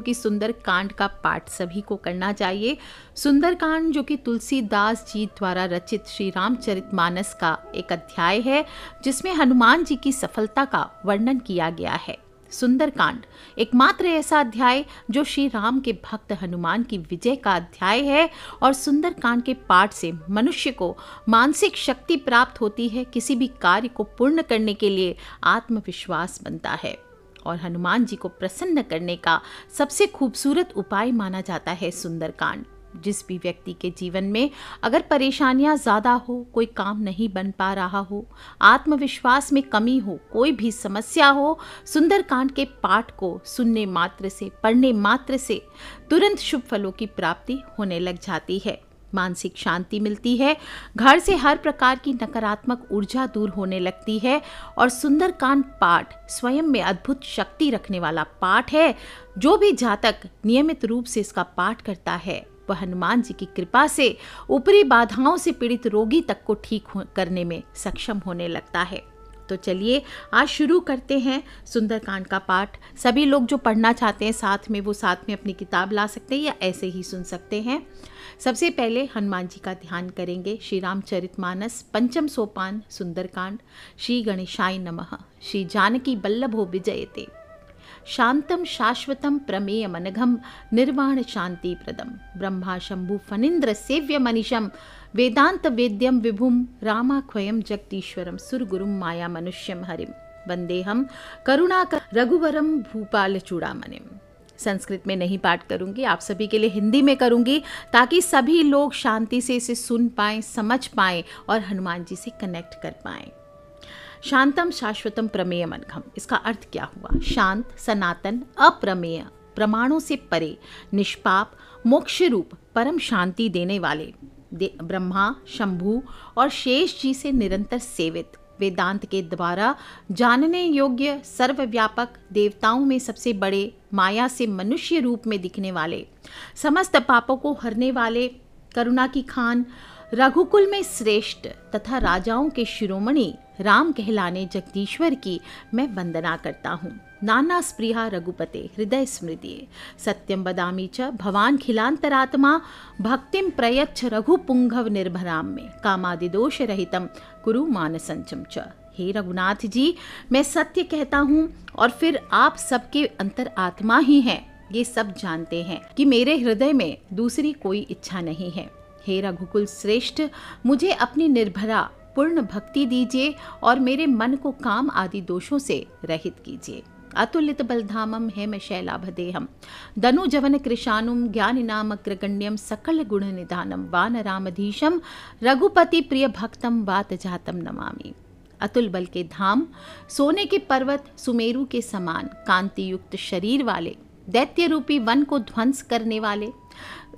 क्योंकि कांड का पाठ सभी को करना चाहिए सुंदर कांड जो कि तुलसीदास जी द्वारा रचित श्री रामचरित मानस का एक अध्याय है जिसमें हनुमान जी की सफलता का वर्णन किया गया है सुंदर कांड एकमात्र ऐसा अध्याय जो श्री राम के भक्त हनुमान की विजय का अध्याय है और सुंदर कांड के पाठ से मनुष्य को मानसिक शक्ति प्राप्त होती है किसी भी कार्य को पूर्ण करने के लिए आत्मविश्वास बनता है और हनुमान जी को प्रसन्न करने का सबसे खूबसूरत उपाय माना जाता है सुंदरकांड जिस भी व्यक्ति के जीवन में अगर परेशानियां ज़्यादा हो कोई काम नहीं बन पा रहा हो आत्मविश्वास में कमी हो कोई भी समस्या हो सुंदरकांड के पाठ को सुनने मात्र से पढ़ने मात्र से तुरंत शुभ फलों की प्राप्ति होने लग जाती है मानसिक शांति मिलती है घर से हर प्रकार की नकारात्मक ऊर्जा दूर होने लगती है और सुंदरकांड पाठ स्वयं में अद्भुत शक्ति रखने वाला पाठ है जो भी जातक नियमित रूप से इसका पाठ करता है वह हनुमान जी की कृपा से ऊपरी बाधाओं से पीड़ित रोगी तक को ठीक करने में सक्षम होने लगता है तो चलिए आज शुरू करते हैं सुंदरकांड का पाठ सभी लोग जो पढ़ना चाहते हैं साथ में वो साथ में अपनी किताब ला सकते हैं या ऐसे ही सुन सकते हैं सबसे पहले हनुमान जी का ध्यान करेंगे श्री मानस पंचम सोपान सुंदरकांड श्री गणेशाय नमः श्री जानकी बल्लभो विजयते शांतम शाश्वतम प्रमेय मनघम निर्वाण शांति प्रदम ब्रह्मा शंभु फनिंद्र सेव्य मनीषम वेदांत वेद्यम विभुम रामाख्वयम जगदीश्वरम सुरगुरु माया मनुष्यम हरिम वंदेहम करुणा रघुवरम भूपाल चूड़ामणिम संस्कृत में नहीं पाठ करूंगी आप सभी के लिए हिंदी में करूँगी ताकि सभी लोग शांति से इसे सुन पाए समझ पाएँ और हनुमान जी से कनेक्ट कर पाए शांतम शाश्वतम प्रमेय मनघम इसका अर्थ क्या हुआ शांत सनातन अप्रमेय प्रमाणों से परे निष्पाप मोक्ष रूप परम शांति देने वाले दे, ब्रह्मा शंभु और शेष जी से निरंतर सेवित वेदांत के द्वारा जानने योग्य सर्वव्यापक देवताओं में सबसे बड़े माया से मनुष्य रूप में दिखने वाले समस्त पापों को हरने वाले करुणा की खान रघुकुल में श्रेष्ठ तथा राजाओं के शिरोमणि राम कहलाने जगदीश्वर की मैं वंदना करता हूँ नाना स्प्रिहा रघुपते हृदय स्मृति सत्यम बदामी च भवान खिलांतरात्मा भक्तिम प्रयच्छ रघुपुंगव निर्भराम में कामादिदोष रहितम कुरु मानसंचम च हे रघुनाथ जी मैं सत्य कहता हूँ और फिर आप सबके अंतर आत्मा ही हैं ये सब जानते हैं कि मेरे हृदय में दूसरी कोई इच्छा नहीं है हे रघुकुल श्रेष्ठ मुझे अपनी निर्भरा पूर्ण भक्ति दीजिए और मेरे मन को काम आदि दोषों से रहित कीजिए अतुलित अतुलितबलधामं हेम शैलाभदेहं दनुजवनकृशानुं रघुपति प्रिय भक्तम वात जातम नमामि अतुल बल के धाम सोने के पर्वत सुमेरु के समान कांति युक्त शरीर वाले दैत्य रूपी वन को ध्वंस करने वाले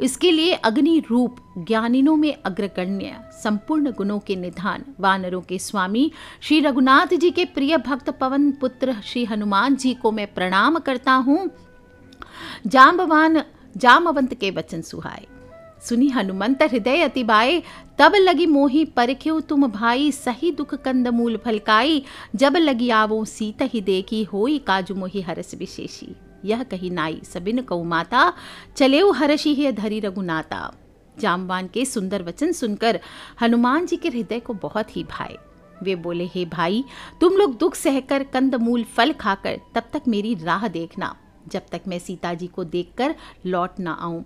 इसके लिए अग्नि रूप ज्ञानिनों में अग्रगण्य संपूर्ण गुणों के निधान वानरों के स्वामी श्री रघुनाथ जी के प्रिय भक्त पवन पुत्र श्री हनुमान जी को मैं प्रणाम करता हूँ जाम्बवान जामवंत के वचन सुहाए सुनी हनुमंत हृदय अतिबाए तब लगी मोही परख्यो तुम भाई सही दुख कंद मूल फलकाई जब लगी आवो सीत ही देखी होई काजु मोही हरस विशेषी यह कही नाई सबिन कौ माता चलेऊ हरषि है धरी रघुनाता जामवान के सुंदर वचन सुनकर हनुमान जी के हृदय को बहुत ही भाए वे बोले हे भाई तुम लोग दुख सहकर कंदमूल फल खाकर तब तक मेरी राह देखना जब तक मैं सीता जी को देखकर लौट ना आऊं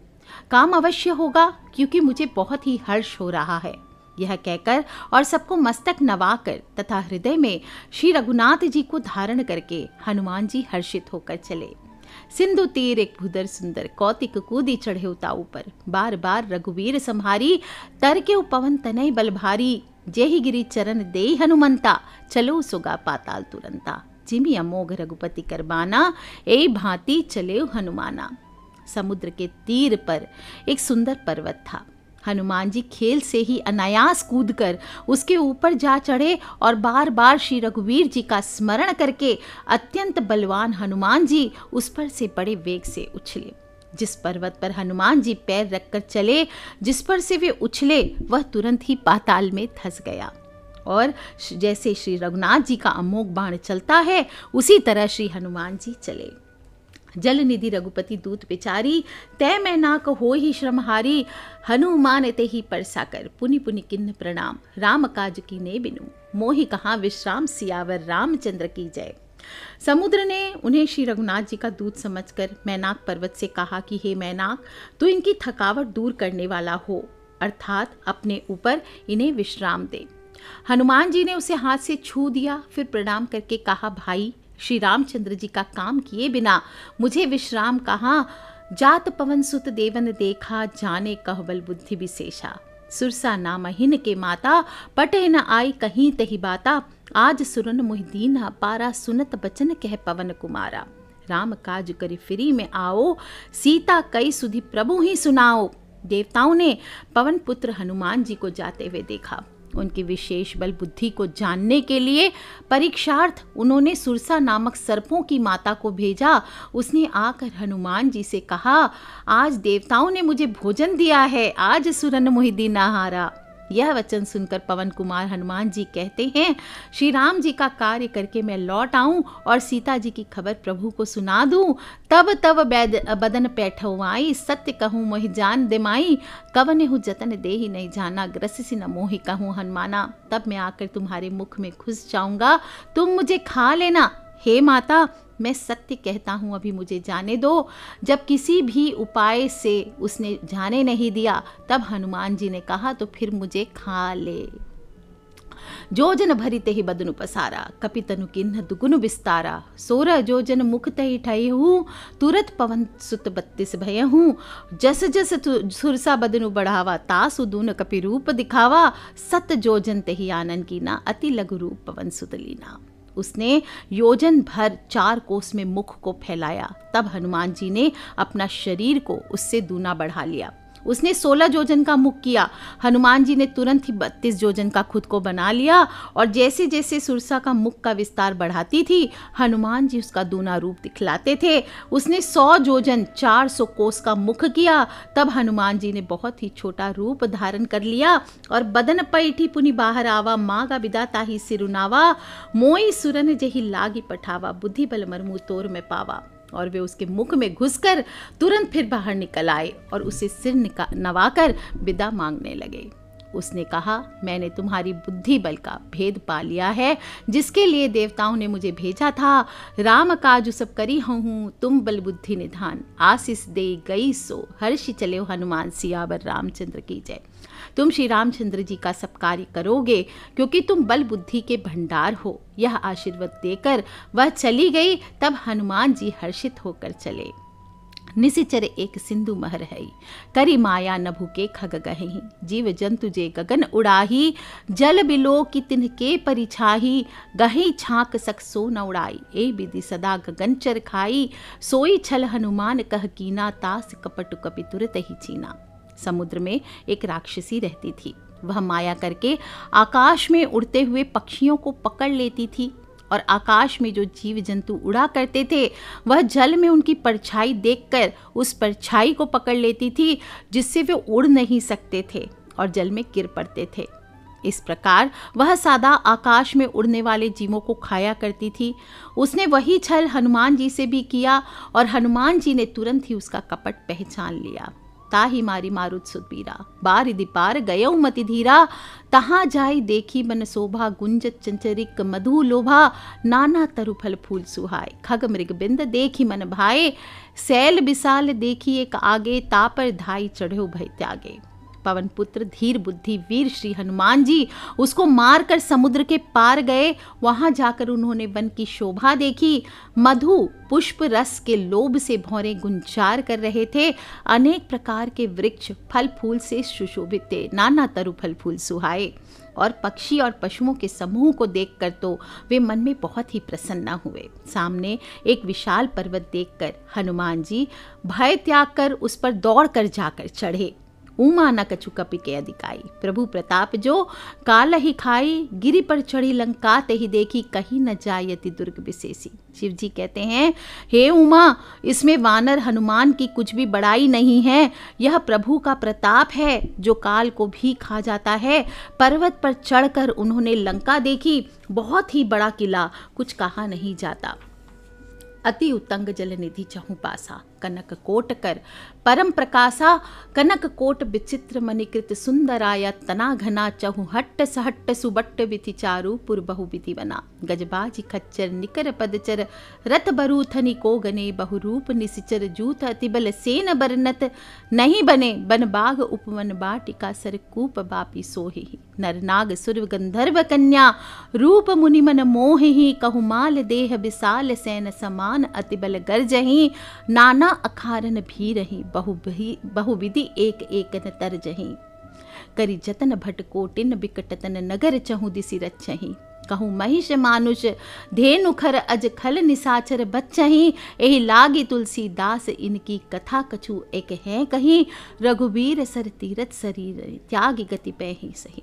काम अवश्य होगा क्योंकि मुझे बहुत ही हर्ष हो रहा है यह कहकर और सबको मस्तक नवाकर तथा हृदय में श्री रघुनाथ जी को धारण करके हनुमान जी हर्षित होकर चले सिंधु तीर एक भूदर सुंदर कौतिक कूदी चढ़े उताऊ पर बार बार रघुवीर संहारी तर के पवन तनय बल भारी जेहि गिरी चरण दे हनुमंता चलो सुगा पाताल तुरंता जिमी अमोघ रघुपति करबाना ए भांति चले हनुमाना समुद्र के तीर पर एक सुंदर पर्वत था हनुमान जी खेल से ही अनायास कूद कर उसके ऊपर जा चढ़े और बार बार श्री रघुवीर जी का स्मरण करके अत्यंत बलवान हनुमान जी उस पर से बड़े वेग से उछले जिस पर्वत पर हनुमान जी पैर रखकर चले जिस पर से वे उछले वह तुरंत ही पाताल में धस गया और जैसे श्री रघुनाथ जी का अमोघ बाण चलता है उसी तरह श्री हनुमान जी चले जल निधि रघुपति दूत बिचारी तय मै नाक हो ही श्रमहारी हनुमान ते ही परसा कर पुनि पुनि किन्न प्रणाम राम काज की ने बिनु मोहि कहा विश्राम सियावर रामचंद्र की जय समुद्र ने उन्हें श्री रघुनाथ जी का दूध समझकर मैनाक पर्वत से कहा कि हे मैनाक तू इनकी थकावट दूर करने वाला हो अर्थात अपने ऊपर इन्हें विश्राम दे हनुमान जी ने उसे हाथ से छू दिया फिर प्रणाम करके कहा भाई श्री रामचंद्र जी का काम किए बिना मुझे विश्राम कहाँ जात पवन सुत देवन देखा जाने कहबल बुद्धि विशेषा सुरसा नामहिन के माता पटे न आई कहीं तही बाता आज सुरन मुहिदीना पारा सुनत बचन कह पवन कुमारा राम काज करि फिरी में आओ सीता कई सुधि प्रभु ही सुनाओ देवताओं ने पवन पुत्र हनुमान जी को जाते हुए देखा उनकी विशेष बल बुद्धि को जानने के लिए परीक्षार्थ उन्होंने सुरसा नामक सर्पों की माता को भेजा उसने आकर हनुमान जी से कहा आज देवताओं ने मुझे भोजन दिया है आज सुरन मोहिदी नहारा यह वचन सुनकर पवन कुमार हनुमान जी कहते हैं श्री राम जी का कार्य करके मैं लौट आऊं और सीता जी की खबर प्रभु को सुना दूं तब तब बैद बदन पैठवाई सत्य कहूँ मोह जान दिमाई कवन हूँ जतन दे ही नहीं जाना ग्रस न मोहि कहूँ हनुमाना तब मैं आकर तुम्हारे मुख में घुस जाऊंगा तुम मुझे खा लेना हे माता मैं सत्य कहता हूँ अभी मुझे जाने दो जब किसी भी उपाय से उसने जाने नहीं दिया तब हनुमान जी ने कहा तो फिर मुझे खा ले जोजन भरिते ही बदनु पसारा कपितनु किन्न दुगुन विस्तारा सोरह जोजन मुख ही ठही हूँ तुरत पवन सुत बत्तीस भय हूँ जस जस सुरसा बदनु बढ़ावा तासु दून कपि रूप दिखावा सत जोजन ते ही आनंद की ना अति लघु रूप पवन सुत लीना उसने योजन भर चार कोस में मुख को फैलाया तब हनुमान जी ने अपना शरीर को उससे दूना बढ़ा लिया उसने सोलह जोजन का मुख किया हनुमान जी ने तुरंत ही बत्तीस जोजन का खुद को बना लिया और जैसे जैसे सुरसा का मुख का विस्तार बढ़ाती थी हनुमान जी उसका दूना रूप दिखलाते थे उसने सौ जोजन चार सौ कोस का मुख किया तब हनुमान जी ने बहुत ही छोटा रूप धारण कर लिया और बदन पैठी पुनि बाहर आवा माँ का विदाता ही सिरुनावा मोई सुरन जही लागी पठावा बुद्धि बल मरमू तोर में पावा और वे उसके मुख में घुसकर तुरंत फिर बाहर निकल आए और उसे सिर नवाकर विदा मांगने लगे उसने कहा मैंने तुम्हारी बुद्धि बल का भेद पा लिया है जिसके लिए देवताओं ने मुझे भेजा था राम काज सब करी हूँ तुम बल बुद्धि निधान आशीष दे गई सो हर्ष चले हनुमान सियावर रामचंद्र की जय तुम श्री रामचंद्र जी का सब कार्य करोगे क्योंकि तुम बल बुद्धि के भंडार हो यह आशीर्वाद देकर वह चली गई तब हनुमान जी हर्षित होकर चले निशिचर एक सिंधु महर है करी माया नभु के खग गहे जीव जंतु जे गगन उड़ाही जल बिलो की तिन के परिछाही गहे छाक सक सो न उड़ाई ए विधि सदा गगन चर खाई सोई छल हनुमान कह कीना तास कपट कपितुर तही छीना समुद्र में एक राक्षसी रहती थी वह माया करके आकाश में उड़ते हुए पक्षियों को पकड़ लेती थी और आकाश में जो जीव जंतु उड़ा करते थे वह जल में उनकी परछाई देखकर उस परछाई को पकड़ लेती थी जिससे वे उड़ नहीं सकते थे और जल में गिर पड़ते थे इस प्रकार वह सादा आकाश में उड़ने वाले जीवों को खाया करती थी उसने वही छल हनुमान जी से भी किया और हनुमान जी ने तुरंत ही उसका कपट पहचान लिया ताही मारी मारुत सुदबीरा बारी दिपार गय मति धीरा तहाँ जाई देखी मन शोभा गुंजत चंचरिक मधु लोभा नाना तरु फल फूल सुहाए खग मृग बिंद देखी मन भाए सैल विशाल देखी एक आगे तापर धाई चढ़ो भय त्यागे पवन पुत्र धीर बुद्धि वीर श्री हनुमान जी उसको मार कर समुद्र के पार गए वहां जाकर उन्होंने वन की शोभा देखी मधु पुष्प रस के लोभ से भौरे गुंजार कर रहे थे अनेक प्रकार के वृक्ष फल फूल से सुशोभित थे नाना तरु फल फूल सुहाए और पक्षी और पशुओं के समूह को देखकर तो वे मन में बहुत ही प्रसन्न हुए सामने एक विशाल पर्वत देखकर हनुमान जी भय त्याग कर उस पर दौड़ कर जाकर चढ़े उमा न कछु के अधिकाई प्रभु प्रताप जो काल ही खाई गिरी पर चढ़ी लंका ते ही देखी कहीं न जायती दुर्ग विशेषी शिव जी कहते हैं हे उमा इसमें वानर हनुमान की कुछ भी बड़ाई नहीं है यह प्रभु का प्रताप है जो काल को भी खा जाता है पर्वत पर चढ़कर उन्होंने लंका देखी बहुत ही बड़ा किला कुछ कहा नहीं जाता अति उत्तंग जल निधि चहु पासा कनक कोट कर परम प्रकाशा कनक कोट विचित्र मणिकृत सुंदराया तना घना चहु हट्ट सहट्ट सुबट्ट विधि चारु पुर बहु विधि बना गजबाज खच्चर निकर पदचर रत बरूथनि को गने बहुरूप निसिचर जूथ अतिबल सेन बरनत नहीं बने बन बाग उपवन बाटिका सर कूप बापी सोहि नरनाग सुर गंधर्व कन्या रूप मुनि मन मोहि कहु माल देह विशाल सैन समान अतिबल गर्जहि नाना ना अखारन भी रही बहु भी बहुविधि एक एक न तर जही करी जतन भटकोटिन बिकटतन नगर चहु दिसि रचही कहूँ महिष मानुष धेनु खर अज खल निसाचर बच्चही एही लागी तुलसी दास इनकी कथा कछु एक है कहीं रघुबीर सर तीरथ शरीर त्याग गति पै ही सही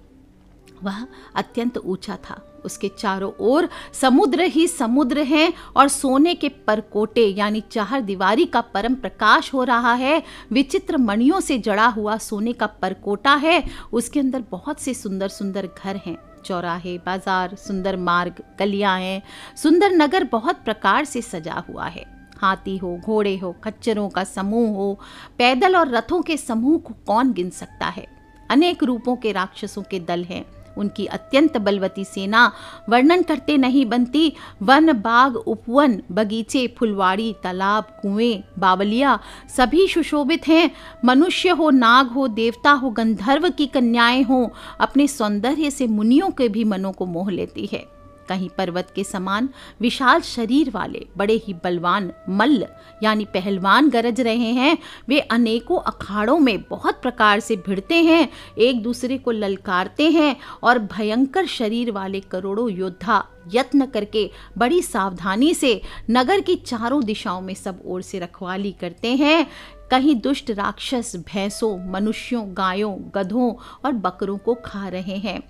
वह अत्यंत ऊंचा था उसके चारों ओर समुद्र ही समुद्र हैं और सोने के परकोटे यानी चार दीवारी का परम प्रकाश हो रहा है विचित्र मणियों से जड़ा हुआ सोने का परकोटा है उसके अंदर बहुत से सुंदर सुंदर घर हैं चौराहे बाजार सुंदर मार्ग गलियाँ हैं सुंदर नगर बहुत प्रकार से सजा हुआ है हाथी हो घोड़े हो खच्चरों का समूह हो पैदल और रथों के समूह को कौन गिन सकता है अनेक रूपों के राक्षसों के दल हैं उनकी अत्यंत बलवती सेना वर्णन करते नहीं बनती वन बाग उपवन बगीचे फुलवाड़ी तालाब कुएं बावलिया सभी सुशोभित हैं मनुष्य हो नाग हो देवता हो गंधर्व की कन्याएं हो अपने सौंदर्य से मुनियों के भी मनों को मोह लेती है कहीं पर्वत के समान विशाल शरीर वाले बड़े ही बलवान मल्ल यानी पहलवान गरज रहे हैं वे अनेकों अखाड़ों में बहुत प्रकार से भिड़ते हैं एक दूसरे को ललकारते हैं और भयंकर शरीर वाले करोड़ों योद्धा यत्न करके बड़ी सावधानी से नगर की चारों दिशाओं में सब ओर से रखवाली करते हैं कहीं दुष्ट राक्षस भैंसों मनुष्यों गायों गधों और बकरों को खा रहे हैं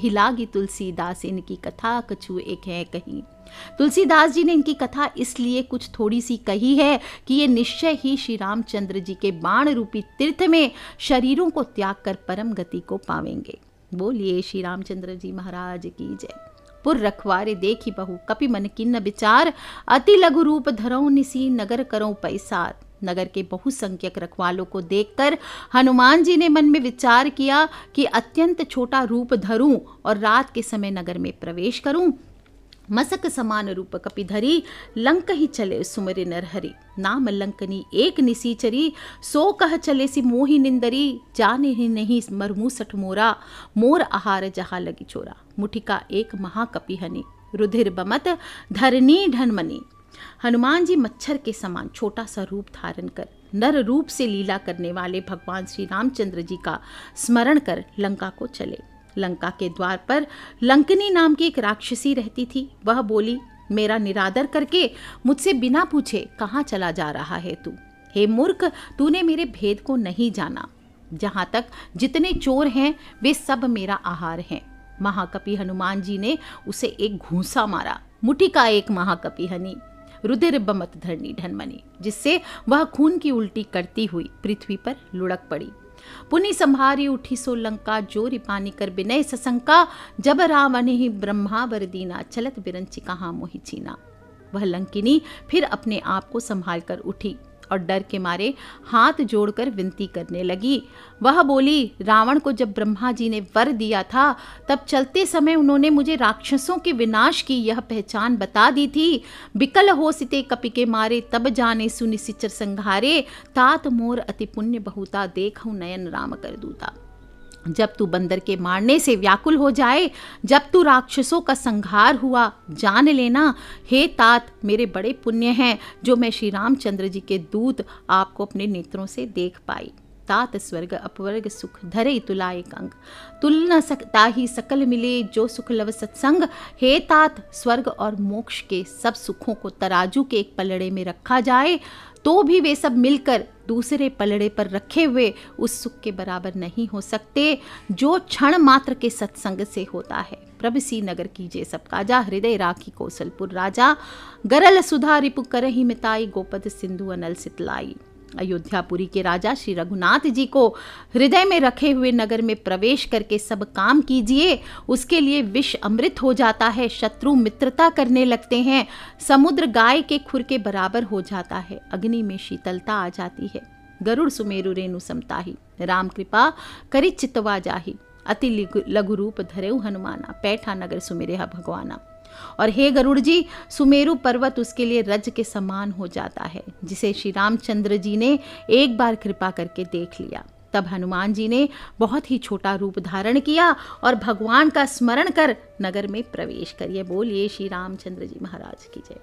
हिलागी तुलसीदास इनकी कथा कछु एक है कहीं तुलसीदास जी ने इनकी कथा इसलिए कुछ थोड़ी सी कही है कि ये निश्चय ही श्री रामचंद्र जी के बाण रूपी तीर्थ में शरीरों को त्याग कर परम गति को पावेंगे बोलिए श्री रामचंद्र जी महाराज की जय पुर रखवारे देखी बहु कपि मन किन्न विचार अति लघु रूप धरो निसी नगर करो पैसार नगर के बहुसंख्यक रखवालों को देखकर हनुमान जी ने मन में विचार किया कि अत्यंत छोटा रूप धरूं और रात के समय नगर में प्रवेश करूं मसक समान रूप कपिधरी लंक ही चले सुमर नरहरी नाम लंकनी एक निसीचरी सो कह चले सी मोहि निंदरी जाने ही नहीं मरमू सठ मोरा मोर आहार जहा लगी चोरा मुठिका एक महाकपिहनी रुधिर बमत धरनी ढनमनी हनुमान जी मच्छर के समान छोटा सा रूप धारण कर नर रूप से लीला करने वाले भगवान श्री रामचंद्र जी का स्मरण कर लंका को चले लंका के द्वार पर लंकनी नाम की एक राक्षसी रहती थी वह बोली मेरा निरादर करके मुझसे बिना पूछे कहाँ चला जा रहा है तू हे मूर्ख तूने मेरे भेद को नहीं जाना जहाँ तक जितने चोर हैं वे सब मेरा आहार हैं महाकपि हनुमान जी ने उसे एक घूसा मारा मुठी का एक महाकपि हनी बमत धरनी ढनमनी जिससे वह खून की उल्टी करती हुई पृथ्वी पर लुढ़क पड़ी पुनि संभारी उठी सो लंका जोरी पानी कर बिनय ससंका जब राम ब्रह्मा वर दीना चलत बिरंचिका मोहि चीना वह लंकिनी फिर अपने आप को संभाल कर उठी और डर के मारे हाथ जोड़कर विनती करने लगी वह बोली रावण को जब ब्रह्मा जी ने वर दिया था तब चलते समय उन्होंने मुझे राक्षसों के विनाश की यह पहचान बता दी थी बिकल हो सिते कपि के मारे तब जाने सुनिश्चित संघारे तात मोर अति पुण्य बहुता देख नयन राम कर दूता जब तू बंदर के मारने से व्याकुल हो जाए जब तू राक्षसों का संहार हुआ जान लेना हे तात मेरे बड़े पुण्य हैं जो मैं श्री रामचंद्र जी के दूत आपको अपने नेत्रों से देख पाई तात स्वर्ग अपवर्ग सुख धरे तुलाए कंग तुल न सकता ही सकल मिले जो सुख लव सत्संग हे तात स्वर्ग और मोक्ष के सब सुखों को तराजू के एक पलड़े में रखा जाए तो भी वे सब मिलकर दूसरे पलड़े पर रखे हुए उस सुख के बराबर नहीं हो सकते जो क्षण मात्र के सत्संग से होता है प्रभ सी नगर कीजे सब काजा हृदय राखी कौशलपुर राजा गरल सुधा रिपु करही मिताई गोपद सिंधु अनल सितलाई अयोध्यापुरी के राजा श्री रघुनाथ जी को हृदय में रखे हुए नगर में प्रवेश करके सब काम कीजिए उसके लिए विष अमृत हो जाता है शत्रु मित्रता करने लगते हैं समुद्र गाय के खुर के बराबर हो जाता है अग्नि में शीतलता आ जाती है गरुड़ सुमेरु रेणु समताही राम कृपा करी चितवा जाही अति लघु रूप धरेऊ हनुमाना पैठा नगर सुमेरे भगवाना और हे गरुड़ जी सुमेरु पर्वत उसके लिए रज के समान हो जाता है जिसे श्री रामचंद्र जी ने एक बार कृपा करके देख लिया तब हनुमान जी ने बहुत ही छोटा रूप धारण किया और भगवान का स्मरण कर नगर में प्रवेश करिए बोलिए श्री रामचंद्र जी महाराज की जय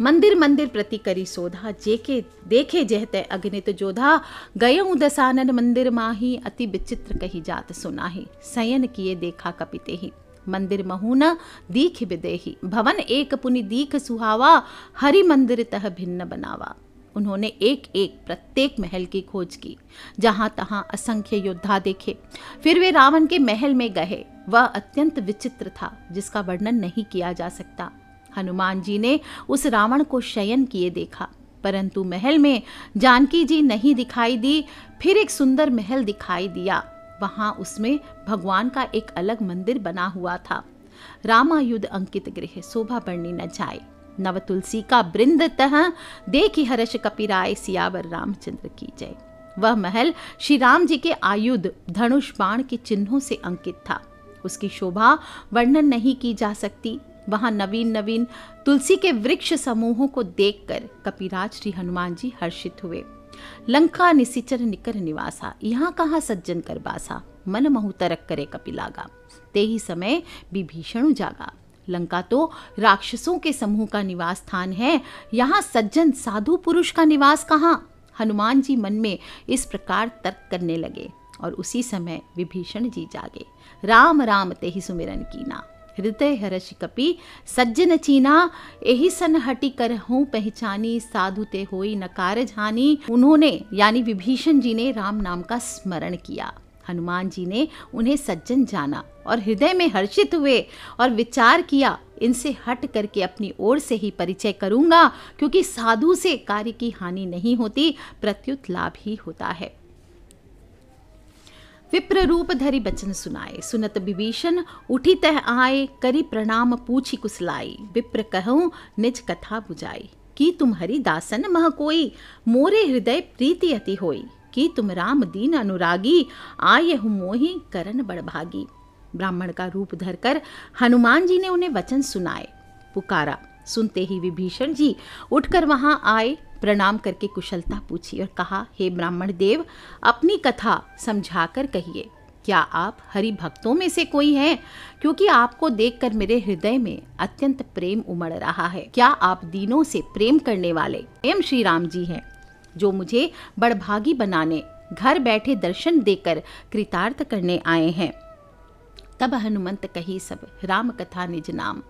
मंदिर मंदिर प्रति करी सोधा जेके देखे जहते अग्नित जोधा गय दसानन मंदिर माही अति विचित्र कही जात सुनाही सयन किए देखा कपिते ही मंदिर महुना दीख विदेही भवन एक पुनि दीख सुहावा हरि मंदिर तह भिन्न बनावा उन्होंने एक एक प्रत्येक महल की खोज की जहां तहां असंख्य योद्धा देखे फिर वे रावण के महल में गए वह अत्यंत विचित्र था जिसका वर्णन नहीं किया जा सकता हनुमान जी ने उस रावण को शयन किए देखा परंतु महल में जानकी जी नहीं दिखाई दी फिर एक सुंदर महल दिखाई दिया वहां उसमें भगवान का एक अलग मंदिर बना हुआ था रामायुध अंकित गृह शोभा बढ़नी न जाए नव तुलसी का बृंद तह देख हर्ष कपिराय सियावर रामचंद्र की जय वह महल श्री राम जी के आयुध धनुष बाण के चिन्हों से अंकित था उसकी शोभा वर्णन नहीं की जा सकती वहां नवीन नवीन तुलसी के वृक्ष समूहों को देखकर कपिराज श्री हनुमान जी हर्षित हुए लंका निसिचर निकर निवासा यहाँ कहाँ सज्जन कर बासा मन महु तरक करे कपिलागा ते ही समय विभीषण जागा लंका तो राक्षसों के समूह का निवास स्थान है यहाँ सज्जन साधु पुरुष का निवास कहाँ हनुमान जी मन में इस प्रकार तर्क करने लगे और उसी समय विभीषण जी जागे राम राम ते ही सुमिरन कीना हृदय हरष कपि सज्जन चीना यही सन हटी कर हूँ पहचानी साधु ते होई नकार झानी उन्होंने यानी विभीषण जी ने राम नाम का स्मरण किया हनुमान जी ने उन्हें सज्जन जाना और हृदय में हर्षित हुए और विचार किया इनसे हट करके अपनी ओर से ही परिचय करूंगा क्योंकि साधु से कार्य की हानि नहीं होती प्रत्युत लाभ ही होता है विप्र रूप धरी बचन सुनाए सुनत विभीषण उठी तह आए करी प्रणाम पूछी कुसलाई विप्र कहो निज कथा बुझाई कि हरि दासन मह कोई मोरे हृदय प्रीति अति होई कि तुम राम दीन अनुरागी आय हूँ मोही करन बड़भागी ब्राह्मण का रूप धरकर हनुमान जी ने उन्हें वचन सुनाए पुकारा सुनते ही विभीषण जी उठकर वहां आए प्रणाम करके कुशलता पूछी और कहा हे ब्राह्मण देव अपनी कथा समझा कर कहिए क्या आप हरि भक्तों में से कोई हैं क्योंकि आपको देखकर मेरे हृदय में अत्यंत प्रेम उमड़ रहा है क्या आप दीनों से प्रेम करने वाले एम श्री राम जी हैं जो मुझे बड़भागी बनाने घर बैठे दर्शन देकर कृतार्थ करने आए हैं तब हनुमंत कही सब राम कथा निज नाम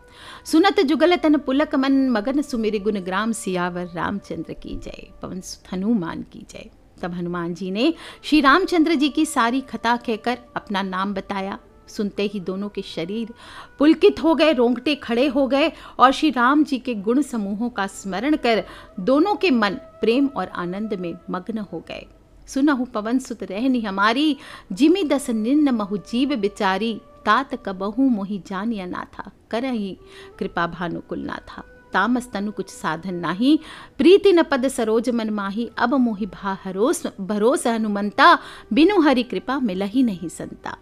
सुनत जुगल तन पुलक मन मगन सुमिर गुण ग्राम सियावर रामचंद्र की जय पवन हनुमान की जय तब हनुमान जी ने श्री रामचंद्र जी की सारी कथा कहकर अपना नाम बताया सुनते ही दोनों के शरीर पुलकित हो गए रोंगटे खड़े हो गए और श्री राम जी के गुण समूहों का स्मरण कर दोनों के मन प्रेम और आनंद में मग्न हो गए सुनहु पवन सुत रहनी हमारी जिमी दस निन्न महु जीव बिचारी तात कबहु मोहि जानिया ना था कर ही कृपा भानुकुल ना था तामस तनु कुछ साधन नाही प्रीति न पद सरोज मन माही अब मोहि भा हरोस भरोस हनुमंता बिनु हरि कृपा मिल ही नहीं संता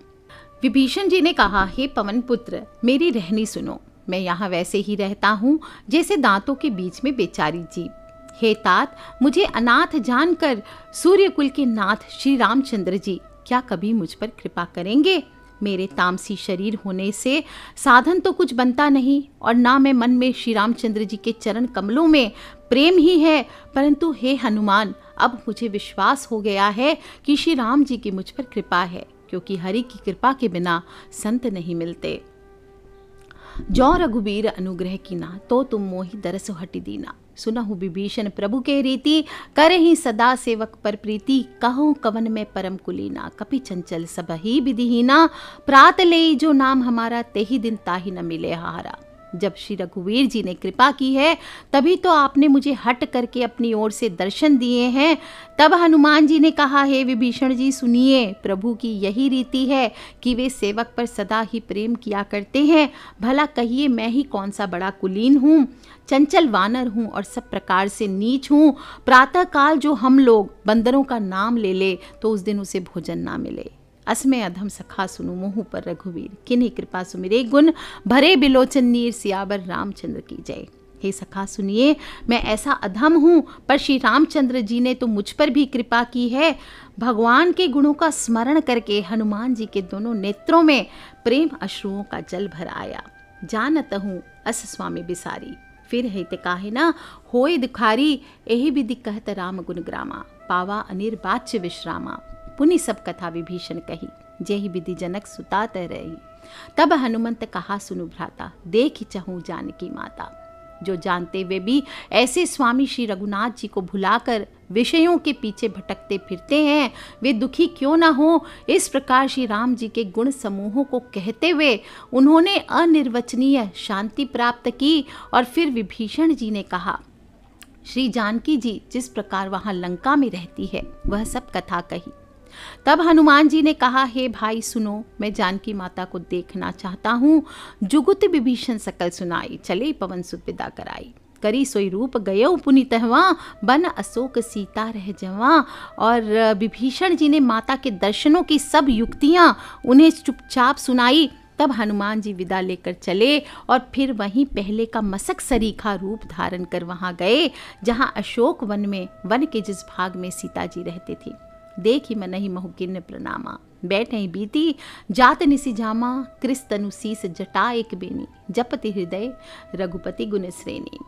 विभीषण जी ने कहा हे पवन पुत्र मेरी रहनी सुनो मैं यहाँ वैसे ही रहता हूँ जैसे दांतों के बीच में बेचारी जी हे तात मुझे अनाथ जानकर सूर्य कुल के नाथ श्री रामचंद्र जी क्या कभी मुझ पर कृपा करेंगे मेरे तामसी शरीर होने से साधन तो कुछ बनता नहीं और ना मैं मन में श्री रामचंद्र जी के चरण कमलों में प्रेम ही है परंतु हे हनुमान अब मुझे विश्वास हो गया है कि श्री राम जी की मुझ पर कृपा है क्योंकि हरि की कृपा के बिना संत नहीं मिलते जौ रघुबीर अनुग्रह की ना तो तुम मोहि दरस हटी दीना सुनहु विभीषण प्रभु के रीति कर ही सदा सेवक पर प्रीति कहो कवन में परम कुलीना कपि चंचल सब ही विधिहीना प्रात ले जो नाम हमारा तेही दिन ताही न मिले हारा जब श्री रघुवीर जी ने कृपा की है तभी तो आपने मुझे हट करके अपनी ओर से दर्शन दिए हैं तब हनुमान जी ने कहा हे विभीषण जी सुनिए प्रभु की यही रीति है कि वे सेवक पर सदा ही प्रेम किया करते हैं भला कहिए मैं ही कौन सा बड़ा कुलीन हूँ चंचल वानर हूँ और सब प्रकार से नीच हूँ प्रातःकाल जो हम लोग बंदरों का नाम ले ले तो उस दिन उसे भोजन ना मिले असमय अधम सखा सुनु मुँह पर रघुवीर किन्हीं कृपा सुमिरे गुण भरे बिलोचन नीर सियावर रामचंद्र की जय हे सखा सुनिए मैं ऐसा अधम हूँ पर श्री रामचंद्र जी ने तो मुझ पर भी कृपा की है भगवान के गुणों का स्मरण करके हनुमान जी के दोनों नेत्रों में प्रेम अश्रुओं का जल भर आया जानत हूँ अस स्वामी बिसारी फिर ते काहे ना होए दुखारी यही विधि कहत राम गुण ग्रामा पावा अनिर्वाच्य विश्रामा पुनि सब कथा विभीषण कही जेहि विधि जनक सुतात रही तब हनुमंत कहा सुनु भ्राता देख चहूँ जानकी माता जो जानते हुए भी ऐसे स्वामी श्री रघुनाथ जी को भुलाकर विषयों के पीछे भटकते फिरते हैं वे दुखी क्यों ना हो इस प्रकार श्री राम जी के गुण समूहों को कहते हुए उन्होंने अनिर्वचनीय शांति प्राप्त की और फिर विभीषण जी ने कहा श्री जानकी जी जिस प्रकार वहाँ लंका में रहती है वह सब कथा कही तब हनुमान जी ने कहा हे भाई सुनो मैं जानकी माता को देखना चाहता हूँ जुगुत विभीषण सकल सुनाई चले पवन सुत विदा कराई करी सोई रूप गयो पुनित बन अशोक सीता रह जवा और विभीषण जी ने माता के दर्शनों की सब युक्तियाँ उन्हें चुपचाप सुनाई तब हनुमान जी विदा लेकर चले और फिर वहीं पहले का मसक सरीखा रूप धारण कर वहाँ गए जहाँ अशोक वन में वन के जिस भाग में सीता जी रहते थी देखि मनहि महु किन्न प्रणामा बैठे बीती जात निसि जामा क्रिस तनु शीस जटा एक बेनी जपति हृदय रघुपति गुण श्रेणी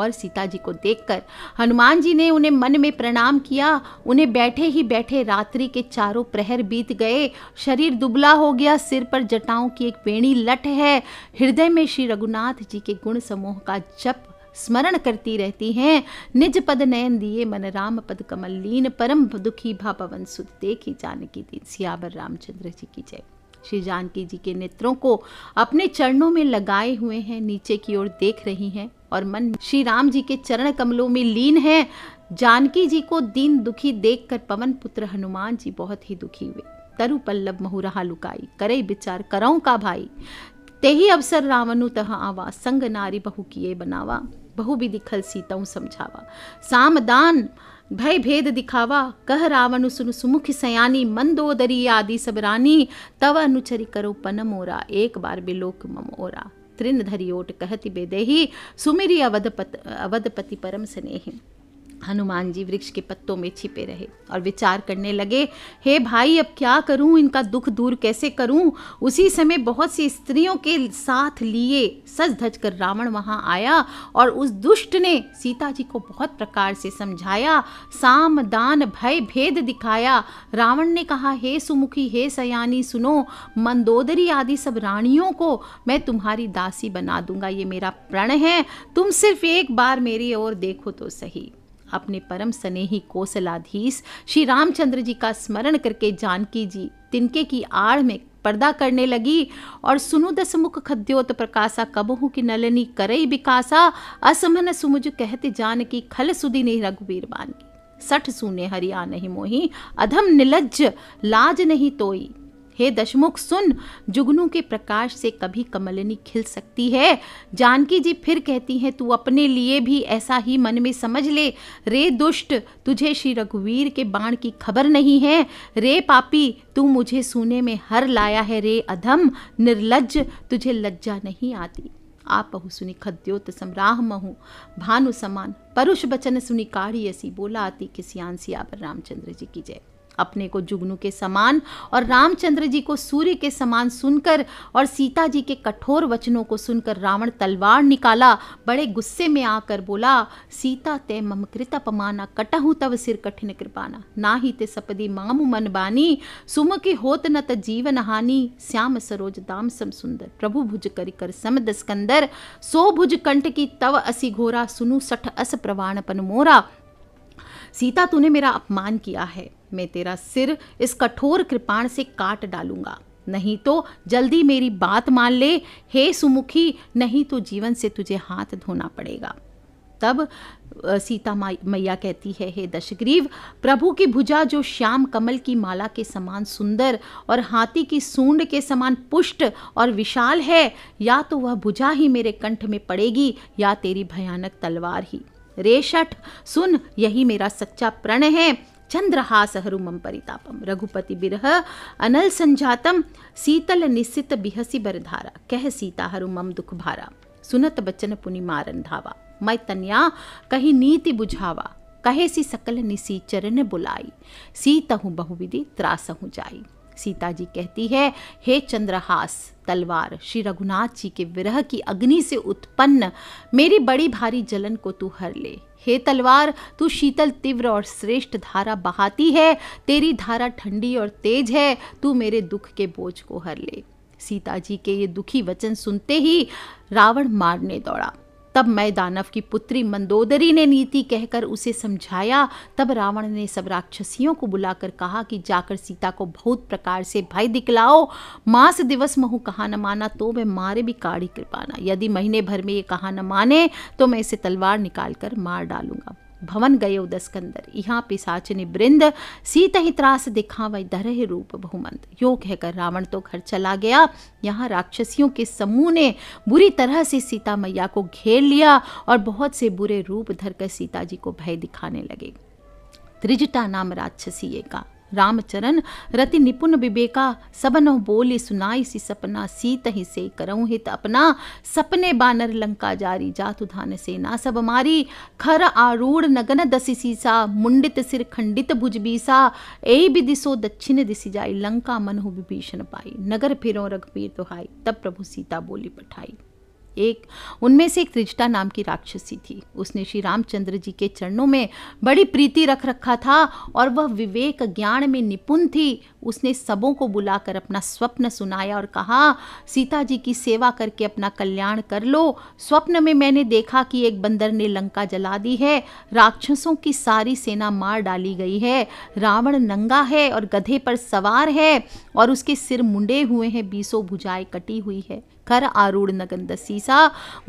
और सीता जी को देखकर हनुमान जी ने उन्हें मन में प्रणाम किया उन्हें बैठे ही बैठे रात्रि के चारों प्रहर बीत गए शरीर दुबला हो गया सिर पर जटाओं की एक पेणी लट है हृदय में श्री रघुनाथ जी के गुण समूह का जप स्मरण करती रहती हैं निज पद नयन दिए मन राम पद कमल लीन परम दुखी भापवन सुत देखी जानकी दीन सियावर रामचंद्र जी की जय श्री जानकी जी के नेत्रों को अपने चरणों में लगाए हुए हैं नीचे की ओर देख रही हैं और मन श्री राम जी के चरण कमलों में लीन है जानकी जी को दीन दुखी देखकर पवन पुत्र हनुमान जी बहुत ही दुखी हुए तरु पल्लव महुरहा लुकाई करे विचार करो का भाई तेही अवसर रामनु तह आवा संग नारी बहु किए बनावा बहुविधि खल सीताऊँ समझावा दान भय भेद दिखावा कह रावण सुन सुमुख सयानी मंदोदरी आदि सब रानी तव अनुचरी करो पन एक बार बिलोक मम ओरा धरी धरियोट कहति बेदेही सुमिरी अवधपत अवधपति परम स्नेही हनुमान जी वृक्ष के पत्तों में छिपे रहे और विचार करने लगे हे hey भाई अब क्या करूं इनका दुख दूर कैसे करूं उसी समय बहुत सी स्त्रियों के साथ लिए सज धज कर रावण वहां आया और उस दुष्ट ने सीता जी को बहुत प्रकार से समझाया साम दान भय भेद दिखाया रावण ने कहा हे hey सुमुखी हे hey सयानी सुनो मंदोदरी आदि सब रानियों को मैं तुम्हारी दासी बना दूंगा ये मेरा प्रण है तुम सिर्फ एक बार मेरी ओर देखो तो सही अपने परम स्नेही कोसलाधीश श्री रामचंद्र जी का स्मरण करके जानकी जी तिनके की आड़ में पर्दा करने लगी और सुनु मुख खद्योत प्रकाशा कबहू की नलनी करई बिकासा असमन सुमुझ कहते जान की खल सुदी नहीं रघुवीर बानगी सठ सुने हरिया नहीं मोही अधम निलज्ज लाज नहीं तोई हे दशमुख सुन जुगनू के प्रकाश से कभी कमलनी खिल सकती है जानकी जी फिर कहती हैं तू अपने लिए भी ऐसा ही मन में समझ ले रे दुष्ट तुझे श्री रघुवीर के बाण की खबर नहीं है रे पापी तू मुझे सुने में हर लाया है रे अधम निर्लज तुझे लज्जा नहीं आती आप बहु सुनी खद्योत सम्राह महु भानु समान परुष बचन सुनी काढ़ी ऐसी बोला आती किसी किसियान सियावर रामचंद्र जी की जय अपने को जुगनू के समान और रामचंद्र जी को सूर्य के समान सुनकर और सीता जी के कठोर वचनों को सुनकर रावण तलवार निकाला बड़े गुस्से में आकर बोला सीता ते मम कृत अपमाना कटहूँ तव सिर कठिन कृपाना ना ही ते सपदी माम मन बानी सुम के होत न जीवन हानि श्याम सरोज दाम सम सुंदर प्रभु भुज कर कर समद स्कंदर सो भुज कंठ की तव असी घोरा सुनु सठ अस प्रवाण पन मोरा सीता तूने मेरा अपमान किया है मैं तेरा सिर इस कठोर कृपाण से काट डालूंगा नहीं तो जल्दी मेरी बात मान ले हे सुमुखी नहीं तो जीवन से तुझे हाथ धोना पड़ेगा तब सीता मैया कहती है हे दशग्रीव प्रभु की भुजा जो श्याम कमल की माला के समान सुंदर और हाथी की सूंड के समान पुष्ट और विशाल है या तो वह भुजा ही मेरे कंठ में पड़ेगी या तेरी भयानक तलवार ही रेशठ सुन यही मेरा सच्चा प्रण है चंद्रहासहरू मम परितापम रघुपति बिरह अनल संजातम शीतल निश्चित बिहसी बरधारा कह सीता हरु मम दुख भारा सुनत बचन पुनि मारन धावा मै तन्या कही नीति बुझावा कहे सी सकल निसी चरण बुलाई सीता हूँ बहुविधि त्रास हूँ जाई सीता जी कहती है हे चंद्रहास तलवार श्री रघुनाथ जी के विरह की अग्नि से उत्पन्न मेरी बड़ी भारी जलन को तू हर ले हे तलवार तू शीतल तीव्र और श्रेष्ठ धारा बहाती है तेरी धारा ठंडी और तेज है तू मेरे दुख के बोझ को हर ले सीता जी के ये दुखी वचन सुनते ही रावण मारने दौड़ा तब मैं दानव की पुत्री मंदोदरी ने नीति कहकर उसे समझाया तब रावण ने सब राक्षसियों को बुलाकर कहा कि जाकर सीता को बहुत प्रकार से भय दिखलाओ मास दिवस महु कहा न माना तो वह मारे भी काढ़ी कृपाना यदि महीने भर में ये कहा न माने तो मैं इसे तलवार निकाल कर मार डालूंगा भवन गयो दस्कंदर यहाँ पिसाचनि बृंद सीत ही त्रास वही दरह रूप बहुमंद यो कहकर रावण तो घर चला गया यहाँ राक्षसियों के समूह ने बुरी तरह से सीता मैया को घेर लिया और बहुत से बुरे रूप धरकर सीता जी को भय दिखाने लगे त्रिजटा नाम राक्षसी का रामचरण रति निपुण विवेका सबनो बोली सुनाई सी सपना सीत ही से करऊँ हित अपना सपने बानर लंका जारी जातु धान सेना सब मारी खर आरूढ़ नगन दसी सीसा मुंडित सिर खंडित भुज बीसा ए भी दिसो दक्षिण दिस जाई लंका मनहु विभीषण पाई नगर फिरो रघुबीर दुहाई तब प्रभु सीता बोली पठाई एक उनमें से एक त्रिजटा नाम की राक्षसी थी उसने श्री रामचंद्र जी के चरणों में बड़ी प्रीति रख रखा था और वह विवेक ज्ञान में निपुण थी उसने सबों को बुलाकर अपना स्वप्न सुनाया और कहा सीता जी की सेवा करके अपना कल्याण कर लो स्वप्न में मैंने देखा कि एक बंदर ने लंका जला दी है राक्षसों की सारी सेना मार डाली गई है रावण नंगा है और गधे पर सवार है और उसके सिर मुंडे हुए हैं बीसों भुजाएं कटी हुई है कर आरूढ़ नगन दसीसा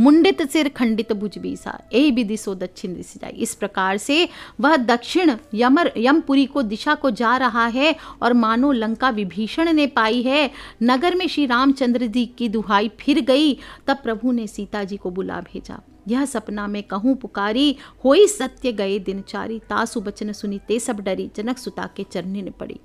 मुंडित सिर खंडित भुज बीसा ए भी दिशो दक्षिण दिश जाए इस प्रकार से वह दक्षिण यमर यमपुरी को दिशा को जा रहा है और मानो लंका विभीषण ने पाई है नगर में श्री रामचंद्र जी की दुहाई फिर गई तब प्रभु ने सीता जी को बुला भेजा यह सपना में कहूँ पुकारी होई सत्य गए दिनचारी तासु बचन सुनी ते सब डरी जनक सुता के चरने ने पड़ी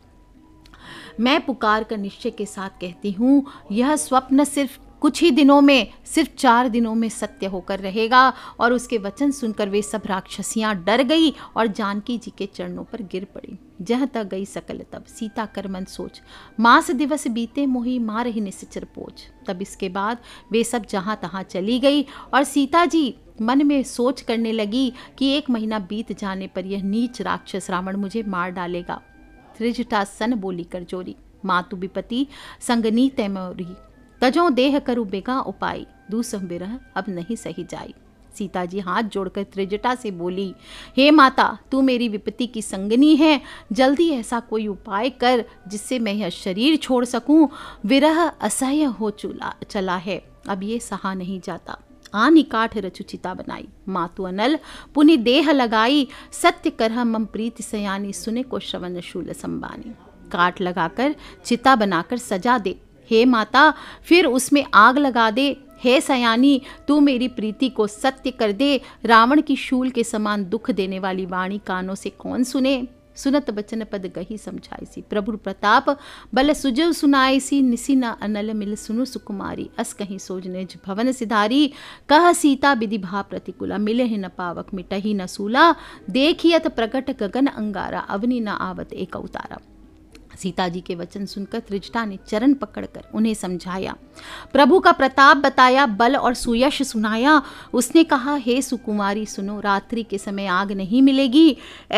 मैं पुकार कर निश्चय के साथ कहती हूँ यह स्वप्न सिर्फ कुछ ही दिनों में सिर्फ चार दिनों में सत्य होकर रहेगा और उसके वचन सुनकर वे सब राक्षसियाँ डर गई और जानकी जी के चरणों पर गिर पड़ी जह तक गई सकल तब सीता कर मन सोच मास दिवस बीते मोही मार ही निश्चर पोच तब इसके बाद वे सब जहाँ तहाँ चली गई और सीता जी मन में सोच करने लगी कि एक महीना बीत जाने पर यह नीच राक्षस रावण मुझे मार डालेगा त्रिजटा सन बोली कर जोरी मातु विपति संगनी तैमोरी तजों देह करु बेगा उपाय दूसह बिरह अब नहीं सही जाई सीता जी हाथ जोड़कर त्रिजटा से बोली हे माता तू मेरी विपत्ति की संगनी है जल्दी ऐसा कोई उपाय कर जिससे मैं यह शरीर छोड़ सकूं विरह असह्य हो चुला चला है अब ये सहा नहीं जाता आनी काठ रचुचिता बनाई मातु अनल पुनि देह लगाई सत्य करह मम प्रीति सयानी सुने को श्रवण शूल संबानी काट लगाकर चिता बनाकर सजा दे हे माता फिर उसमें आग लगा दे हे सयानी तू मेरी प्रीति को सत्य कर दे रावण की शूल के समान दुख देने वाली वाणी कानों से कौन सुने सुनत बचन पद गही समझाईसी प्रभु प्रताप बल सुजव सुनायसी सी निसी न अनल मिल सुनु सुकुमारी अस कहीं सोज निज भवन सिधारी कह सीता विधि भा प्रतिकुला मिले ही न पावक मिटही न सूला देखियत प्रकट गगन अंगारा अवनी न आवत एक अवतारा सीता जी के वचन सुनकर त्रिजटा ने चरण पकड़कर उन्हें समझाया प्रभु का प्रताप बताया बल और सुयश सुनाया उसने कहा हे सुकुमारी सुनो रात्रि के समय आग नहीं मिलेगी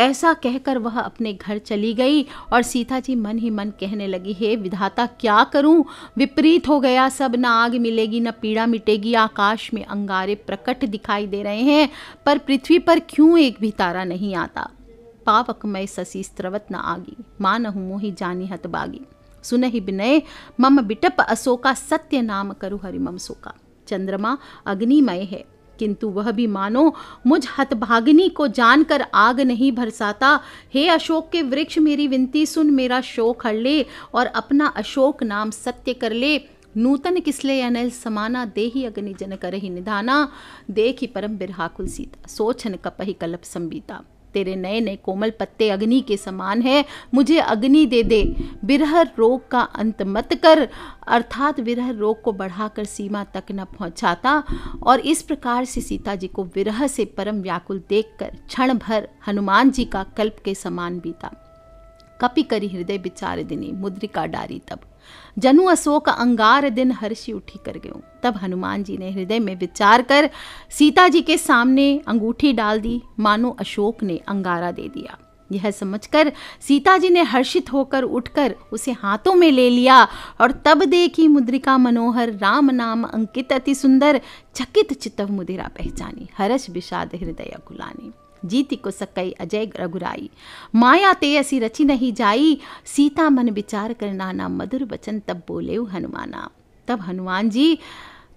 ऐसा कहकर वह अपने घर चली गई और सीता जी मन ही मन कहने लगी हे विधाता क्या करूं विपरीत हो गया सब ना आग मिलेगी न पीड़ा मिटेगी आकाश में अंगारे प्रकट दिखाई दे रहे हैं पर पृथ्वी पर क्यों एक भी तारा नहीं आता पावक मैं ससी स्त्रवत न आगी हूँ मोहि जानी हत बागी सुन ही बिनय मम बिटप असोका सत्य नाम करु हरि मम सोका चंद्रमा अग्निमय है किंतु वह भी मानो मुझ हतभागिनी को जानकर आग नहीं भरसाता हे अशोक के वृक्ष मेरी विनती सुन मेरा शोक हर ले और अपना अशोक नाम सत्य कर ले नूतन किसले अनल समाना देही अग्नि जन करही निधाना देखी परम बिरहाकुल सीता सोचन कपही कलप संबीता तेरे नए नए कोमल पत्ते अग्नि के समान है मुझे अग्नि दे दे विरह रोग का अंत मत कर अर्थात विरह रोग को बढ़ाकर सीमा तक न पहुंचाता और इस प्रकार से सीता जी को विरह से परम व्याकुल देखकर क्षण भर हनुमान जी का कल्प के समान बीता कपि करी हृदय बिचार दिनी मुद्रिका डारी तब जनु अशोक अंगार दिन हर्षि उठी कर गयो तब हनुमान जी ने हृदय में विचार कर सीता जी के सामने अंगूठी डाल दी मानो अशोक ने अंगारा दे दिया यह समझकर सीता जी ने हर्षित होकर उठकर उसे हाथों में ले लिया और तब देखी मुद्रिका मनोहर राम नाम अंकित अति सुंदर चकित चित्त मुदिरा पहचानी हर्ष विषाद हृदय गुलानी जीति को सकई अजय रघुराई माया ते असी रची नहीं जाई सीता मन विचार कर नाना मधुर वचन तब बोले हनुमाना तब हनुमान जी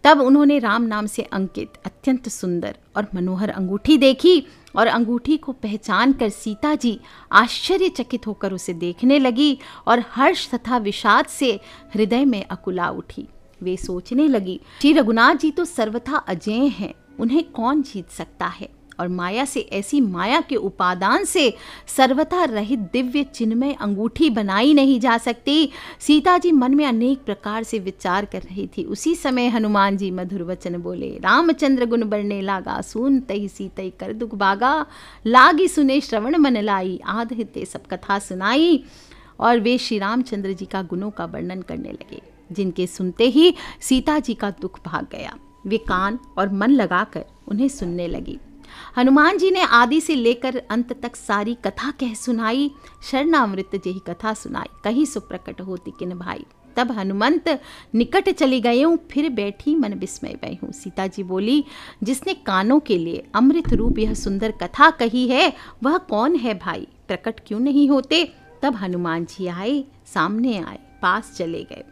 तब उन्होंने राम नाम से अंकित अत्यंत सुंदर और मनोहर अंगूठी देखी और अंगूठी को पहचान कर सीता जी आश्चर्यचकित होकर उसे देखने लगी और हर्ष तथा विषाद से हृदय में अकुला उठी वे सोचने लगी श्री रघुनाथ जी तो सर्वथा अजय हैं उन्हें कौन जीत सकता है और माया से ऐसी माया के उपादान से सर्वथा रहित दिव्य चिन्मय अंगूठी बनाई नहीं जा सकती सीता जी मन में अनेक प्रकार से विचार कर रही थी उसी समय हनुमान जी मधुर वचन बोले रामचंद्र गुण बढ़ने लागा सुन तही सीतई कर दुख भागा लागी सुने श्रवण मन लाई आधहिते सब कथा सुनाई और वे श्री रामचंद्र जी का गुणों का वर्णन करने लगे जिनके सुनते ही सीता जी का दुख भाग गया वे कान और मन लगाकर उन्हें सुनने लगी हनुमान जी ने आदि से लेकर अंत तक सारी कथा कह सुनाई शरणामृत जही कथा सुनाई कहीं सुप्रकट होती किन भाई तब हनुमंत निकट चली गए हूँ फिर बैठी मन विस्मय गई हूँ सीता जी बोली जिसने कानों के लिए अमृत रूप यह सुंदर कथा कही है वह कौन है भाई प्रकट क्यों नहीं होते तब हनुमान जी आए सामने आए पास चले गए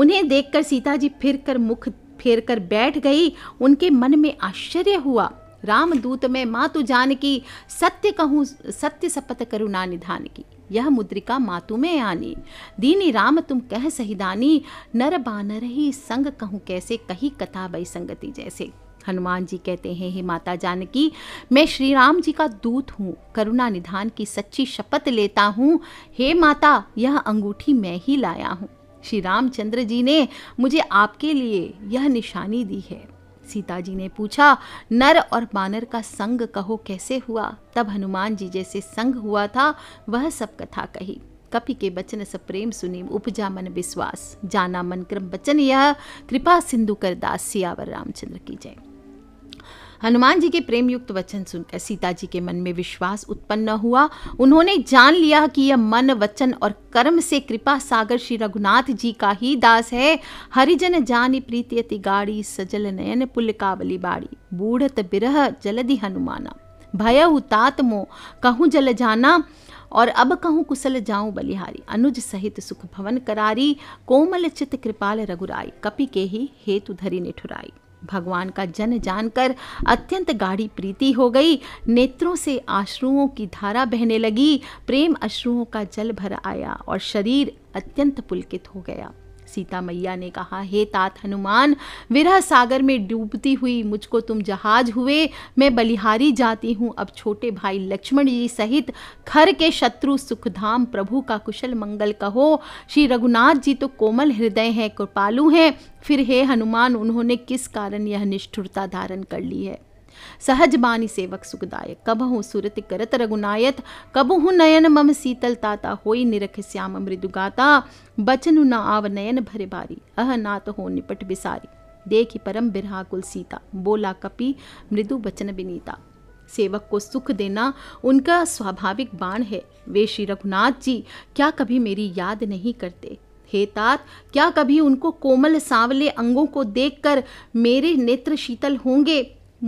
उन्हें देखकर सीता जी फिर कर मुख फेर कर बैठ गई उनके मन में आश्चर्य हुआ राम दूत में मातु जानकी सत्य कहूँ सत्य सपत करुणा निधान की यह मुद्रिका मातु में आनी दीनी राम तुम कह सहिदानी नर बानर ही संग कहूँ कैसे कही कथा बई संगति जैसे हनुमान जी कहते हैं हे माता जानकी मैं श्री राम जी का दूत हूँ करुणा निधान की सच्ची शपथ लेता हूँ हे माता यह अंगूठी मैं ही लाया हूँ श्री रामचंद्र जी ने मुझे आपके लिए यह निशानी दी है सीता जी ने पूछा नर और बानर का संग कहो कैसे हुआ तब हनुमान जी जैसे संग हुआ था वह सब कथा कही कपि के बचन सब प्रेम सुनी उपजा मन विश्वास जाना मन क्रम बचन यह कृपा सिंधु कर दास सियावर रामचंद्र की जय हनुमान जी के प्रेम युक्त वचन सुनकर सीता जी के मन में विश्वास उत्पन्न हुआ उन्होंने जान लिया कि यह मन वचन और कर्म से कृपा सागर श्री रघुनाथ जी का ही दास है हरिजन जानी प्रीति अति गाड़ी सजल नयन पुलकावली बाड़ी बूढ़त बिरह जलदि हनुमाना भय उतातमो मो कहूँ जल जाना और अब कहूँ कुशल जाऊँ बलिहारी अनुज सहित सुख भवन करारी कोमल चित कृपाल रघुराई कपि के ही हेतु धरी निठुराई भगवान का जन जानकर अत्यंत गाढ़ी प्रीति हो गई नेत्रों से आश्रुओं की धारा बहने लगी प्रेम अश्रुओं का जल भर आया और शरीर अत्यंत पुलकित हो गया सीता मैया ने कहा हे तात हनुमान विरह सागर में डूबती हुई मुझको तुम जहाज हुए मैं बलिहारी जाती हूँ अब छोटे भाई लक्ष्मण जी सहित खर के शत्रु सुखधाम प्रभु का कुशल मंगल कहो श्री रघुनाथ जी तो कोमल हृदय हैं कृपालु हैं फिर हे हनुमान उन्होंने किस कारण यह निष्ठुरता धारण कर ली है सहज बानी सेवक सुखदायक कबहु सुरत करत रघुनायत कबहु नयन मम शीतल ताता होई निरख श्याम मृदु गाता बचनु न आव नयन भरे बारी अह नात हो निपट बिसारी देखि परम बिरहाकुल सीता बोला कपि मृदु बचन विनीता सेवक को सुख देना उनका स्वाभाविक बाण है वे श्री रघुनाथ जी क्या कभी मेरी याद नहीं करते हे तात क्या कभी उनको कोमल सांवले अंगों को देखकर मेरे नेत्र शीतल होंगे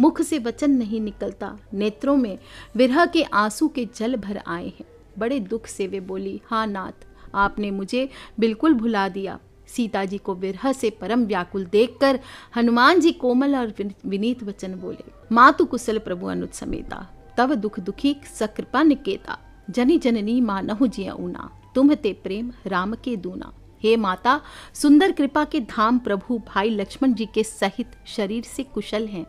मुख से वचन नहीं निकलता नेत्रों में विरह के आंसू के जल भर आए हैं बड़े दुख से वे बोली हाँ नाथ आपने मुझे बिल्कुल भुला दिया सीता जी को विरह से परम व्याकुल देखकर हनुमान जी कोमल और विनीत वचन बोले मातु कुशल प्रभु अनुज समेता तव दुख दुखी सकृपा निकेता जनी जननी नहु जी ऊना तुम ते प्रेम राम के दूना हे माता सुंदर कृपा के धाम प्रभु भाई लक्ष्मण जी के सहित शरीर से कुशल हैं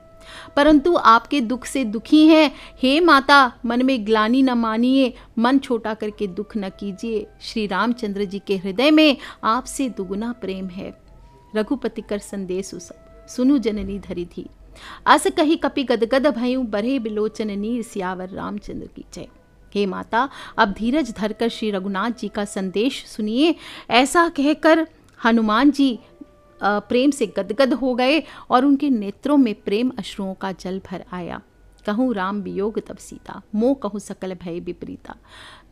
परंतु आपके दुख से दुखी हैं हे माता मन में ग्लानी न मानिए मन छोटा करके दुख न कीजिए श्री रामचंद्र जी के हृदय में आपसे दुगुना प्रेम है रघुपति कर संदेश सुनु जननी धरी थी अस कही कपि गदगद भयु बरे बिलोचन नीर सियावर रामचंद्र की जय हे माता अब धीरज धरकर श्री रघुनाथ जी का संदेश सुनिए ऐसा कहकर हनुमान जी प्रेम से गदगद हो गए और उनके नेत्रों में प्रेम अश्रुओं का जल भर आया कहूँ राम वियोग तब सीता मो कहूँ सकल भय विपरीता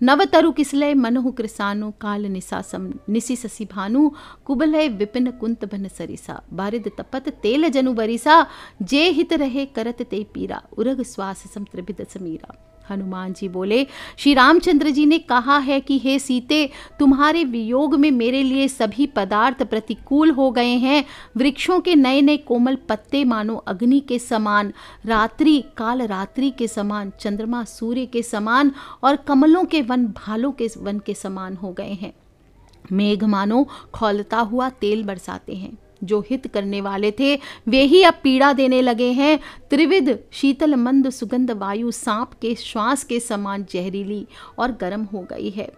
नव तरु किसलय मनहु कृसानु काल निशासम निशि ससी भानु कुबलय विपिन कुंत भन सरिसा बारिद तपत तेल जनु बरिसा जे हित रहे करत ते पीरा उरग श्वास सम त्रिभिद समीरा हनुमान जी बोले श्री रामचंद्र जी ने कहा है कि हे सीते तुम्हारे वियोग में मेरे लिए सभी पदार्थ प्रतिकूल हो गए हैं वृक्षों के नए नए कोमल पत्ते मानो अग्नि के समान रात्रि काल रात्रि के समान चंद्रमा सूर्य के समान और कमलों के वन भालों के वन के समान हो गए हैं मेघ मानो खोलता हुआ तेल बरसाते हैं जो हित करने वाले थे वे ही अब पीड़ा देने लगे हैं त्रिविध शीतल मंद सुगंध वायु सांप के श्वास के समान जहरीली और गर्म हो गई है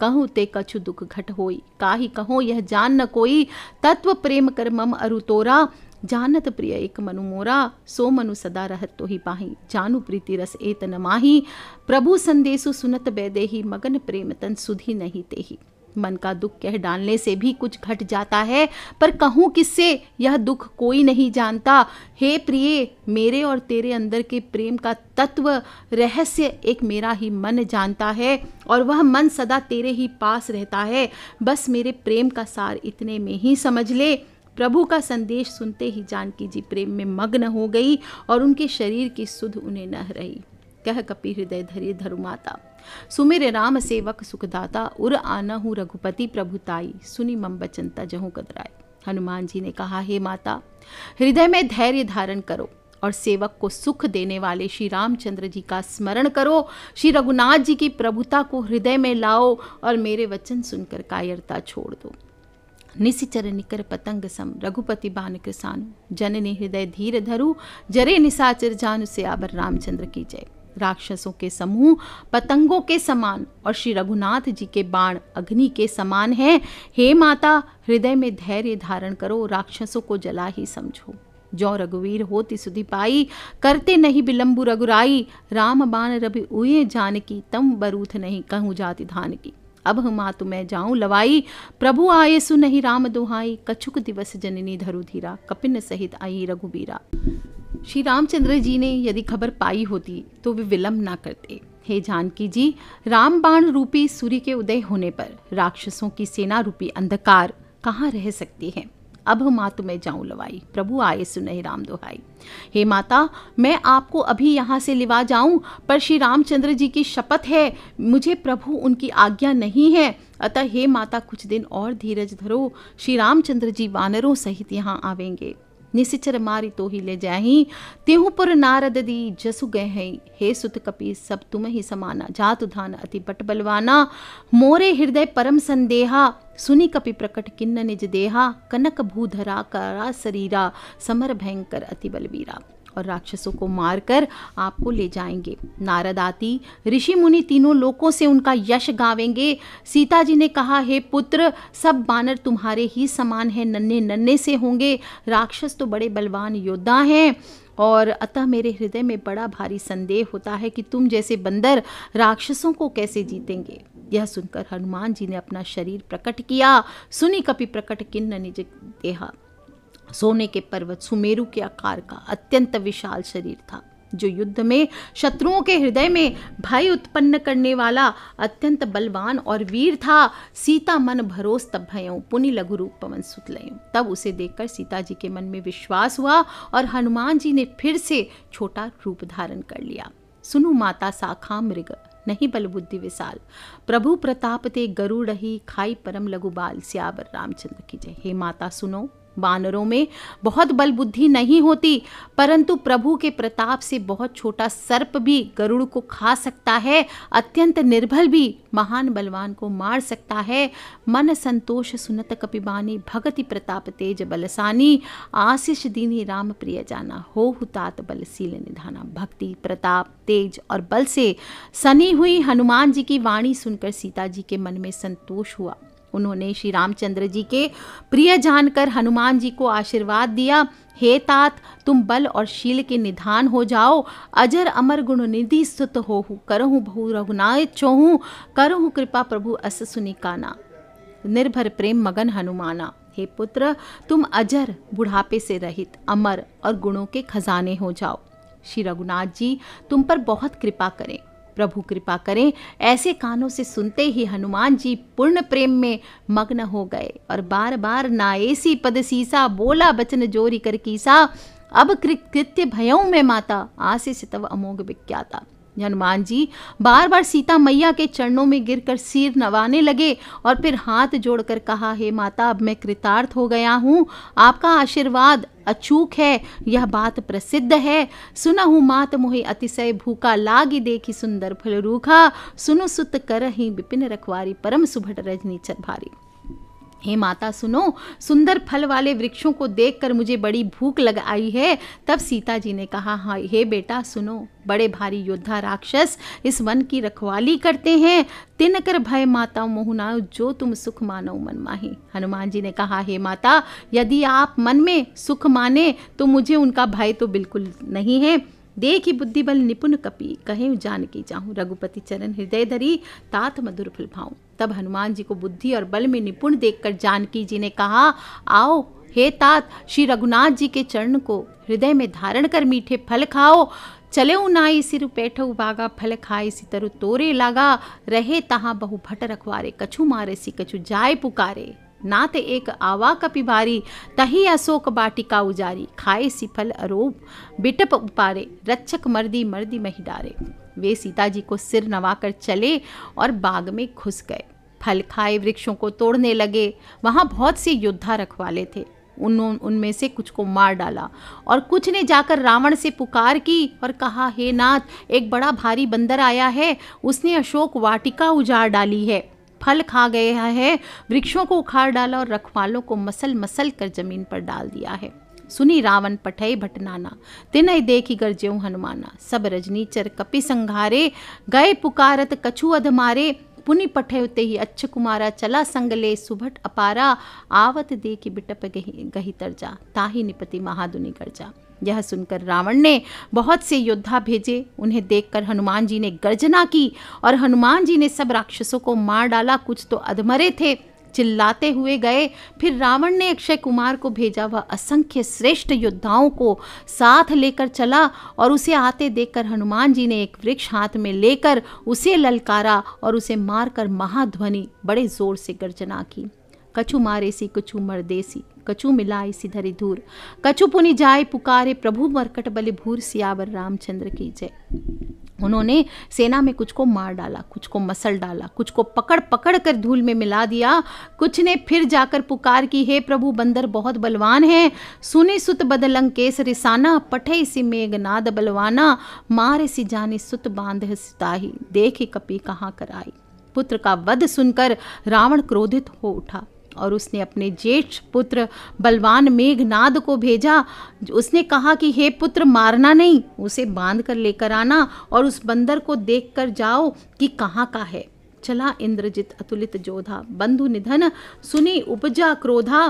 कहूँ ते कछु दुख घट होई काही कहो यह जान न कोई तत्व प्रेम कर मम अरुतोरा जानत प्रिय एक मनु मोरा सो मनु सदा रहत तो ही पाही जानु प्रीति रस एत न माही प्रभु संदेशु सुनत बैदेही मगन प्रेम तन सुधी नहीं तेही मन का दुख कह डालने से भी कुछ घट जाता है पर कहूँ किससे यह दुख कोई नहीं जानता हे प्रिय मेरे और तेरे अंदर के प्रेम का तत्व रहस्य एक मेरा ही मन जानता है और वह मन सदा तेरे ही पास रहता है बस मेरे प्रेम का सार इतने में ही समझ ले प्रभु का संदेश सुनते ही जानकी जी प्रेम में मग्न हो गई और उनके शरीर की सुध उन्हें नह रही कह कपी हृदय धरी धरुमाता सुमिर राम सेवक सुखदाता उर हूँ रघुपति प्रभुताई सुनी मम बचनता जहु कदराय हनुमान जी ने कहा हे माता हृदय में धैर्य धारण करो और सेवक को सुख देने वाले श्री रामचंद्र जी का स्मरण करो श्री रघुनाथ जी की प्रभुता को हृदय में लाओ और मेरे वचन सुनकर कायरता छोड़ दो निशिचर निकर पतंग सम रघुपति बान जन जननी हृदय धीर धरु जरे निशाचर जानु से आबर रामचंद्र की जय राक्षसों के समूह पतंगों के समान और श्री रघुनाथ जी के बाण अग्नि के समान हैं हे माता हृदय में धैर्य धारण करो राक्षसों को जला ही समझो जो रघुवीर होती सुधि पाई करते नहीं विलंबु रघुराई राम बाण रवि उये जान की तम बरूथ नहीं कहूँ जाति धान की अब हुमा तुम्हें जाऊं लवाई प्रभु आये सु नहीं राम दुहाई कछुक दिवस जननी धरु धीरा कपिन सहित आई रघुबीरा श्री रामचंद्र जी ने यदि खबर पाई होती तो वे विलम्ब ना करते हे जानकी जी राम बाण रूपी सूर्य के उदय होने पर राक्षसों की सेना रूपी अंधकार कहाँ रह सकती है अब माँ तुम्हें जाऊं लवाई प्रभु आए सुनहे राम दुहाई हे माता मैं आपको अभी यहाँ से लिवा जाऊं पर श्री रामचंद्र जी की शपथ है मुझे प्रभु उनकी आज्ञा नहीं है अतः हे माता कुछ दिन और धीरज धरो श्री रामचंद्र जी वानरों सहित यहाँ आवेंगे निशिचर मारी तो ही ले जाही तेहू पर नारद दी जसु गए हैं हे सुत कपि सब तुम ही समाना जात उधान अति बट बलवाना मोरे हृदय परम संदेहा सुनी कपि प्रकट किन्न निज देहा कनक भूधरा करा शरीरा समर भयंकर अति बलवीरा और राक्षसों को मारकर आपको ले जाएंगे नारद आती ऋषि मुनि तीनों लोगों से उनका यश गावेंगे सीता जी ने कहा हे पुत्र सब बानर तुम्हारे ही समान है नन्हे नन्हे से होंगे राक्षस तो बड़े बलवान योद्धा हैं और अतः मेरे हृदय में बड़ा भारी संदेह होता है कि तुम जैसे बंदर राक्षसों को कैसे जीतेंगे यह सुनकर हनुमान जी ने अपना शरीर प्रकट किया सुनी कपि प्रकट किन्न निज देहा सोने के पर्वत सुमेरु के आकार का अत्यंत विशाल शरीर था जो युद्ध में शत्रुओं के हृदय में भय उत्पन्न करने वाला अत्यंत बलवान और वीर था सीता मन भरोस तब भयो पुनि लघु रूप पवन सुत तब उसे देखकर सीता जी के मन में विश्वास हुआ और हनुमान जी ने फिर से छोटा रूप धारण कर लिया सुनु माता साखा मृग नहीं बल बुद्धि विशाल प्रभु प्रताप ते गरुड़ ही खाई परम लघु बाल सियाबर रामचंद्र की जय हे माता सुनो बानरों में बहुत बल बुद्धि नहीं होती परंतु प्रभु के प्रताप से बहुत छोटा सर्प भी गरुड़ को खा सकता है अत्यंत निर्बल भी महान बलवान को मार सकता है मन संतोष सुनत कपिबानी भगति प्रताप तेज बलसानी आशीष दीनी राम प्रिय जाना हो हुतात बलशील निधाना भक्ति प्रताप तेज और बल से सनी हुई हनुमान जी की वाणी सुनकर सीता जी के मन में संतोष हुआ उन्होंने श्री रामचंद्र जी के प्रिय जानकर हनुमान जी को आशीर्वाद दिया हे तात तुम बल और शील के निधान हो जाओ अजर अमर गुण निधि सुत हो करहूँ बहु रघुनाय चोहूँ करहूँ कृपा प्रभु अस सुनिकाना निर्भर प्रेम मगन हनुमाना हे पुत्र तुम अजर बुढ़ापे से रहित अमर और गुणों के खजाने हो जाओ श्री रघुनाथ जी तुम पर बहुत कृपा करें प्रभु कृपा करें ऐसे कानों से सुनते ही हनुमान जी पूर्ण प्रेम में मग्न हो गए और बार बार ना ऐसी पद सीसा बोला बचन जोरी कर कीसा अब कृत्य भयों में माता आशीष तव अमोघ विख्याता हनुमान जी बार बार सीता मैया के चरणों में गिरकर सिर नवाने लगे और फिर हाथ जोड़कर कहा हे माता अब मैं कृतार्थ हो गया हूँ आपका आशीर्वाद अचूक है यह बात प्रसिद्ध है सुना हूँ मात मोहे अतिशय भूखा लागी देखी सुंदर फल रूखा सुनु सुत कर ही विपिन रखवारी परम सुभट रजनी चरभारी हे माता सुनो सुंदर फल वाले वृक्षों को देखकर मुझे बड़ी भूख लग आई है तब सीता जी ने कहा हाँ हे बेटा सुनो बड़े भारी योद्धा राक्षस इस वन की रखवाली करते हैं तिन कर भय माता मोहना जो तुम सुख मानो मन माही हनुमान जी ने कहा हे माता यदि आप मन में सुख माने तो मुझे उनका भय तो बिल्कुल नहीं है देख बुद्धि बल निपुण कपि कहे जान की जाऊँ रघुपति चरण हृदय धरी तात मधुर फुल भाऊँ तब हनुमान जी को बुद्धि और बल में निपुण देखकर जानकी जी ने कहा आओ हे तात श्री रघुनाथ जी के चरण को हृदय में धारण कर मीठे फल खाओ चले उनाई सिर पैठ उबागा फल खाए सी तरु तोरे लागा रहे तहाँ बहु भट रखवारे कछु मारे सी कछु जाय पुकारे नाते एक आवा कपिबारी तही अशोक बाटिका उजारी खाए सी फल अरोप बिटप उपारे रक्षक मर्दी मर्दी मही डारे वे सीता जी को सिर नवाकर चले और बाग में घुस गए फल खाए वृक्षों को तोड़ने लगे वहाँ बहुत से योद्धा रखवाले थे उन उनमें से कुछ को मार डाला और कुछ ने जाकर रावण से पुकार की और कहा हे नाथ एक बड़ा भारी बंदर आया है उसने अशोक वाटिका उजाड़ डाली है फल खा गया है वृक्षों को उखाड़ डाला और रखवालों को मसल मसल कर जमीन पर डाल दिया है सुनी रावण पठय भटनाना तिनय देखी गर गर्ज्यू हनुमाना सब रजनीचर कपि संघारे गए पुकारत कछु अध मारे पुनि पठे पठयते ही अच्छ कुमारा चला संगले सुभट अपारा आवत दे की बिटप गही गही तरजा ताही निपति महादुनि गर्जा यह सुनकर रावण ने बहुत से योद्धा भेजे उन्हें देखकर हनुमान जी ने गर्जना की और हनुमान जी ने सब राक्षसों को मार डाला कुछ तो अधमरे थे चिल्लाते हुए गए फिर रावण ने अक्षय कुमार को भेजा वह असंख्य श्रेष्ठ योद्धाओं को साथ लेकर चला और उसे आते देखकर हनुमान जी ने एक वृक्ष हाथ में लेकर उसे ललकारा और उसे मारकर महाध्वनि बड़े जोर से गर्जना की कछु मारे सी कछु मरदेसी कछु मिलाए सिधरी धूर कछु पुनि जाए पुकारे प्रभु मरकट बलि भूर सियावर रामचंद्र की जय उन्होंने सेना में कुछ को मार डाला कुछ को मसल डाला कुछ को पकड़ पकड़ कर धूल में मिला दिया कुछ ने फिर जाकर पुकार की हे प्रभु बंदर बहुत बलवान है सुने सुत बदलंग केस रिसाना पठे सी मेघनाद बलवाना मार सी जाने सुत बांध सिताही देखी कपी कहाँ आई पुत्र का वध सुनकर रावण क्रोधित हो उठा और उसने अपने ज्येष्ठ पुत्र बलवान मेघनाद को भेजा उसने कहा कि हे पुत्र मारना नहीं उसे बांध कर लेकर आना और उस बंदर को देख कर जाओ कि कहाँ का है चला इंद्रजित अतुलित जोधा बंधु निधन सुनी उपजा क्रोधा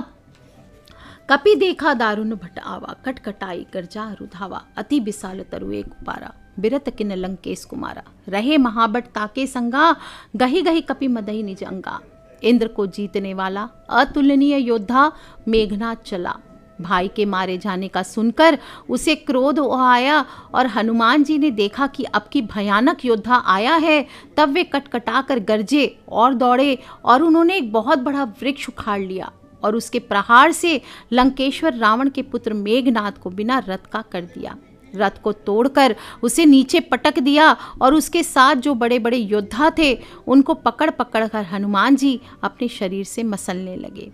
कपि देखा दारुण कटाई कटकटाई जा रुधावा अति विशाल तरु एक उपारा बिरत किन लंकेश कुमारा रहे महाबट ताके संगा गही गही कपि मदई अंगा इंद्र को जीतने वाला अतुलनीय योद्धा मेघनाथ चला भाई के मारे जाने का सुनकर उसे क्रोध आया और हनुमान जी ने देखा कि अब की भयानक योद्धा आया है तब वे कटकटा कर गर्जे और दौड़े और उन्होंने एक बहुत बड़ा वृक्ष उखाड़ लिया और उसके प्रहार से लंकेश्वर रावण के पुत्र मेघनाथ को बिना रथ का कर दिया रथ को तोड़कर उसे नीचे पटक दिया और उसके साथ जो बड़े बड़े योद्धा थे उनको पकड़ पकड़ कर हनुमान जी अपने शरीर से मसलने लगे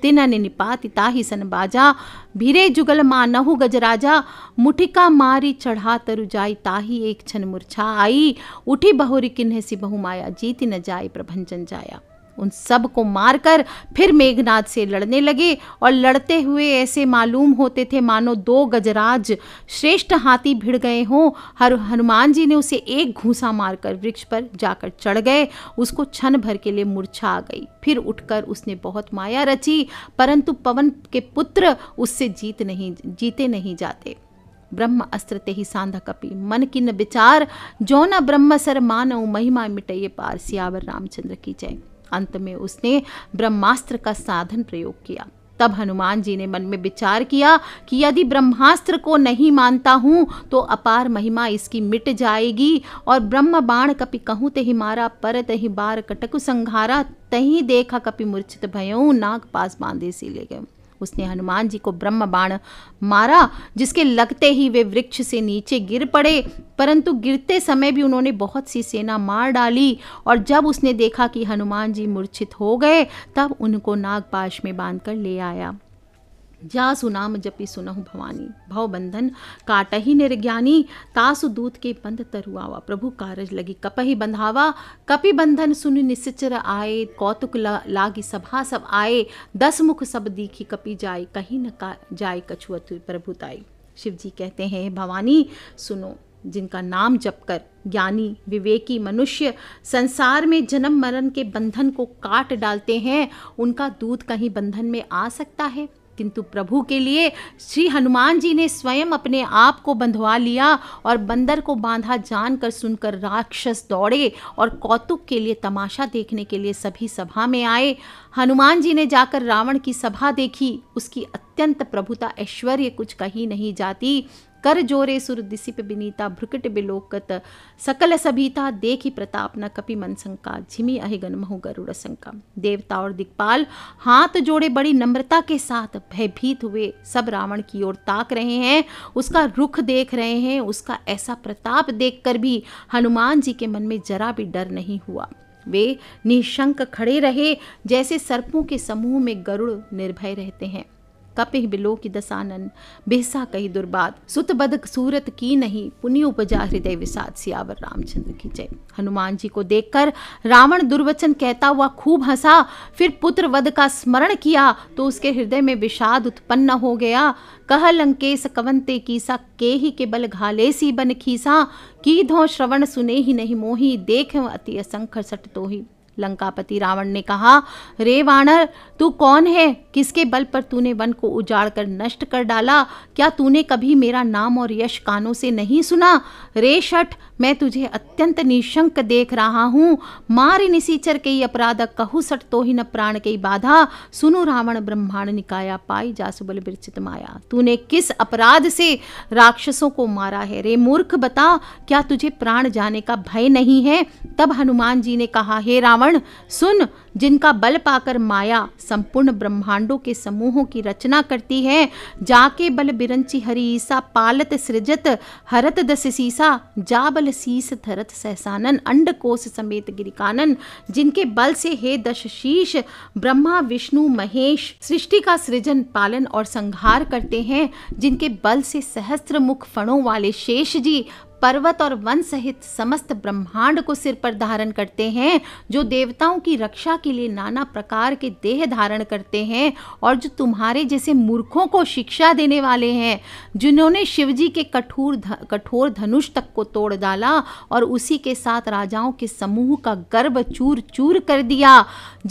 तिन निपात सन बाजा भीरे जुगल नहु गजराजा मुठिका मारी चढ़ा जाई ताही एक छन मूर्छा आई उठी बहुरी किन्ह सी बहु माया जीति न जाय प्रभंजन जाया उन सब को मारकर फिर मेघनाथ से लड़ने लगे और लड़ते हुए ऐसे मालूम होते थे मानो दो गजराज श्रेष्ठ हाथी भिड़ गए हों हर हनुमान जी ने उसे एक घूसा मारकर वृक्ष पर जाकर चढ़ गए उसको क्षण भर के लिए मूर्छा आ गई फिर उठकर उसने बहुत माया रची परंतु पवन के पुत्र उससे जीत नहीं जीते नहीं जाते ब्रह्म अस्त्र ते ही सांधा कपी मन की न विचार जो न ब्रह्म सर मानव महिमा मिटे पार सियावर रामचंद्र की जय अंत में उसने ब्रह्मास्त्र का साधन प्रयोग किया तब हनुमान जी ने मन में विचार किया कि यदि ब्रह्मास्त्र को नहीं मानता हूँ तो अपार महिमा इसकी मिट जाएगी और ब्रह्म बाण कपि कहूँ तही मारा पर तही बार कटक संघारा तही देखा कपि मूर्छित भयो नाग पास बांधे सी ले गए उसने हनुमान जी को ब्रह्म बाण मारा जिसके लगते ही वे वृक्ष से नीचे गिर पड़े परंतु गिरते समय भी उन्होंने बहुत सी सेना मार डाली और जब उसने देखा कि हनुमान जी मूर्छित हो गए तब उनको नागपाश में बांधकर ले आया जा सुनाम जपि सुनहु भवानी भव बंधन ही निर्ज्ञानी तासु दूत के बंध तरुआवा प्रभु कारज लगी ही बंधावा कपि बंधन सुन निश्चर आए कौतुक ला, लागी सभा सब आए दस मुख सब दीखी कपि जाए कहीं न का, जाए कछुअत प्रभुताई शिव जी कहते हैं भवानी सुनो जिनका नाम जपकर ज्ञानी विवेकी मनुष्य संसार में जन्म मरण के बंधन को काट डालते हैं उनका दूध कहीं बंधन में आ सकता है किंतु प्रभु के लिए श्री हनुमान जी ने स्वयं अपने आप को बंधवा लिया और बंदर को बांधा जानकर सुनकर राक्षस दौड़े और कौतुक के लिए तमाशा देखने के लिए सभी सभा में आए हनुमान जी ने जाकर रावण की सभा देखी उसकी अत्यंत प्रभुता ऐश्वर्य कुछ कही नहीं जाती कर जोरे सुर दिसिप बिनीता भ्रुकट बिलोकत सकल सभीता देखी प्रताप न कपि मन संका झिमी अहिगन महु गरुड़ संका देवता और दिक्पाल हाथ जोड़े बड़ी नम्रता के साथ भयभीत हुए सब रावण की ओर ताक रहे हैं उसका रुख देख रहे हैं उसका ऐसा प्रताप देखकर भी हनुमान जी के मन में जरा भी डर नहीं हुआ वे निशंक खड़े रहे जैसे सर्पों के समूह में गरुड़ निर्भय रहते हैं कपिह बिलो की दसानन बेसा कही दुर्बाद सुत बदक सूरत की नहीं पुनि उपजा हृदय विषाद सियावर रामचंद्र की जय हनुमान जी को देखकर रावण दुर्वचन कहता हुआ खूब हंसा फिर पुत्र वध का स्मरण किया तो उसके हृदय में विषाद उत्पन्न हो गया कह लंकेश कवंते कीसा के ही के बल घाले सी बन खीसा की धो श्रवण सुने ही नहीं मोही देख अति असंख सट तो ही लंकापति रावण ने कहा रे वानर तू कौन है किसके बल पर तूने वन को उजाड़ कर नष्ट कर डाला क्या तूने कभी मेरा नाम और यश कानों से नहीं सुना रे शठ मैं तुझे अत्यंत निशंक देख रहा हूँ मार निशीचर के अपराध कहु सट तो ही न प्राण के बाधा सुनु रावण ब्रह्मांड निकाया पाई जासुबल विरचित माया तूने किस अपराध से राक्षसों को मारा है रे मूर्ख बता क्या तुझे प्राण जाने का भय नहीं है तब हनुमान जी ने कहा हे रावण सुन जिनका बल पाकर माया संपूर्ण ब्रह्मांडों के समूहों की रचना करती है जाके बल बिरंची हरि ईसा पालत सृजत हरत दस सीसा जा बल शीस थरत सहसानन अंड कोश समेत गिरिकानन जिनके बल से हे दश शीश ब्रह्मा विष्णु महेश सृष्टि का सृजन पालन और संहार करते हैं जिनके बल से सहस्त्र मुख फणों वाले शेष जी पर्वत और वन सहित समस्त ब्रह्मांड को सिर पर धारण करते हैं जो देवताओं की रक्षा के लिए नाना प्रकार के देह धारण करते हैं और जो तुम्हारे जैसे मूर्खों को शिक्षा देने वाले हैं जिन्होंने शिवजी के कठोर कठोर धनुष तक को तोड़ डाला और उसी के साथ राजाओं के समूह का गर्भ चूर चूर कर दिया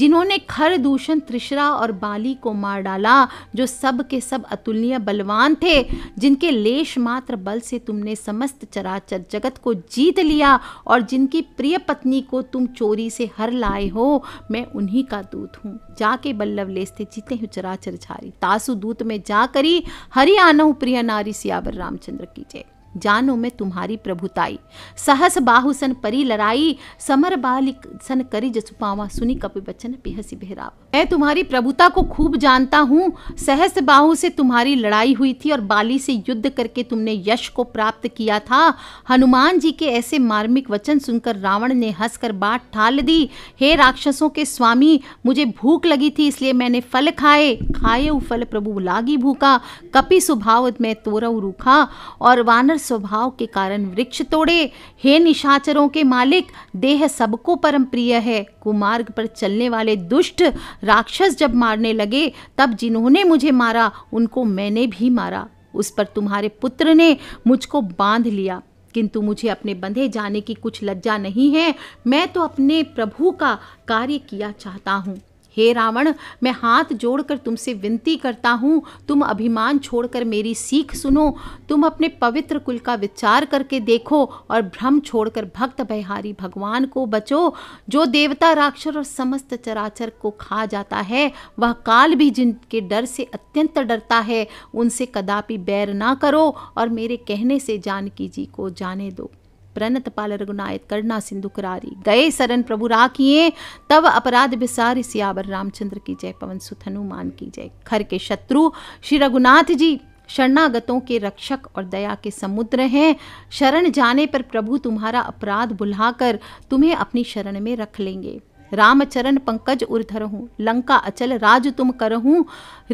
जिन्होंने खर दूषण त्रिशरा और बाली को मार डाला जो सब के सब अतुलनीय बलवान थे जिनके लेश मात्र बल से तुमने समस्त चरा चर जगत को जीत लिया और जिनकी प्रिय पत्नी को तुम चोरी से हर लाए हो मैं उन्हीं का दूत हूँ जाके बल्लभ लेसते जीते हूँ चराचर झारी तासु दूत में जा करी हरि आनऊ प्रिय नारी सियावर रामचंद्र की जय जानो मैं तुम्हारी प्रभुताई सहस बाहुसन परी लड़ाई समर बालिक सन करी जसुपावा सुनी कपि बच्चन बेहसी बेहरा मैं तुम्हारी प्रभुता को खूब जानता हूँ सहस बाहु से तुम्हारी लड़ाई हुई थी और बाली से युद्ध करके तुमने यश को प्राप्त किया था हनुमान जी के ऐसे मार्मिक वचन सुनकर रावण ने हंसकर बाट ठाल दी हे राक्षसों के स्वामी मुझे भूख लगी थी इसलिए मैंने फल खाए खाए फल प्रभु लागी भूखा कपि स्वभाव में तोरव रूखा और वानर स्वभाव के कारण वृक्ष तोड़े हे निशाचरों के मालिक देह सबको परम प्रिय है कुमार्ग पर चलने वाले दुष्ट राक्षस जब मारने लगे तब जिन्होंने मुझे मारा उनको मैंने भी मारा उस पर तुम्हारे पुत्र ने मुझको बांध लिया किंतु मुझे अपने बंधे जाने की कुछ लज्जा नहीं है मैं तो अपने प्रभु का कार्य किया चाहता हूँ हे रावण मैं हाथ जोड़कर तुमसे विनती करता हूँ तुम अभिमान छोड़कर मेरी सीख सुनो तुम अपने पवित्र कुल का विचार करके देखो और भ्रम छोड़कर भक्त बहारी भगवान को बचो जो देवता राक्षस और समस्त चराचर को खा जाता है वह काल भी जिनके डर से अत्यंत डरता है उनसे कदापि बैर ना करो और मेरे कहने से जानकी जी को जाने दो प्रणत पाल रघुनायत करना सिंधु करारी गए सरन प्रभु राखिए तब अपराध बिसार सियावर रामचंद्र की जय पवन सुत हनुमान की जय खर के शत्रु श्री रघुनाथ जी शरणागतों के रक्षक और दया के समुद्र हैं शरण जाने पर प्रभु तुम्हारा अपराध भुलाकर तुम्हें अपनी शरण में रख लेंगे रामचरण पंकज उर्धर हूँ लंका अचल राज तुम करहूँ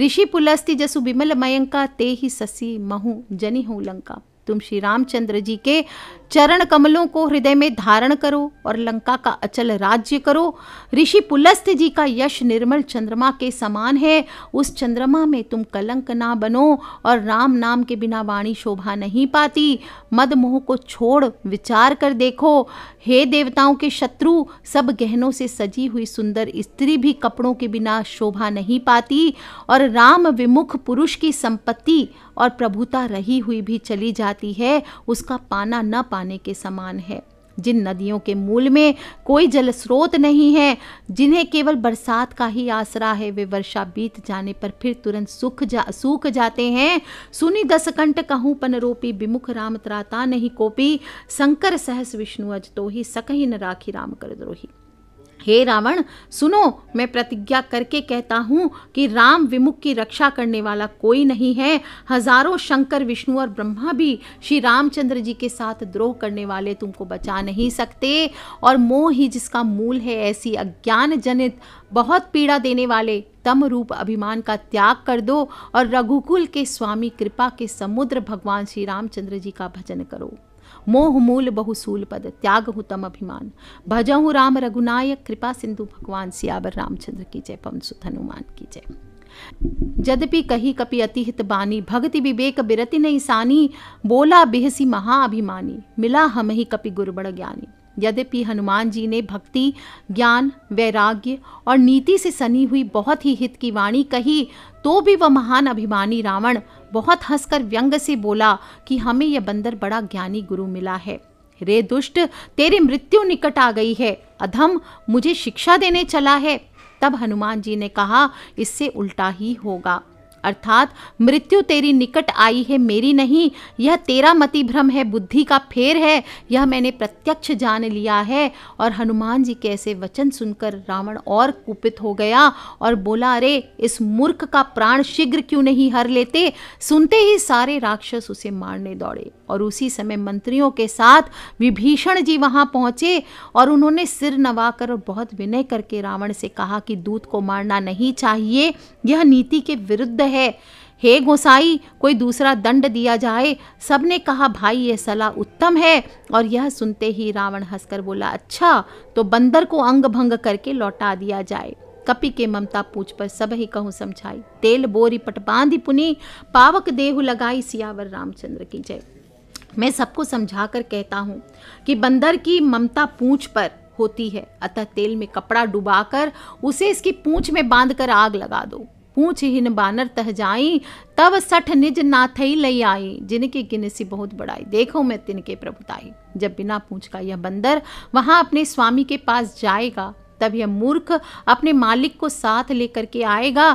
ऋषि पुलस्ति जसु बिमल मयंका ते ही ससी महू जनी हूँ लंका तुम श्री रामचंद्र जी के चरण कमलों को हृदय में धारण करो और लंका का अचल राज्य करो ऋषि पुलस्थ जी का यश निर्मल चंद्रमा के समान है उस चंद्रमा में तुम कलंक ना बनो और राम नाम के बिना वाणी शोभा नहीं पाती मद मोह को छोड़ विचार कर देखो हे देवताओं के शत्रु सब गहनों से सजी हुई सुंदर स्त्री भी कपड़ों के बिना शोभा नहीं पाती और राम विमुख पुरुष की संपत्ति और प्रभुता रही हुई भी चली जाती है उसका पाना न पाने के समान है जिन नदियों के मूल में कोई जल स्रोत नहीं है जिन्हें केवल बरसात का ही आसरा है वे वर्षा बीत जाने पर फिर तुरंत सुख जा सूख जाते हैं सुनी दस कंट कहूँ पनरोपी विमुख राम त्राता नहीं कोपी शंकर सहस विष्णुअज तो ही सकही न राखी राम कर द्रोही हे रावण सुनो मैं प्रतिज्ञा करके कहता हूँ कि राम विमुख की रक्षा करने वाला कोई नहीं है हजारों शंकर विष्णु और ब्रह्मा भी श्री रामचंद्र जी के साथ द्रोह करने वाले तुमको बचा नहीं सकते और मोह ही जिसका मूल है ऐसी अज्ञान जनित बहुत पीड़ा देने वाले तम रूप अभिमान का त्याग कर दो और रघुकुल के स्वामी कृपा के समुद्र भगवान श्री रामचंद्र जी का भजन करो मोह मूल बहुसूल पद त्याग हूँ तम अभिमान भजहूँ राम रघुनायक कृपा सिंधु भगवान सियावर रामचंद्र की जय पवन सुत हनुमान की जय जदपि कही कपि अतिहित बानी भगति विवेक बिरति नहीं सानी बोला बेहसी महाअभिमानी मिला हम ही कपि गुरबड़ ज्ञानी यद्यपि हनुमान जी ने भक्ति ज्ञान वैराग्य और नीति से सनी हुई बहुत ही हित की वाणी कही तो भी वह महान अभिमानी रावण बहुत हंसकर व्यंग से बोला कि हमें यह बंदर बड़ा ज्ञानी गुरु मिला है रे दुष्ट तेरी मृत्यु निकट आ गई है अधम मुझे शिक्षा देने चला है तब हनुमान जी ने कहा इससे उल्टा ही होगा अर्थात मृत्यु तेरी निकट आई है मेरी नहीं यह तेरा मति भ्रम है बुद्धि का फेर है यह मैंने प्रत्यक्ष जान लिया है और हनुमान जी के ऐसे वचन सुनकर रावण और कुपित हो गया और बोला अरे इस मूर्ख का प्राण शीघ्र क्यों नहीं हर लेते सुनते ही सारे राक्षस उसे मारने दौड़े और उसी समय मंत्रियों के साथ विभीषण जी वहां पहुंचे और उन्होंने सिर नवाकर और बहुत विनय करके रावण से कहा कि दूत को मारना नहीं चाहिए यह नीति के विरुद्ध है हे गोसाई कोई दूसरा दंड दिया जाए सबने कहा भाई यह सलाह उत्तम है और यह सुनते ही रावण हंसकर बोला अच्छा तो बंदर को अंग भंग करके लौटा दिया जाए कपि के ममता पूछ पर सब ही कहूँ समझाई तेल बोरी पट बांधी पुनी पावक देह लगाई सियावर रामचंद्र की जय मैं सबको समझा कर कहता हूँ कि बंदर की ममता पूछ पर होती है अतः तेल में कपड़ा डुबाकर उसे इसकी पूंछ में बांधकर आग लगा दो पूछ हिन बानर तह जाई तब सठ निज नाथई लई आई जिनके गिनसी बहुत बड़ाई देखो मैं तिनके प्रभुताई जब बिना पूछ का यह बंदर वहां अपने स्वामी के पास जाएगा तब यह मूर्ख अपने मालिक को साथ लेकर के आएगा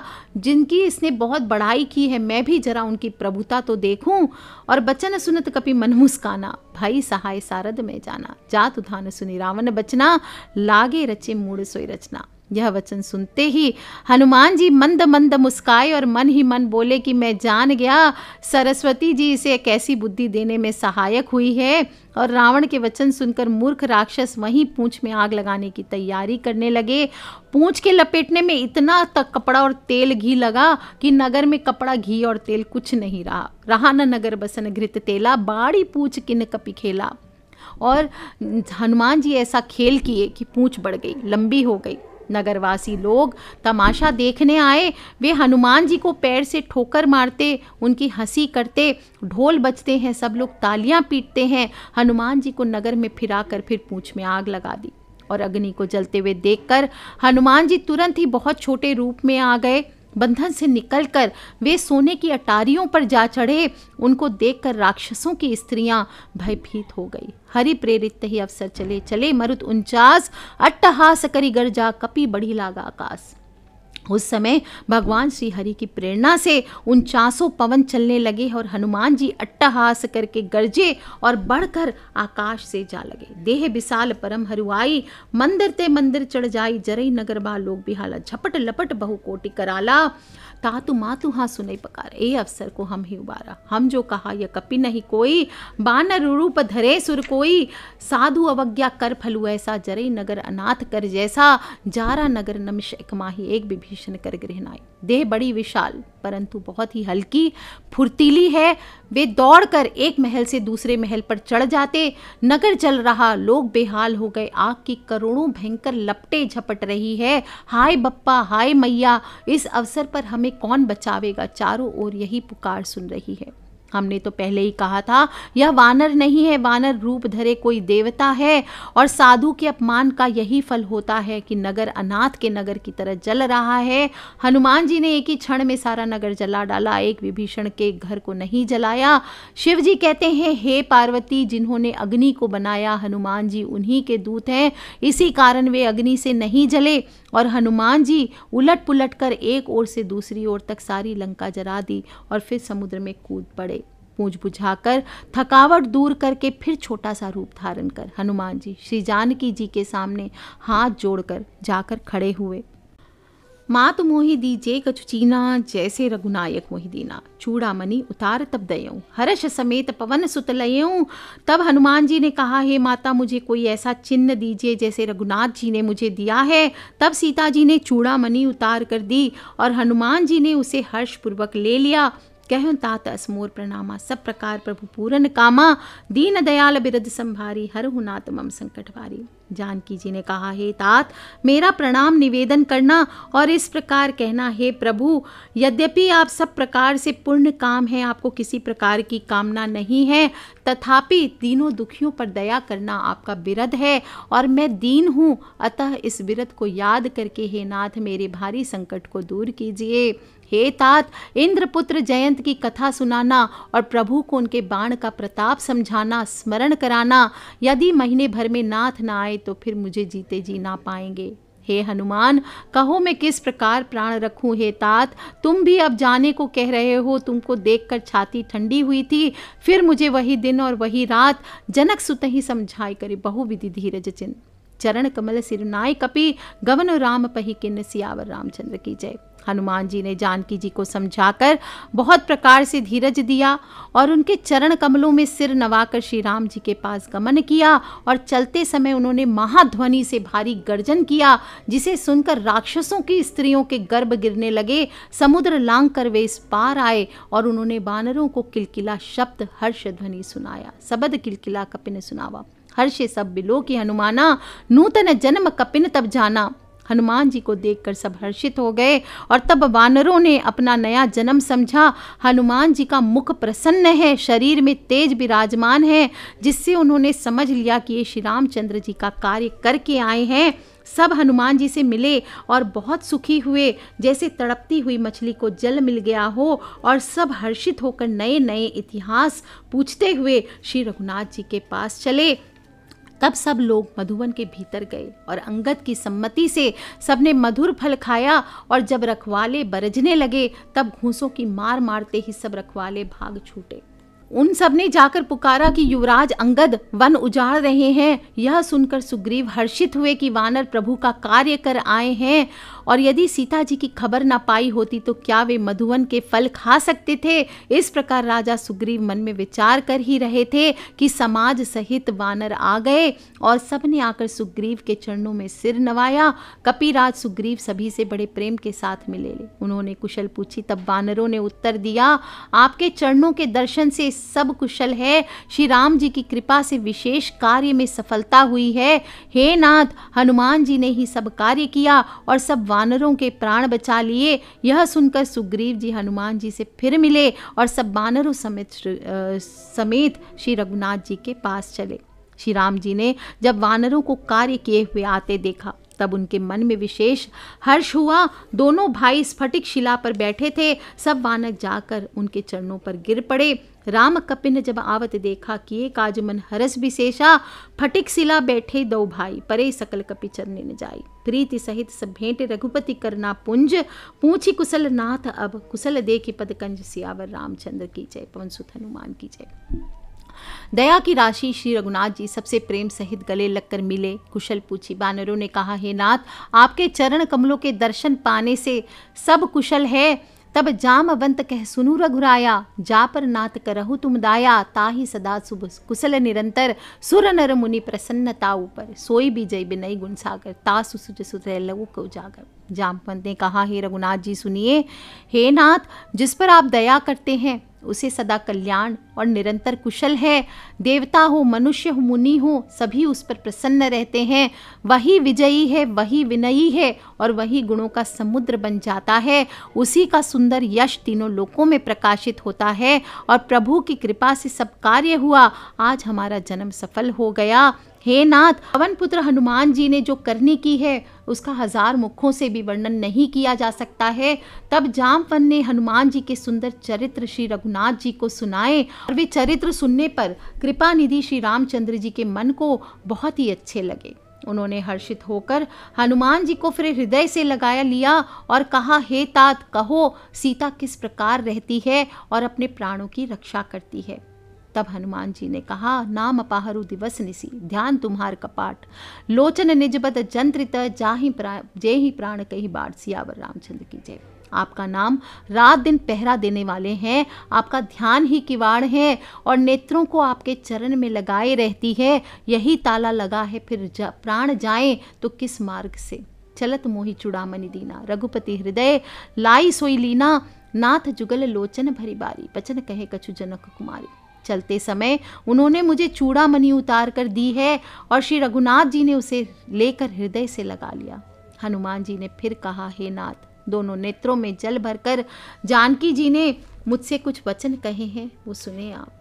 जिनकी इसने बहुत बड़ाई की है मैं भी जरा उनकी प्रभुता तो देखूं और बचन सुनत कपी मन मुस्काना भाई सहाय सारद में जाना जात उधान सुनी रावण बचना लागे रचे मूड़ सोई रचना यह वचन सुनते ही हनुमान जी मंद मंद मुस्काए और मन ही मन बोले कि मैं जान गया सरस्वती जी इसे कैसी बुद्धि देने में सहायक हुई है और रावण के वचन सुनकर मूर्ख राक्षस वहीं पूंछ में आग लगाने की तैयारी करने लगे पूंछ के लपेटने में इतना तक कपड़ा और तेल घी लगा कि नगर में कपड़ा घी और तेल कुछ नहीं रहा रहा न नगर बसन घृत तेला बाड़ी पूछ किन कपी खेला और हनुमान जी ऐसा खेल किए कि पूछ बढ़ गई लंबी हो गई नगरवासी लोग तमाशा देखने आए वे हनुमान जी को पैर से ठोकर मारते उनकी हंसी करते ढोल बजते हैं सब लोग तालियां पीटते हैं हनुमान जी को नगर में फिरा कर फिर पूँछ में आग लगा दी और अग्नि को जलते हुए देखकर हनुमान जी तुरंत ही बहुत छोटे रूप में आ गए बंधन से निकलकर वे सोने की अटारियों पर जा चढ़े उनको देखकर राक्षसों की स्त्रियां भयभीत हो गई हरि प्रेरित ही अवसर चले चले मरुत उनचास अट्टहास करी गर्जा कपी बढ़ी लागा आकाश उस समय भगवान श्री हरि की प्रेरणा से उनचासों पवन चलने लगे और हनुमान जी अट्टहास करके गरजे और बढ़कर आकाश से जा लगे देह विशाल परम हरुआई मंदिर ते मंदिर चढ़ जाई जरई नगर बा लोग बिहाला झपट लपट बहु कोटि कराला तातु मातु हाँ सुनई पकार ए अवसर को हम ही उबारा हम जो कहा यह कपि नहीं कोई बानर रूप धरे सुर कोई साधु अवज्ञा कर फलु ऐसा जरे नगर अनाथ कर जैसा जारा नगर नमिष एक माही एक विभीषण कर गृहनाई देह बड़ी विशाल परंतु बहुत ही हल्की फुर्तीली है वे दौड़कर एक महल से दूसरे महल पर चढ़ जाते नगर जल रहा लोग बेहाल हो गए आग की करोड़ों भयंकर लपटे झपट रही है हाय बप्पा हाय मैया इस अवसर पर हमें कौन बचावेगा चारों ओर यही पुकार सुन रही है हमने तो पहले ही कहा था यह वानर नहीं है वानर रूप धरे कोई देवता है और साधु के अपमान का यही फल होता है कि नगर अनाथ के नगर की तरह जल रहा है हनुमान जी ने एक ही क्षण में सारा नगर जला डाला एक विभीषण के घर को नहीं जलाया शिव जी कहते हैं हे पार्वती जिन्होंने अग्नि को बनाया हनुमान जी उन्हीं के दूत हैं इसी कारण वे अग्नि से नहीं जले और हनुमान जी उलट पुलट कर एक ओर से दूसरी ओर तक सारी लंका जरा दी और फिर समुद्र में कूद पड़े पूछ बुझाकर थकावट दूर करके फिर छोटा सा रूप धारण कर हनुमान जी श्री जानकी जी के सामने हाथ जोड़कर जाकर खड़े हुए मात मोहि दीजे चीना जैसे रघुनायक मोहिदीना मनी उतार तब दयूं हर्ष समेत पवन सुत लयूं तब हनुमान जी ने कहा हे माता मुझे कोई ऐसा चिन्ह दीजिए जैसे रघुनाथ जी ने मुझे दिया है तब सीता जी ने चूड़ा मनी उतार कर दी और हनुमान जी ने उसे हर्षपूर्वक ले लिया कहूँ तात असमोर प्रणामा सब प्रकार प्रभु पूरन कामा दीन दयाल बिरद संभारी हर हुनात मम संकट भारी जानकी जी ने कहा हे तात मेरा प्रणाम निवेदन करना और इस प्रकार कहना हे प्रभु यद्यपि आप सब प्रकार से पूर्ण काम हैं आपको किसी प्रकार की कामना नहीं है तथापि तीनों दुखियों पर दया करना आपका विरध है और मैं दीन हूँ अतः इस विरध को याद करके हे नाथ मेरे भारी संकट को दूर कीजिए हे तात इंद्रपुत्र जयंत की कथा सुनाना और प्रभु को उनके बाण का प्रताप समझाना स्मरण कराना यदि महीने भर में नाथ ना आए तो फिर मुझे जीते जी ना पाएंगे हे हनुमान कहो मैं किस प्रकार प्राण रखूं हे तात तुम भी अब जाने को कह रहे हो तुमको देखकर छाती ठंडी हुई थी फिर मुझे वही दिन और वही रात जनक सुतही समझाई करे बहुविधि धीरज चिन्ह चरण कमल सिर नाय कपि गवन राम पही किन्न सियावर रामचंद्र की जय हनुमान जी ने जानकी जी को समझाकर बहुत प्रकार से धीरज दिया और उनके चरण कमलों में सिर नवाकर श्री राम जी के पास गमन किया और चलते समय उन्होंने महाध्वनि से भारी गर्जन किया जिसे सुनकर राक्षसों की स्त्रियों के गर्भ गिरने लगे समुद्र लांग कर वे इस पार आए और उन्होंने बानरों को किलकिला शब्द हर्ष ध्वनि सुनाया सबद किलकिला कपिन सुनावा हर्षे सब बिलो की हनुमाना नूतन जन्म कपिन तब जाना हनुमान जी को देखकर सब हर्षित हो गए और तब वानरों ने अपना नया जन्म समझा हनुमान जी का मुख प्रसन्न है शरीर में तेज विराजमान है जिससे उन्होंने समझ लिया कि ये श्री रामचंद्र जी का कार्य करके आए हैं सब हनुमान जी से मिले और बहुत सुखी हुए जैसे तड़पती हुई मछली को जल मिल गया हो और सब हर्षित होकर नए नए इतिहास पूछते हुए श्री रघुनाथ जी के पास चले तब सब लोग मधुवन के भीतर गए और अंगद की सम्मति से सबने मधुर फल खाया और जब रखवाले बरजने लगे तब घूसों की मार मारते ही सब रखवाले भाग छूटे उन सब ने जाकर पुकारा कि युवराज अंगद वन उजाड़ रहे हैं यह सुनकर सुग्रीव हर्षित हुए कि वानर प्रभु का कार्य कर आए हैं और यदि सीता जी की खबर ना पाई होती तो क्या वे मधुवन के फल खा सकते थे इस प्रकार राजा सुग्रीव मन में विचार कर ही रहे थे कि समाज सहित वानर आ गए और सबने आकर सुग्रीव के चरणों में सिर नवाया कपिराज सुग्रीव सभी से बड़े प्रेम के साथ मिले उन्होंने कुशल पूछी तब वानरों ने उत्तर दिया आपके चरणों के दर्शन से सब कुशल है श्री राम जी की कृपा से विशेष कार्य में सफलता हुई है हे नाथ हनुमान जी ने ही सब कार्य किया और सब वानरों के प्राण बचा लिए यह सुनकर सुग्रीव जी हनुमान जी से फिर मिले और सब वानरों समेत समेत श्री रघुनाथ जी के पास चले श्री राम जी ने जब वानरों को कार्य किए हुए आते देखा तब उनके मन में विशेष हर्ष हुआ दोनों भाई स्फटिक शिला पर बैठे थे सब वानक जाकर उनके चरणों पर गिर पड़े राम कपिन जब आवत देखा किए काज मन हरस विशेषा फटिक सिला बैठे दो भाई परे सकल कपि चरने न जाई प्रीति सहित सब भेंट रघुपति करना पुंज पूछी कुशल नाथ अब कुशल देखी पद कंज सियावर रामचंद्र की जय पवन सुत हनुमान की जय दया की राशि श्री रघुनाथ जी सबसे प्रेम सहित गले लगकर मिले कुशल पूछी बानरों ने कहा हे नाथ आपके चरण कमलों के दर्शन पाने से सब कुशल है तब जामवंत कह सुनु रघुराया जा पर नाथ करहु तुम दाया ताहि सदा सुब कुशल निरंतर सुर नर मुनि प्रसन्नता ऊपर सोई भी जय बिनय गुण सागर तासु सुज सुतह लघु को जागर जामवंत ने कहा हे रघुनाथ जी सुनिए हे नाथ जिस पर आप दया करते हैं उसे सदा कल्याण और निरंतर कुशल है देवता हो मनुष्य हो मुनि हो सभी उस पर प्रसन्न रहते हैं वही विजयी है वही विनयी है और वही गुणों का समुद्र बन जाता है उसी का सुंदर यश तीनों लोकों में प्रकाशित होता है और प्रभु की कृपा से सब कार्य हुआ आज हमारा जन्म सफल हो गया हे नाथ पवन पुत्र हनुमान जी ने जो करनी की है उसका हजार मुखों से भी वर्णन नहीं किया जा सकता है तब जामवन ने हनुमान जी के सुंदर चरित्र श्री रघुनाथ जी को सुनाए और वे चरित्र सुनने पर कृपा निधि श्री रामचंद्र जी के मन को बहुत ही अच्छे लगे उन्होंने हर्षित होकर हनुमान जी को फिर हृदय से लगाया लिया और कहा हे तात कहो सीता किस प्रकार रहती है और अपने प्राणों की रक्षा करती है तब हनुमान जी ने कहा नाम अपाहरु दिवस निसी ध्यान तुम्हार कपाट लोचन निजबद जंत्रित जाहि जे ही प्राण कही बाढ़ सियावर रामचंद्र की जय आपका नाम रात दिन पहरा देने वाले हैं आपका ध्यान ही किवाड़ है और नेत्रों को आपके चरण में लगाए रहती है यही ताला लगा है फिर जा, प्राण जाए तो किस मार्ग से चलत मोहि चुड़ामणि दीना रघुपति हृदय लाई सोई लीना नाथ जुगल लोचन भरी बारी बचन कहे कछु जनक कुमारी चलते समय उन्होंने मुझे चूड़ा मनी उतार कर दी है और श्री रघुनाथ जी ने उसे लेकर हृदय से लगा लिया हनुमान जी ने फिर कहा हे नाथ दोनों नेत्रों में जल भरकर जानकी जी ने मुझसे कुछ वचन कहे हैं वो सुने आप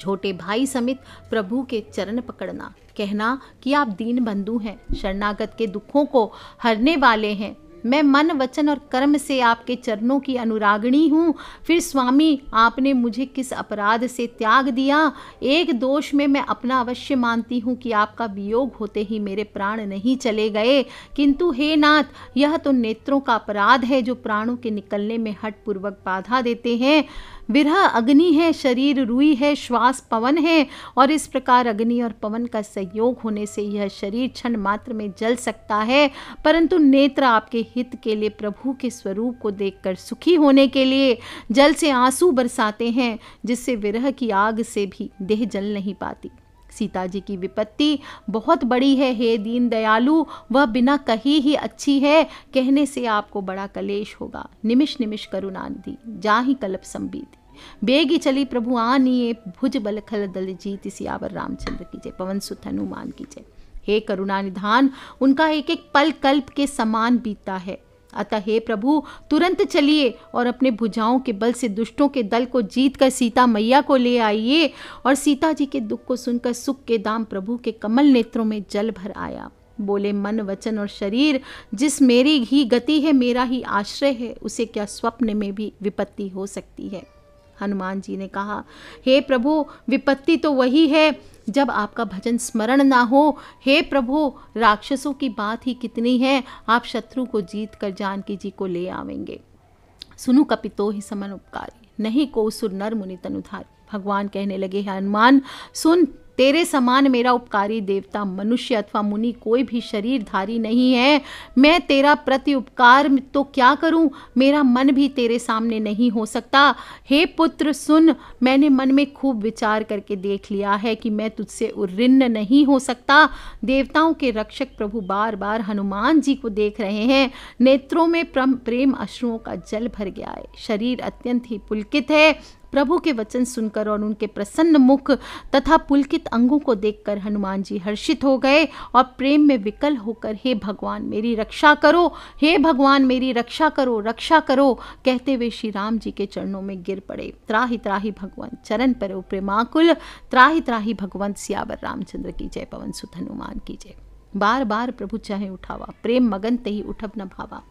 छोटे भाई समेत प्रभु के चरण पकड़ना कहना कि आप दीन बंधु हैं शरणागत के दुखों को हरने वाले हैं मैं मन वचन और कर्म से आपके चरणों की अनुरागणी हूँ फिर स्वामी आपने मुझे किस अपराध से त्याग दिया एक दोष में मैं अपना अवश्य मानती हूँ कि आपका वियोग होते ही मेरे प्राण नहीं चले गए किंतु हे नाथ यह तो नेत्रों का अपराध है जो प्राणों के निकलने में हट पूर्वक बाधा देते हैं विरह अग्नि है शरीर रुई है श्वास पवन है और इस प्रकार अग्नि और पवन का सहयोग होने से यह शरीर क्षण मात्र में जल सकता है परंतु नेत्र आपके हित के लिए प्रभु के स्वरूप को देखकर सुखी होने के लिए जल से आंसू बरसाते हैं जिससे विरह की आग से भी देह जल नहीं पाती सीता जी की विपत्ति बहुत बड़ी है हे दीन दयालु वह बिना कही ही अच्छी है कहने से आपको बड़ा कलेश होगा निमिष निमिष करुणानिधि जा ही कल्प संबीति बेगी चली प्रभु आनिए भुज बल खल दल जीत सियावर रामचंद्र की जय पवन सुत हनुमान की जय हे करुणा निधान उनका एक एक पल कल्प के समान बीतता है अतः हे प्रभु तुरंत चलिए और अपने भुजाओं के बल से दुष्टों के दल को जीत कर सीता मैया को ले आइए और सीता जी के दुख को सुनकर सुख के दाम प्रभु के कमल नेत्रों में जल भर आया बोले मन वचन और शरीर जिस मेरी ही गति है मेरा ही आश्रय है उसे क्या स्वप्न में भी विपत्ति हो सकती है हनुमान जी ने कहा हे प्रभु विपत्ति तो वही है जब आपका भजन स्मरण ना हो हे प्रभु राक्षसों की बात ही कितनी है आप शत्रु को जीत कर जानकी जी को ले आवेंगे सुनु कपितो ही समन उपकारी नहीं को सुर नर मुनि तनुधारी भगवान कहने लगे हनुमान सुन तेरे समान मेरा उपकारी देवता मनुष्य अथवा मुनि कोई भी शरीरधारी नहीं है मैं तेरा प्रति उपकार तो क्या करूं मेरा मन भी तेरे सामने नहीं हो सकता हे पुत्र सुन मैंने मन में खूब विचार करके देख लिया है कि मैं तुझसे उन्न नहीं हो सकता देवताओं के रक्षक प्रभु बार बार हनुमान जी को देख रहे हैं नेत्रों में प्रेम अश्रुओं का जल भर गया है शरीर अत्यंत ही पुलकित है प्रभु के वचन सुनकर और उनके प्रसन्न मुख तथा पुलकित अंगों को देखकर हनुमान जी हर्षित हो गए और प्रेम में विकल होकर हे भगवान मेरी रक्षा करो हे भगवान मेरी रक्षा करो रक्षा करो कहते हुए श्री राम जी के चरणों में गिर पड़े त्राही त्राही भगवान चरण पर प्रेमाकुल त्राही त्राही भगवंत सियावर रामचंद्र की जय पवन सुत हनुमान की जय बार बार प्रभु चाहे उठावा प्रेम मगन ते ही उठप न भावा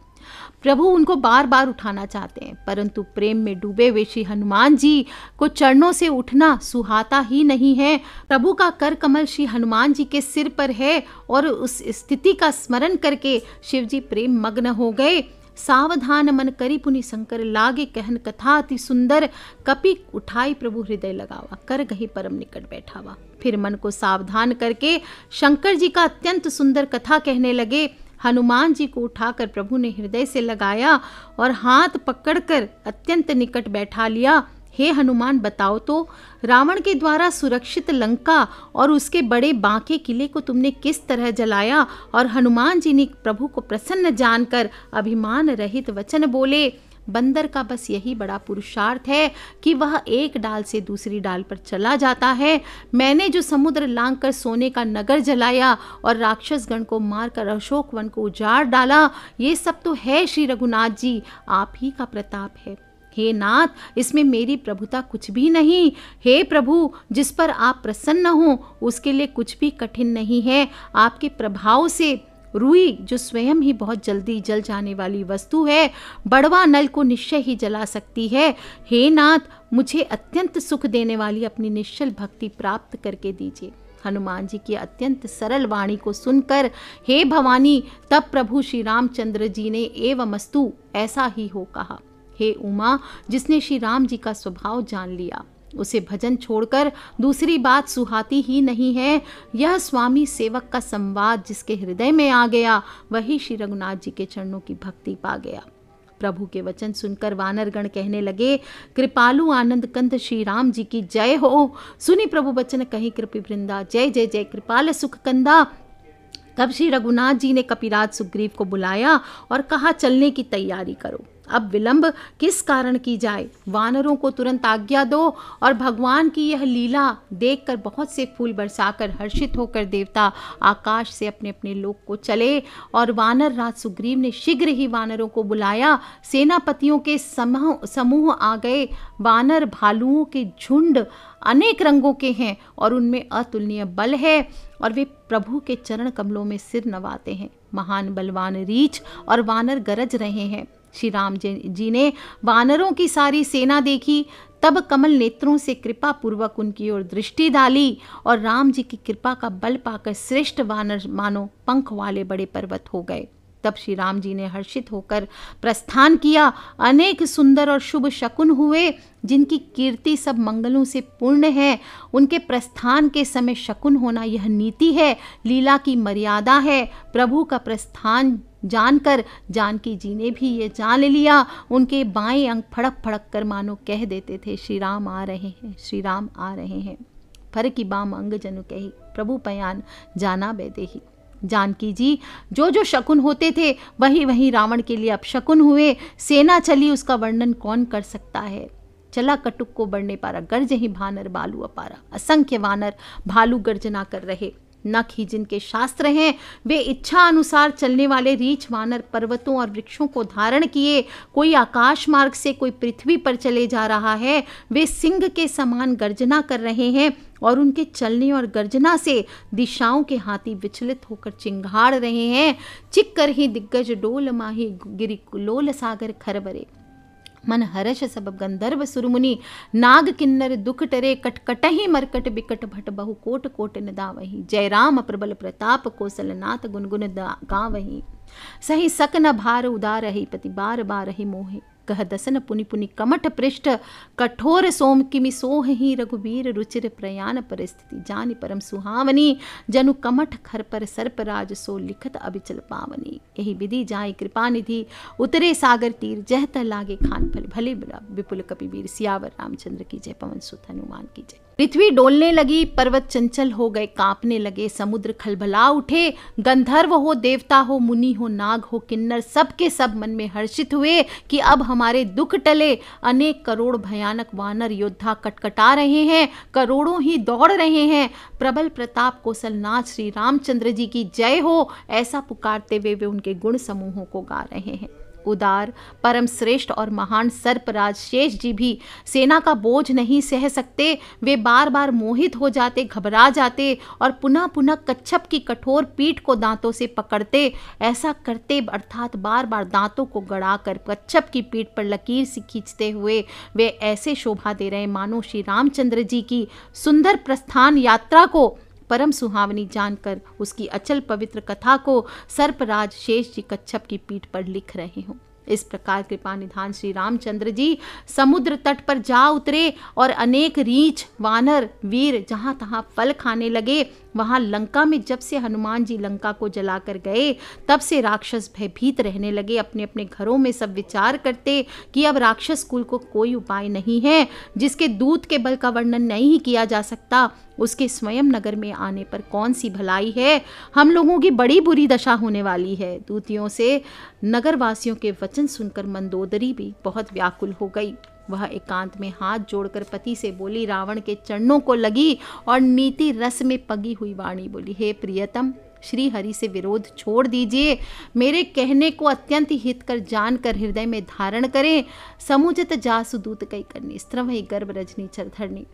प्रभु उनको बार बार उठाना चाहते हैं परंतु प्रेम में डूबे हुए श्री हनुमान जी को चरणों से उठना सुहाता ही नहीं है प्रभु का कर कमल श्री हनुमान जी के सिर पर है और उस स्थिति का स्मरण करके शिव जी प्रेम मग्न हो गए सावधान मन करी पुनि शंकर लागे कहन कथा अति सुंदर कपि उठाई प्रभु हृदय लगावा कर गही परम निकट बैठावा फिर मन को सावधान करके शंकर जी का अत्यंत सुंदर कथा कहने लगे हनुमान जी को उठाकर प्रभु ने हृदय से लगाया और हाथ पकड़कर अत्यंत निकट बैठा लिया हे हनुमान बताओ तो रावण के द्वारा सुरक्षित लंका और उसके बड़े बांके किले को तुमने किस तरह जलाया और हनुमान जी ने प्रभु को प्रसन्न जानकर अभिमान रहित वचन बोले बंदर का बस यही बड़ा पुरुषार्थ है कि वह एक डाल से दूसरी डाल पर चला जाता है मैंने जो समुद्र लांग कर सोने का नगर जलाया और राक्षस गण को मारकर अशोक वन को उजाड़ डाला ये सब तो है श्री रघुनाथ जी आप ही का प्रताप है हे नाथ इसमें मेरी प्रभुता कुछ भी नहीं हे प्रभु जिस पर आप प्रसन्न हो उसके लिए कुछ भी कठिन नहीं है आपके प्रभाव से रुई जो स्वयं ही बहुत जल्दी जल जाने वाली वस्तु है बड़वा नल को निश्चय ही जला सकती है हे नाथ मुझे अत्यंत सुख देने वाली अपनी निश्चल भक्ति प्राप्त करके दीजिए हनुमान जी की अत्यंत सरल वाणी को सुनकर हे भवानी तब प्रभु श्री रामचंद्र जी ने एवं ऐसा ही हो कहा हे उमा जिसने श्री राम जी का स्वभाव जान लिया उसे भजन छोड़कर दूसरी बात सुहाती ही नहीं है यह स्वामी सेवक का संवाद जिसके हृदय में आ गया वही श्री रघुनाथ जी के चरणों की भक्ति पा गया प्रभु के वचन सुनकर वानरगण कहने लगे कृपालु आनंद कंद श्री राम जी की जय हो सुनी प्रभु वचन कही कृपि वृंदा जय जय जय कृपाल सुख कंदा तब श्री रघुनाथ जी ने कपिराज सुग्रीव को बुलाया और कहा चलने की तैयारी करो अब विलंब किस कारण की जाए वानरों को तुरंत आज्ञा दो और भगवान की यह लीला देखकर बहुत से फूल बरसाकर हर्षित होकर देवता आकाश से अपने अपने लोक को चले और वानर राज सुग्रीव ने शीघ्र ही वानरों को बुलाया सेनापतियों के समूह समूह आ गए वानर भालुओं के झुंड अनेक रंगों के हैं और उनमें अतुलनीय बल है और वे प्रभु के चरण कमलों में सिर नवाते हैं महान बलवान रीछ और वानर गरज रहे हैं श्री राम जी ने वानरों की सारी सेना देखी तब कमल नेत्रों से कृपा पूर्वक उनकी ओर दृष्टि डाली और राम जी की कृपा का बल पाकर श्रेष्ठ वानर मानो पंख वाले बड़े पर्वत हो गए तब श्री राम जी ने हर्षित होकर प्रस्थान किया अनेक सुंदर और शुभ शकुन हुए जिनकी कीर्ति सब मंगलों से पूर्ण है उनके प्रस्थान के समय शकुन होना यह नीति है लीला की मर्यादा है प्रभु का प्रस्थान जानकर जानकी जी ने भी ये जान लिया उनके बाएं अंग फड़क फड़क कर मानो कह देते थे श्री राम आ रहे हैं श्री राम आ रहे हैं फर की बाम अंग जनु कही प्रभु पयान जाना बेदेही जानकी जी जो जो शकुन होते थे वही वही रावण के लिए अब शकुन हुए सेना चली उसका वर्णन कौन कर सकता है चला कटुक को बढ़ने पारा गर्ज ही भानर बालू अपारा असंख्य वानर भालू गर्जना कर रहे नख ही जिनके शास्त्र हैं वे इच्छा अनुसार चलने वाले रीछ वानर पर्वतों और वृक्षों को धारण किए कोई आकाश मार्ग से कोई पृथ्वी पर चले जा रहा है वे सिंह के समान गर्जना कर रहे हैं और उनके चलने और गर्जना से दिशाओं के हाथी विचलित होकर चिंगाड़ रहे हैं चिक्कर ही दिग्गज डोल माही गिरी लोल सागर खरबरे मन हरष सब गंधर्व सुरमुनि नाग किन्नर दुख टरे कटकटही मरकट बिकट भट बहु कोट कोट न दावही जय राम प्रबल प्रताप नाथ गुनगुन गावही सही सक न भार उदार ही पति बार बार ही मोहे कह दसन पुनि पुनि कमठ पृष्ठ कठोर सोम किमि सोह ही रघुवीर रुचिर प्रयाण परिस्थिति जानी परम सुहावनी जनु कमठ खर पर सर्पराज सो लिखत अभिचल पावनी यही विधि जाय कृपा निधि उतरे सागर तीर जह लागे खान फल भले विपुल कपिवीर सियावर रामचंद्र की जय पवन सुत हनुमान की जय पृथ्वी डोलने लगी पर्वत चंचल हो गए कांपने लगे समुद्र खलभला उठे गंधर्व हो देवता हो मुनि हो नाग हो किन्नर सब के सब मन में हर्षित हुए कि अब हमारे दुख टले अनेक करोड़ भयानक वानर योद्धा कटकटा रहे हैं करोड़ों ही दौड़ रहे हैं प्रबल प्रताप कौशलनाथ श्री रामचंद्र जी की जय हो ऐसा पुकारते हुए वे उनके गुण समूहों को गा रहे हैं उदार परम श्रेष्ठ और महान सर्पराज शेष जी भी सेना का बोझ नहीं सह सकते वे बार बार मोहित हो जाते घबरा जाते और पुनः पुनः कच्छप की कठोर पीठ को दांतों से पकड़ते ऐसा करते अर्थात बार बार दांतों को गड़ा कर कच्छप की पीठ पर लकीर सी खींचते हुए वे ऐसे शोभा दे रहे मानो श्री रामचंद्र जी की सुंदर प्रस्थान यात्रा को परम सुहावनी जानकर उसकी अचल पवित्र कथा को सर्पराज शेष जी कच्छप की पीठ पर लिख रहे हों इस प्रकार कृपा निधान श्री रामचंद्र जी समुद्र तट पर जा उतरे और अनेक रीछ वानर वीर जहां तहां फल खाने लगे वहाँ लंका में जब से हनुमान जी लंका को जलाकर गए तब से राक्षस भयभीत रहने लगे अपने अपने घरों में सब विचार करते कि अब राक्षस कुल को कोई उपाय नहीं है जिसके दूत के बल का वर्णन नहीं किया जा सकता उसके स्वयं नगर में आने पर कौन सी भलाई है हम लोगों की बड़ी बुरी दशा होने वाली है दूतियों से नगरवासियों के वचन सुनकर मंदोदरी भी बहुत व्याकुल हो गई वह एकांत में हाथ जोड़कर पति से बोली रावण के चरणों को लगी और नीति रस में पगी हुई वाणी बोली हे प्रियतम श्री हरि से विरोध छोड़ दीजिए मेरे कहने को अत्यंत हित कर जान कर हृदय में धारण करें समुचित जासुदूत कई करनी स्त्रवही गर्भ रजनी चरधरणी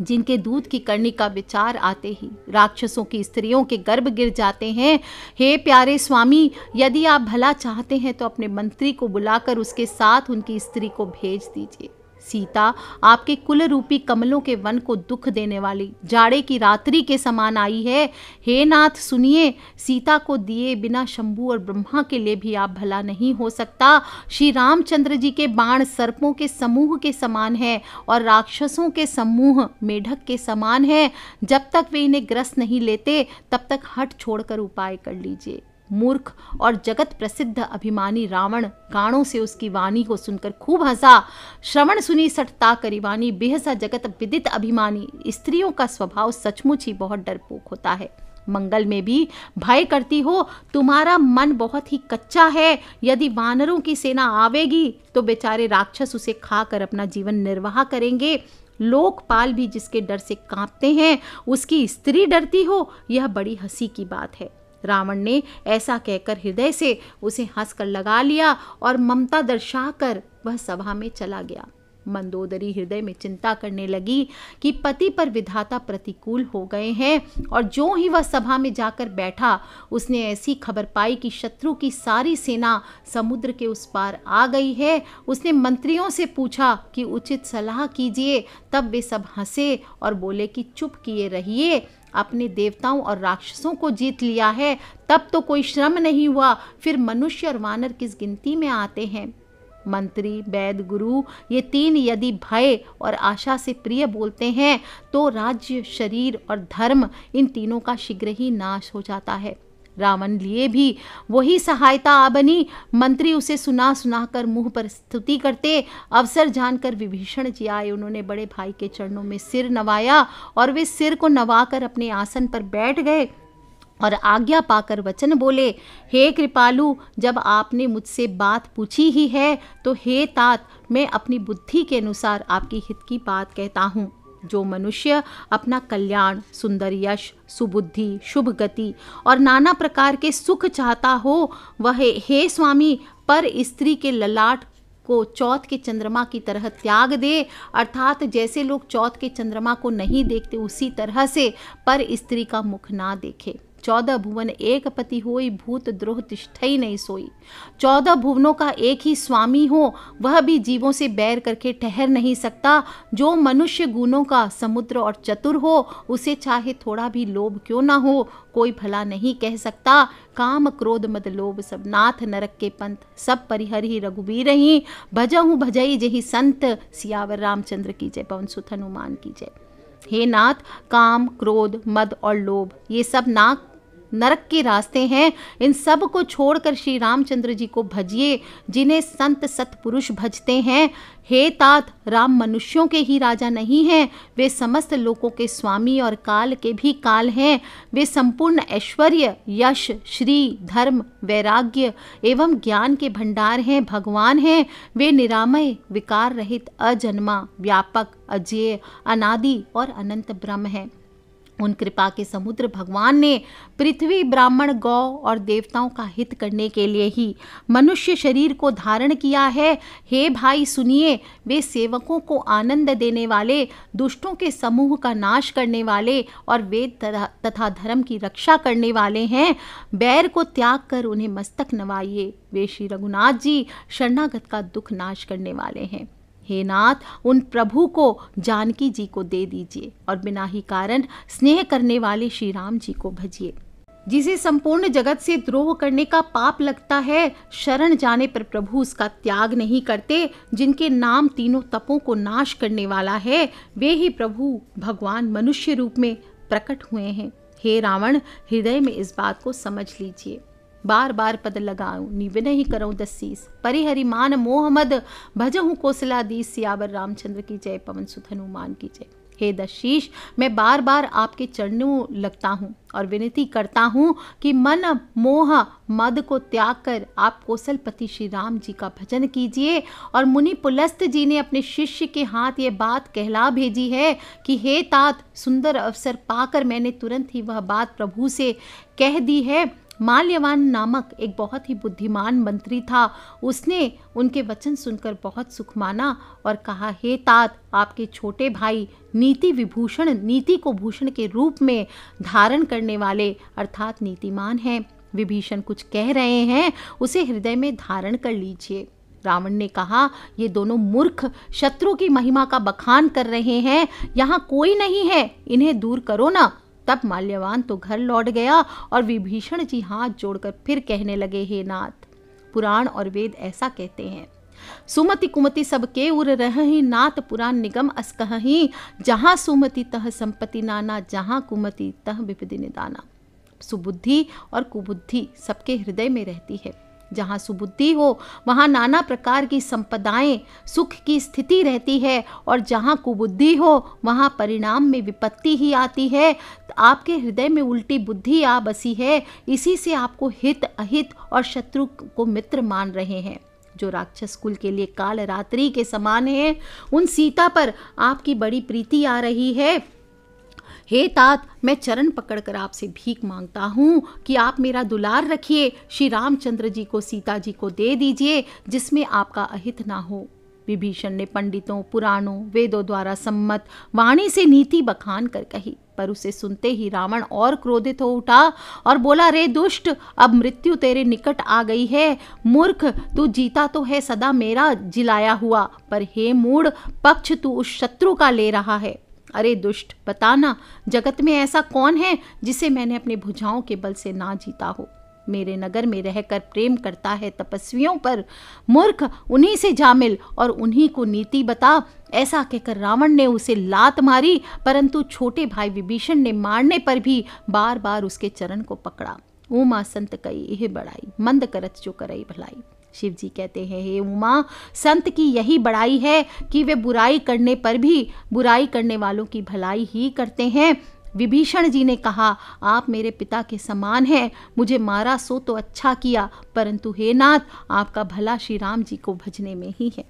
जिनके दूध की करनी का विचार आते ही राक्षसों की स्त्रियों के गर्भ गिर जाते हैं हे प्यारे स्वामी यदि आप भला चाहते हैं तो अपने मंत्री को बुलाकर उसके साथ उनकी स्त्री को भेज दीजिए सीता आपके कुल रूपी कमलों के वन को दुख देने वाली जाड़े की रात्रि के समान आई है हे नाथ सुनिए सीता को दिए बिना शंभु और ब्रह्मा के लिए भी आप भला नहीं हो सकता श्री रामचंद्र जी के बाण सर्पों के समूह के समान है और राक्षसों के समूह मेढक के समान है जब तक वे इन्हें ग्रस्त नहीं लेते तब तक हट छोड़कर उपाय कर लीजिए मूर्ख और जगत प्रसिद्ध अभिमानी रावण गाणों से उसकी वाणी को सुनकर खूब हंसा श्रवण सुनी सटता करी वाणी बेहसा जगत विदित अभिमानी स्त्रियों का स्वभाव सचमुच ही बहुत डरपोक होता है मंगल में भी भय करती हो तुम्हारा मन बहुत ही कच्चा है यदि वानरों की सेना आवेगी तो बेचारे राक्षस उसे खाकर अपना जीवन निर्वाह करेंगे लोकपाल भी जिसके डर से कांपते हैं उसकी स्त्री डरती हो यह बड़ी हंसी की बात है रावण ने ऐसा कहकर हृदय से उसे हंसकर लगा लिया और ममता दर्शाकर वह सभा में चला गया मंदोदरी हृदय में चिंता करने लगी कि पति पर विधाता प्रतिकूल हो गए हैं और जो ही वह सभा में जाकर बैठा उसने ऐसी खबर पाई कि शत्रु की सारी सेना समुद्र के उस पार आ गई है उसने मंत्रियों से पूछा कि उचित सलाह कीजिए तब वे सब हंसे और बोले कि चुप किए रहिए अपने देवताओं और राक्षसों को जीत लिया है तब तो कोई श्रम नहीं हुआ फिर मनुष्य और वानर किस गिनती में आते हैं मंत्री वैद गुरु ये तीन यदि भय और आशा से प्रिय बोलते हैं तो राज्य शरीर और धर्म इन तीनों का शीघ्र ही नाश हो जाता है रावण लिए भी वही सहायता आ बनी मंत्री उसे सुना सुना कर मुँह पर स्तुति करते अवसर जानकर विभीषण जी आए उन्होंने बड़े भाई के चरणों में सिर नवाया और वे सिर को नवाकर अपने आसन पर बैठ गए और आज्ञा पाकर वचन बोले हे कृपालु जब आपने मुझसे बात पूछी ही है तो हे तात मैं अपनी बुद्धि के अनुसार आपकी हित की बात कहता हूँ जो मनुष्य अपना कल्याण सुंदर यश सुबुद्धि शुभ गति और नाना प्रकार के सुख चाहता हो वह हे स्वामी पर स्त्री के ललाट को चौथ के चंद्रमा की तरह त्याग दे अर्थात जैसे लोग चौथ के चंद्रमा को नहीं देखते उसी तरह से पर स्त्री का मुख ना देखे चौदह भुवन एक पति होई भूत द्रोह तिष्ठई नहीं सोई चौदह भुवनों का एक ही स्वामी हो वह भी जीवों से बैर करके ठहर नहीं सकता जो मनुष्य गुणों का समुद्र और चतुर हो उसे चाहे थोड़ा भी लोभ क्यों ना हो कोई भला नहीं कह सकता काम क्रोध मद लोभ सब नाथ नरक के पंथ सब परिहर ही रघुवीर ही भजहूँ भजई जही संत सियावर रामचंद्र की जय पवन सुथ हनुमान की जय हे नाथ काम क्रोध मद और लोभ ये सब नाक नरक के रास्ते हैं इन सब को छोड़कर श्री रामचंद्र जी को भजिए जिन्हें संत सत्पुरुष भजते हैं हे तात राम मनुष्यों के ही राजा नहीं हैं वे समस्त लोगों के स्वामी और काल के भी काल हैं वे संपूर्ण ऐश्वर्य यश श्री धर्म वैराग्य एवं ज्ञान के भंडार हैं भगवान हैं वे निरामय विकार रहित अजन्मा व्यापक अजेय अनादि और अनंत ब्रह्म हैं उन कृपा के समुद्र भगवान ने पृथ्वी ब्राह्मण गौ और देवताओं का हित करने के लिए ही मनुष्य शरीर को धारण किया है हे भाई सुनिए वे सेवकों को आनंद देने वाले दुष्टों के समूह का नाश करने वाले और वेद तथा धर्म की रक्षा करने वाले हैं बैर को त्याग कर उन्हें मस्तक नवाइए वे श्री रघुनाथ जी शरणागत का दुख नाश करने वाले हैं हे नाथ उन प्रभु को जानकी जी को दे दीजिए और बिना ही कारण स्नेह करने वाले श्री राम जी को भजिए जिसे संपूर्ण जगत से द्रोह करने का पाप लगता है शरण जाने पर प्रभु उसका त्याग नहीं करते जिनके नाम तीनों तपों को नाश करने वाला है वे ही प्रभु भगवान मनुष्य रूप में प्रकट हुए हैं हे रावण हृदय में इस बात को समझ लीजिए बार बार पद लगाऊं निविन ही करूं दसीस परिहरि मान मोहम्मद भजहूँ कोसला दीस सियावर रामचंद्र की जय पवन सुत हनुमान की जय हे दशीष मैं बार बार आपके चरणों लगता हूँ और विनती करता हूँ कि मन मोह मद को त्याग कर आप कौशलपति श्री राम जी का भजन कीजिए और मुनि पुलस्त जी ने अपने शिष्य के हाथ ये बात कहला भेजी है कि हे तात सुंदर अवसर पाकर मैंने तुरंत ही वह बात प्रभु से कह दी है माल्यवान नामक एक बहुत ही बुद्धिमान मंत्री था उसने उनके वचन सुनकर बहुत सुख माना और कहा हे तात आपके छोटे भाई नीति विभूषण नीति को भूषण के रूप में धारण करने वाले अर्थात नीतिमान हैं विभीषण कुछ कह रहे हैं उसे हृदय में धारण कर लीजिए रावण ने कहा ये दोनों मूर्ख शत्रु की महिमा का बखान कर रहे हैं यहाँ कोई नहीं है इन्हें दूर करो ना तब माल्यवान तो घर लौट गया और विभीषण जी हाथ जोड़कर फिर कहने लगे हे नाथ पुराण और वेद ऐसा कहते हैं सुमति कुमति सबके के उर रही नाथ पुराण निगम अस्कही जहां सुमति तह संपत्ति नाना जहां कुमति तह विपदि निदाना सुबुद्धि और कुबुद्धि सबके हृदय में रहती है जहाँ सुबुद्धि हो वहाँ नाना प्रकार की संपदाएं सुख की स्थिति रहती है और जहाँ कुबुद्धि हो वहाँ परिणाम में विपत्ति ही आती है आपके हृदय में उल्टी बुद्धि आ बसी है इसी से आपको हित अहित और शत्रु को मित्र मान रहे हैं जो राक्षस कुल के लिए काल रात्रि के समान है उन सीता पर आपकी बड़ी प्रीति आ रही है हे तात मैं चरण पकड़कर आपसे भीख मांगता हूँ कि आप मेरा दुलार रखिए श्री रामचंद्र जी को सीता जी को दे दीजिए जिसमें आपका अहित ना हो विभीषण ने पंडितों पुराणों वेदों द्वारा सम्मत वाणी से नीति बखान कर कही पर उसे सुनते ही रावण और क्रोधित हो उठा और बोला रे दुष्ट अब मृत्यु तेरे निकट आ गई है मूर्ख तू जीता तो है सदा मेरा जिलाया हुआ पर हे मूड पक्ष तू उस शत्रु का ले रहा है अरे दुष्ट बताना जगत में ऐसा कौन है जिसे मैंने अपने भुजाओं के बल से ना जीता हो मेरे नगर में रहकर प्रेम करता है तपस्वियों पर मूर्ख उन्हीं से जामिल और उन्हीं को नीति बता ऐसा कहकर रावण ने उसे लात मारी परंतु छोटे भाई विभीषण ने मारने पर भी बार बार उसके चरण को पकड़ा उमा संत कई यह बड़ाई मंद करत जो करई भलाई शिव जी कहते हैं हे उमा संत की यही बड़ाई है कि वे बुराई करने पर भी बुराई करने वालों की भलाई ही करते हैं विभीषण जी ने कहा आप मेरे पिता के समान हैं मुझे मारा सो तो अच्छा किया परंतु हे नाथ आपका भला श्री राम जी को भजने में ही है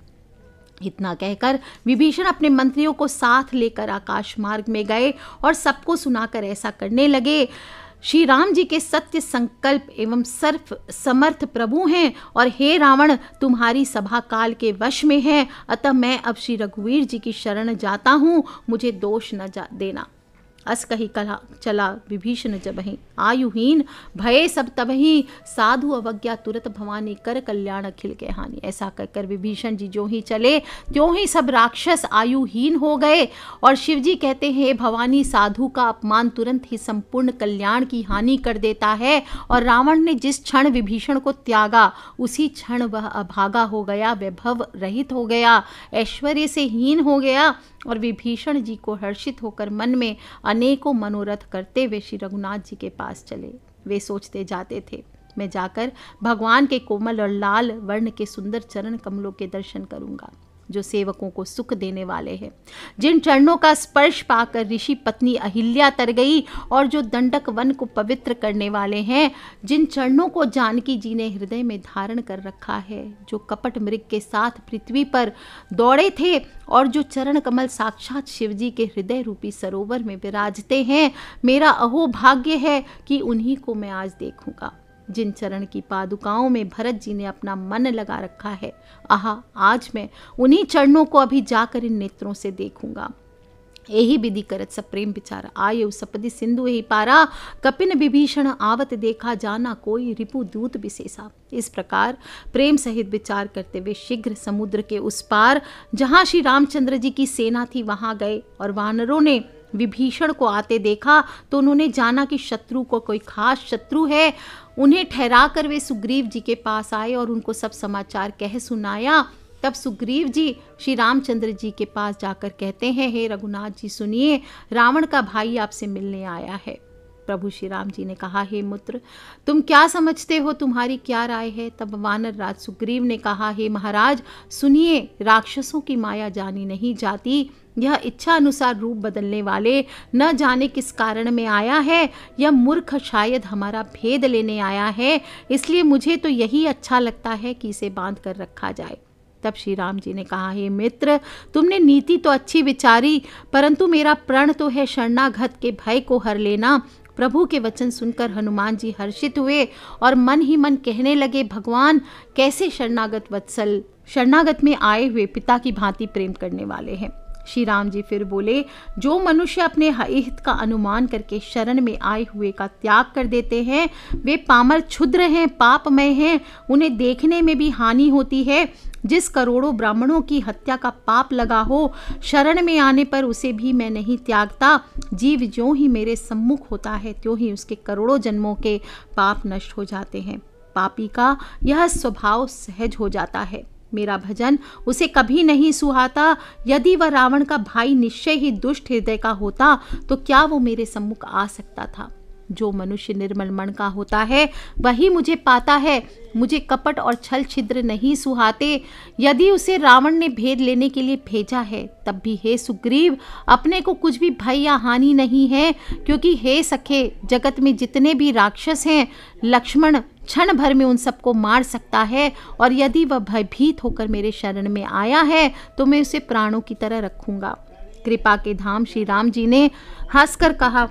इतना कहकर विभीषण अपने मंत्रियों को साथ लेकर आकाश मार्ग में गए और सबको सुनाकर ऐसा करने लगे श्री राम जी के सत्य संकल्प एवं सर्फ समर्थ प्रभु हैं और हे रावण तुम्हारी सभा काल के वश में है अतः मैं अब श्री रघुवीर जी की शरण जाता हूँ मुझे दोष न जा देना अस कही कला चला विभीषण जब ही आयुहीन भय सब तबही साधु अवज्ञा तुरत भवानी कर कल्याण अखिल के हानि ऐसा कहकर विभीषण जी जो ही चले त्यों ही सब राक्षस आयुहीन हो गए और शिव जी कहते हैं भवानी साधु का अपमान तुरंत ही संपूर्ण कल्याण की हानि कर देता है और रावण ने जिस क्षण विभीषण को त्यागा उसी क्षण वह अभागा हो गया वैभव रहित हो गया ऐश्वर्य से हीन हो गया और विभीषण जी को हर्षित होकर मन में अनेकों मनोरथ करते हुए श्री रघुनाथ जी के पास चले वे सोचते जाते थे मैं जाकर भगवान के कोमल और लाल वर्ण के सुंदर चरण कमलों के दर्शन करूंगा जो सेवकों को सुख देने वाले हैं जिन चरणों का स्पर्श पाकर ऋषि पत्नी अहिल्या तर गई और जो दंडक वन को पवित्र करने वाले हैं जिन चरणों को जानकी जी ने हृदय में धारण कर रखा है जो कपट मृग के साथ पृथ्वी पर दौड़े थे और जो चरण कमल साक्षात शिव जी के हृदय रूपी सरोवर में विराजते हैं मेरा अहो भाग्य है कि उन्हीं को मैं आज देखूंगा जिन चरण की पादुकाओं में भरत जी ने अपना मन लगा रखा है आह आज मैं उन्हीं चरणों को अभी जाकर इन नेत्रों से देखूंगा यही विधि करत सप्रेम विचार आयु सपदि सिंधु ही पारा कपिन विभीषण आवत देखा जाना कोई रिपु दूत विशेषा इस प्रकार प्रेम सहित विचार करते हुए शीघ्र समुद्र के उस पार जहाँ श्री रामचंद्र जी की सेना थी वहाँ गए और वानरों ने विभीषण को आते देखा तो उन्होंने जाना कि शत्रु को कोई खास शत्रु है उन्हें ठहरा कर वे सुग्रीव जी के पास आए और उनको सब समाचार कह सुनाया तब सुग्रीव जी श्री रामचंद्र जी के पास जाकर कहते हैं हे रघुनाथ जी सुनिए रावण का भाई आपसे मिलने आया है प्रभु श्री राम जी ने कहा हे मित्र तुम क्या समझते हो तुम्हारी क्या राय है तब वानर राज सुग्रीव ने कहा हे महाराज सुनिए राक्षसों की माया जानी नहीं जाती यह इच्छा अनुसार रूप बदलने वाले न जाने किस कारण में आया है यह मूर्ख शायद हमारा भेद लेने आया है इसलिए मुझे तो यही अच्छा लगता है कि इसे बांध कर रखा जाए तब श्री राम जी ने कहा हे मित्र तुमने नीति तो अच्छी विचारी परंतु मेरा प्रण तो है शरणागत के भय को हर लेना प्रभु के वचन सुनकर हनुमान जी हर्षित हुए और मन ही मन कहने लगे भगवान कैसे शरणागत वत्सल शरणागत में आए हुए पिता की भांति प्रेम करने वाले हैं श्री राम जी फिर बोले जो मनुष्य अपने हित का अनुमान करके शरण में आए हुए का त्याग कर देते हैं वे पामर क्षुद्र हैं पापमय हैं उन्हें देखने में भी हानि होती है जिस करोड़ों ब्राह्मणों की हत्या का पाप लगा हो शरण में आने पर उसे भी मैं नहीं त्यागता जीव जो ही मेरे सम्मुख होता है त्यों ही उसके करोड़ों जन्मों के पाप नष्ट हो जाते हैं पापी का यह स्वभाव सहज हो जाता है मेरा भजन उसे कभी नहीं सुहाता यदि वह रावण का भाई निश्चय ही दुष्ट हृदय का होता तो क्या वो मेरे सम्मुख आ सकता था जो मनुष्य निर्मल मन का होता है वही मुझे पाता है मुझे कपट और छल छिद्र नहीं सुहाते यदि उसे रावण ने भेद लेने के लिए भेजा है तब भी हे सुग्रीव अपने को कुछ भी भय या हानि नहीं है क्योंकि हे सखे जगत में जितने भी राक्षस हैं लक्ष्मण क्षण भर में उन सबको मार सकता है और यदि वह भयभीत होकर मेरे शरण में आया है तो मैं उसे प्राणों की तरह रखूंगा कृपा के धाम श्री राम जी ने हंसकर कहा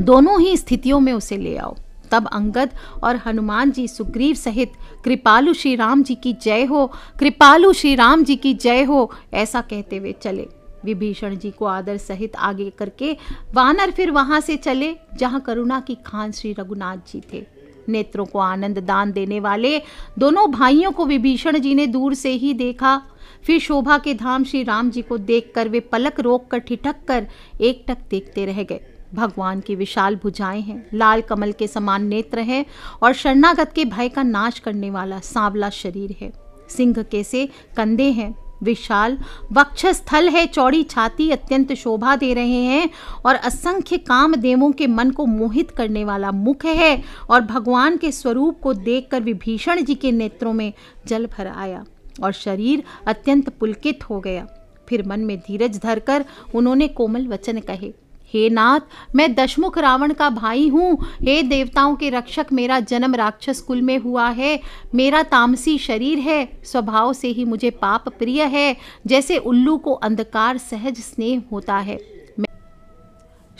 दोनों ही स्थितियों में उसे ले आओ तब अंगद और हनुमान जी सुग्रीव सहित कृपालु श्री राम जी की जय हो कृपालु श्री राम जी की जय हो ऐसा कहते हुए चले विभीषण जी को आदर सहित आगे करके वानर फिर वहां से चले जहां करुणा की खान श्री रघुनाथ जी थे नेत्रों को आनंद दान देने वाले दोनों भाइयों को विभीषण जी ने दूर से ही देखा फिर शोभा के धाम श्री राम जी को देखकर वे पलक रोक कर ठिठक कर एकटक देखते रह गए भगवान की विशाल भुजाएं हैं लाल कमल के समान नेत्र हैं और शरणागत के भय का नाश करने वाला सांवला शरीर है सिंह के से कंधे हैं विशाल वक्षस्थल है चौड़ी छाती अत्यंत शोभा दे रहे हैं और असंख्य काम देवों के मन को मोहित करने वाला मुख है और भगवान के स्वरूप को देखकर विभीषण जी के नेत्रों में जल भर आया और शरीर अत्यंत पुलकित हो गया फिर मन में धीरज धरकर उन्होंने कोमल वचन कहे हे नाथ मैं दशमुख रावण का भाई हूँ हे देवताओं के रक्षक मेरा जन्म राक्षस कुल में हुआ है मेरा तामसी शरीर है स्वभाव से ही मुझे पाप प्रिय है जैसे उल्लू को अंधकार सहज स्नेह होता है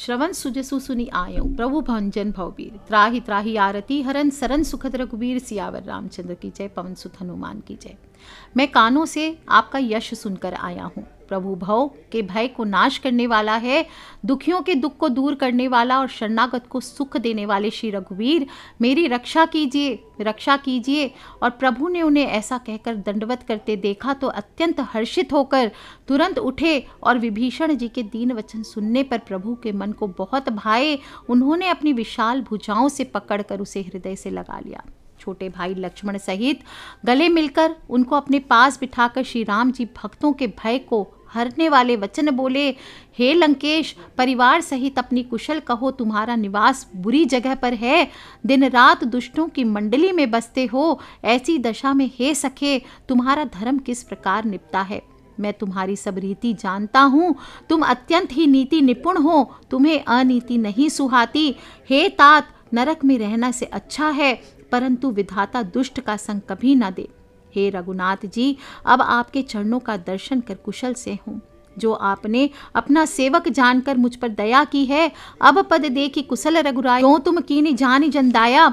श्रवण सुजसु सुनि आयो प्रभु भंजन भवबीर त्राही त्राही आरती हरन सरन सुखद रघुबीर सियावर रामचंद्र की जय पवन सुत हनुमान की जय मैं कानों से आपका यश सुनकर आया हूँ प्रभु भव के भय को नाश करने वाला है दुखियों के दुख को दूर करने वाला और शरणागत को सुख देने वाले श्री रघुवीर मेरी रक्षा कीजिए रक्षा कीजिए और प्रभु ने उन्हें ऐसा कहकर दंडवत करते देखा तो अत्यंत हर्षित होकर तुरंत उठे और विभीषण जी के दीन वचन सुनने पर प्रभु के मन को बहुत भाए उन्होंने अपनी विशाल भुजाओं से पकड़कर उसे हृदय से लगा लिया छोटे भाई लक्ष्मण सहित गले मिलकर उनको अपने पास बिठाकर श्री राम जी भक्तों के भय को हरने वाले वचन बोले हे लंकेश परिवार सहित अपनी कुशल कहो तुम्हारा निवास बुरी जगह पर है दिन रात दुष्टों की मंडली में बसते हो ऐसी दशा में हे सखे तुम्हारा धर्म किस प्रकार निपता है मैं तुम्हारी सब रीति जानता हूँ तुम अत्यंत ही नीति निपुण हो तुम्हें अनीति नहीं सुहाती हे तात नरक में रहना से अच्छा है परंतु विधाता दुष्ट का संग कभी ना दे हे रघुनाथ जी अब आपके चरणों का दर्शन कर कुशल से हूँ जो आपने अपना सेवक जानकर मुझ पर दया की है अब पद दे कि कुशल रघुराय क्यों तुम कीन जानी जनदाया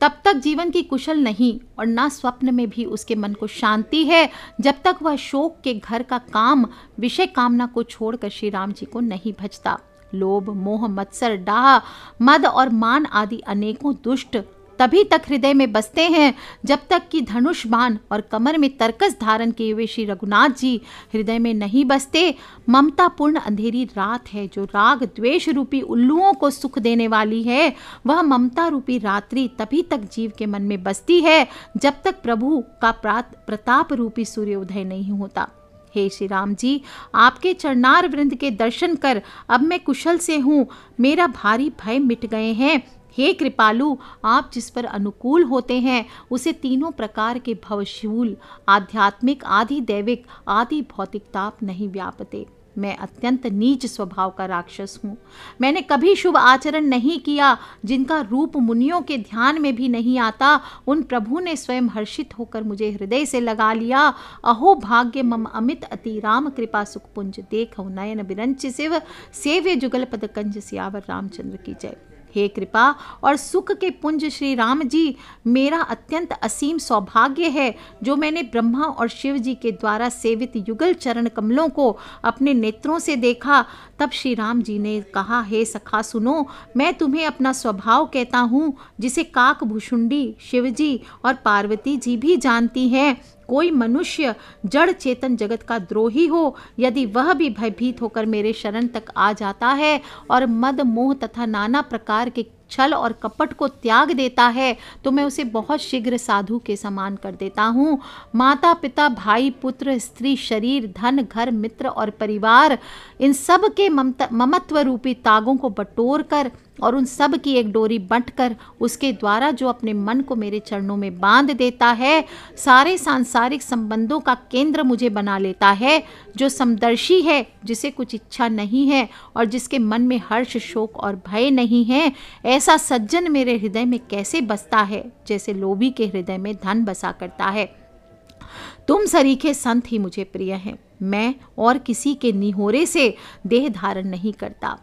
तब तक जीवन की कुशल नहीं और ना स्वप्न में भी उसके मन को शांति है जब तक वह शोक के घर का काम विषय कामना को छोड़कर श्री राम जी को नहीं भजता लोभ मोह मत्सर डाह मद और मान आदि अनेकों दुष्ट तभी तक हृदय में बसते हैं जब तक कि धनुष बाण और कमर में तर्कस धारण किए हुए श्री रघुनाथ जी हृदय में नहीं बसते ममतापूर्ण अंधेरी रात है जो राग द्वेष रूपी उल्लुओं को सुख देने वाली है वह ममता रूपी रात्रि तभी तक जीव के मन में बसती है जब तक प्रभु का प्रताप रूपी सूर्योदय नहीं होता हे श्री राम जी आपके चरणार वृंद के दर्शन कर अब मैं कुशल से हूँ मेरा भारी भय मिट गए हैं हे कृपालु आप जिस पर अनुकूल होते हैं उसे तीनों प्रकार के भवशूल आध्यात्मिक आदि दैविक आदि भौतिक ताप नहीं व्यापते मैं अत्यंत नीच स्वभाव का राक्षस हूँ मैंने कभी शुभ आचरण नहीं किया जिनका रूप मुनियों के ध्यान में भी नहीं आता उन प्रभु ने स्वयं हर्षित होकर मुझे हृदय से लगा लिया अहो भाग्य मम अमित अति राम कृपा सुखपुंज देख नयन बिरंच शिव सेव्य जुगल पद कंज सियावर रामचंद्र की जय हे कृपा और सुख के पुंज श्री राम जी मेरा अत्यंत असीम सौभाग्य है जो मैंने ब्रह्मा और शिव जी के द्वारा सेवित युगल चरण कमलों को अपने नेत्रों से देखा तब श्री राम जी ने कहा हे सखा सुनो मैं तुम्हें अपना स्वभाव कहता हूँ जिसे काक भुषुंडी जी और पार्वती जी भी जानती हैं कोई मनुष्य जड़ चेतन जगत का द्रोही हो यदि वह भी भयभीत होकर मेरे शरण तक आ जाता है और मद मोह तथा नाना प्रकार के छल और कपट को त्याग देता है तो मैं उसे बहुत शीघ्र साधु के समान कर देता हूँ माता पिता भाई पुत्र स्त्री शरीर धन घर मित्र और परिवार इन सब के ममत्व रूपी तागों को बटोर कर और उन सब की एक डोरी बंटकर उसके द्वारा जो अपने मन को मेरे चरणों में बांध देता है सारे सांसारिक संबंधों का केंद्र मुझे बना लेता है जो समदर्शी है जिसे कुछ इच्छा नहीं है और जिसके मन में हर्ष शोक और भय नहीं है ऐसा सज्जन मेरे हृदय में कैसे बसता है जैसे लोभी के हृदय में धन बसा करता है तुम सरीखे संत ही मुझे प्रिय हैं मैं और किसी के निहोरे से देह धारण नहीं करता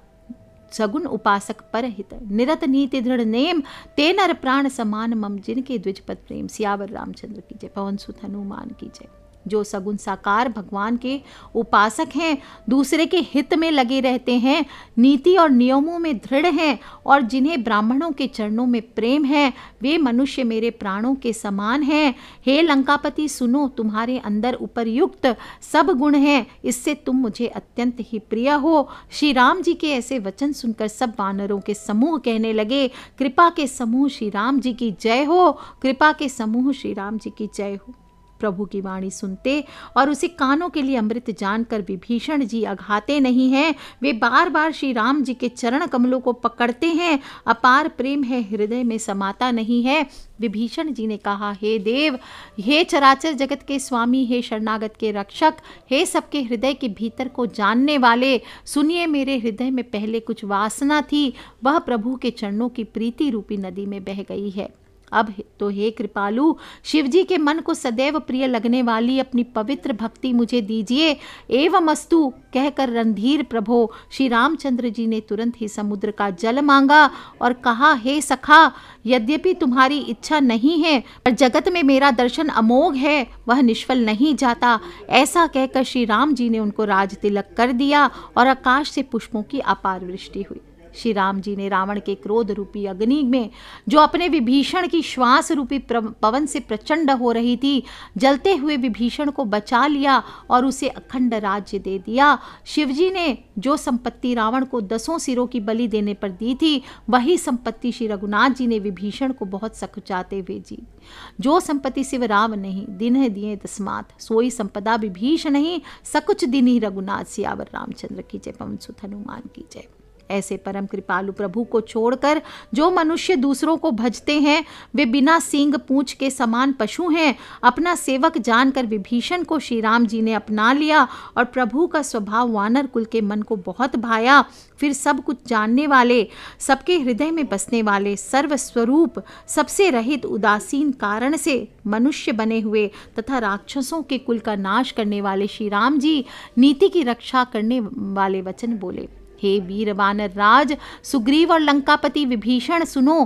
सगुण उपासक पर हित निरत नीति दृढ़ नेम ते नर प्राण समान मम जिनके द्विजपद प्रेम सियावर रामचंद्र की जय पवन सुत हनुमान की जय जो सगुन साकार भगवान के उपासक हैं दूसरे के हित में लगे रहते हैं नीति और नियमों में दृढ़ हैं और जिन्हें ब्राह्मणों के चरणों में प्रेम है वे मनुष्य मेरे प्राणों के समान हैं हे लंकापति सुनो तुम्हारे अंदर उपरयुक्त सब गुण हैं इससे तुम मुझे अत्यंत ही प्रिय हो श्री राम जी के ऐसे वचन सुनकर सब वानरों के समूह कहने लगे कृपा के समूह श्री राम जी की जय हो कृपा के समूह श्री राम जी की जय हो प्रभु की वाणी सुनते और उसे कानों के लिए अमृत जानकर विभीषण जी अघाते नहीं हैं वे बार बार श्री राम जी के चरण कमलों को पकड़ते हैं अपार प्रेम है हृदय में समाता नहीं है विभीषण जी ने कहा हे देव हे चराचर जगत के स्वामी हे शरणागत के रक्षक हे सबके हृदय के भीतर को जानने वाले सुनिए मेरे हृदय में पहले कुछ वासना थी वह प्रभु के चरणों की प्रीति रूपी नदी में बह गई है अब तो हे कृपालु शिवजी के मन को सदैव प्रिय लगने वाली अपनी पवित्र भक्ति मुझे दीजिए एवं अस्तु कहकर रणधीर प्रभो श्री रामचंद्र जी ने तुरंत ही समुद्र का जल मांगा और कहा हे सखा यद्यपि तुम्हारी इच्छा नहीं है पर जगत में मेरा दर्शन अमोघ है वह निष्फल नहीं जाता ऐसा कहकर श्री राम जी ने उनको राज तिलक कर दिया और आकाश से पुष्पों की अपार वृष्टि हुई श्री राम जी ने रावण के क्रोध रूपी अग्नि में जो अपने विभीषण की श्वास रूपी पवन से प्रचंड हो रही थी जलते हुए विभीषण को बचा लिया और उसे अखंड राज्य दे दिया शिवजी ने जो संपत्ति रावण को दसों सिरों की बलि देने पर दी थी वही संपत्ति श्री रघुनाथ जी ने विभीषण को बहुत सकुचाते हुए जी जो संपत्ति शिव राम नहीं दिन है दिए तस्मात सोई संपदा विभीषण नहीं सकुच दिन ही रघुनाथ सियावर रामचंद्र की जय पवन सुत हनुमान की जय ऐसे परम कृपालु प्रभु को छोड़कर जो मनुष्य दूसरों को भजते हैं वे बिना सिंग पूछ के समान पशु हैं अपना सेवक जानकर विभीषण को श्री राम जी ने अपना लिया और प्रभु का स्वभाव वानर कुल के मन को बहुत भाया फिर सब कुछ जानने वाले सबके हृदय में बसने वाले सर्वस्वरूप सबसे रहित उदासीन कारण से मनुष्य बने हुए तथा राक्षसों के कुल का नाश करने वाले श्री राम जी नीति की रक्षा करने वाले वचन बोले हे वीर वानर राज सुग्रीव और लंकापति विभीषण सुनो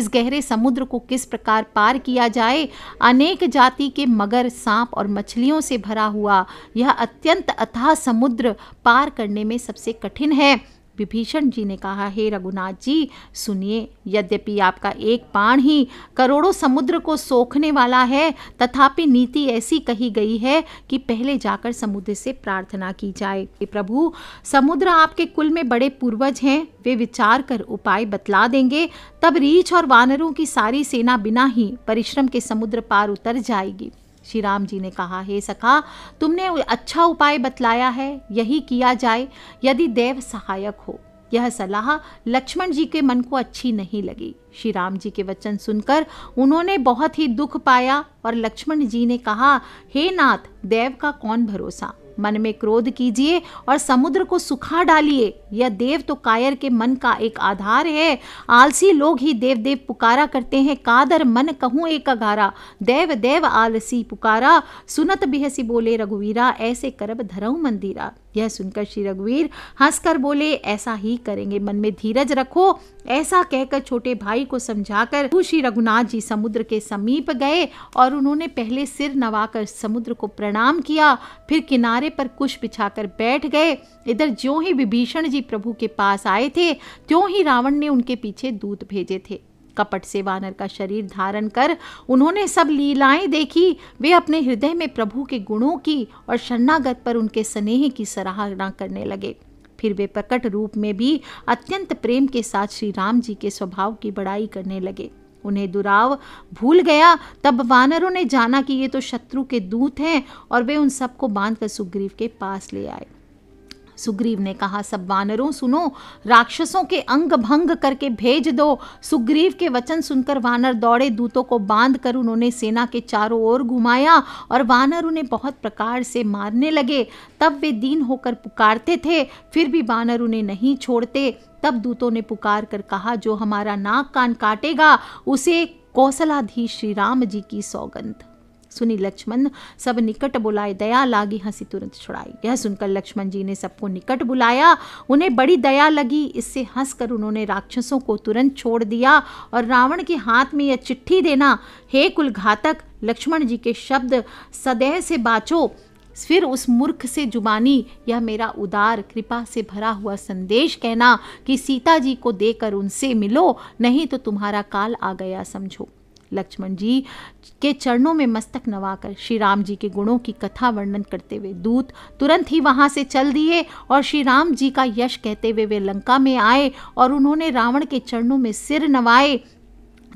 इस गहरे समुद्र को किस प्रकार पार किया जाए अनेक जाति के मगर सांप और मछलियों से भरा हुआ यह अत्यंत अथाह समुद्र पार करने में सबसे कठिन है विभीषण जी ने कहा हे रघुनाथ जी सुनिए यद्यपि आपका एक बाण ही करोड़ों समुद्र को सोखने वाला है तथापि नीति ऐसी कही गई है कि पहले जाकर समुद्र से प्रार्थना की जाए प्रभु समुद्र आपके कुल में बड़े पूर्वज हैं वे विचार कर उपाय बतला देंगे तब रीछ और वानरों की सारी सेना बिना ही परिश्रम के समुद्र पार उतर जाएगी श्री राम जी ने कहा हे सखा तुमने अच्छा उपाय बतलाया है यही किया जाए यदि देव सहायक हो यह सलाह लक्ष्मण जी के मन को अच्छी नहीं लगी श्री राम जी के वचन सुनकर उन्होंने बहुत ही दुख पाया और लक्ष्मण जी ने कहा हे नाथ देव का कौन भरोसा मन में क्रोध कीजिए और समुद्र को सुखा डालिए यह देव तो कायर के मन का एक आधार है आलसी लोग ही देव देव पुकारा करते हैं कादर मन कहूँ एक अघारा देव देव आलसी पुकारा सुनत बिहसी बोले रघुवीरा ऐसे करब धरऊ मंदिरा यह सुनकर श्री रघुवीर हंसकर बोले ऐसा ही करेंगे मन में धीरज रखो ऐसा कहकर छोटे भाई को समझाकर श्री रघुनाथ जी समुद्र के समीप गए और उन्होंने पहले सिर नवाकर समुद्र को प्रणाम किया फिर किनारे पर कुश बिछाकर बैठ गए इधर ज्यों ही विभीषण जी प्रभु के पास आए थे त्यों ही रावण ने उनके पीछे दूत भेजे थे कपट से वानर का शरीर धारण कर उन्होंने सब लीलाएं देखी वे अपने हृदय में प्रभु के गुणों की और शरणागत पर उनके स्नेह की सराहना करने लगे फिर वे प्रकट रूप में भी अत्यंत प्रेम के साथ श्री राम जी के स्वभाव की बड़ाई करने लगे उन्हें दुराव भूल गया तब वानरों ने जाना कि ये तो शत्रु के दूत हैं और वे उन सबको बांधकर सुग्रीव के पास ले आए सुग्रीव ने कहा सब वानरों सुनो राक्षसों के अंग भंग करके भेज दो सुग्रीव के वचन सुनकर वानर दौड़े दूतों को बांध कर उन्होंने सेना के चारों ओर घुमाया और वानर उन्हें बहुत प्रकार से मारने लगे तब वे दीन होकर पुकारते थे फिर भी वानर उन्हें नहीं छोड़ते तब दूतों ने पुकार कर कहा जो हमारा नाक कान काटेगा उसे कौशलाधीश श्री राम जी की सौगंध सुनी लक्ष्मण सब निकट बुलाए दया लागी हंसी तुरंत छुड़ाई यह सुनकर लक्ष्मण जी ने सबको निकट बुलाया उन्हें बड़ी दया लगी इससे हंसकर उन्होंने राक्षसों को तुरंत छोड़ दिया और रावण के हाथ में यह चिट्ठी देना हे घातक लक्ष्मण जी के शब्द सदैव से बाचो फिर उस मूर्ख से जुबानी यह मेरा उदार कृपा से भरा हुआ संदेश कहना कि सीता जी को देकर उनसे मिलो नहीं तो तुम्हारा काल आ गया समझो लक्ष्मण जी के चरणों में मस्तक नवाकर श्री राम जी के गुणों की कथा वर्णन करते हुए दूत तुरंत ही वहां से चल दिए और श्री राम जी का यश कहते हुए वे लंका में आए और उन्होंने रावण के चरणों में सिर नवाए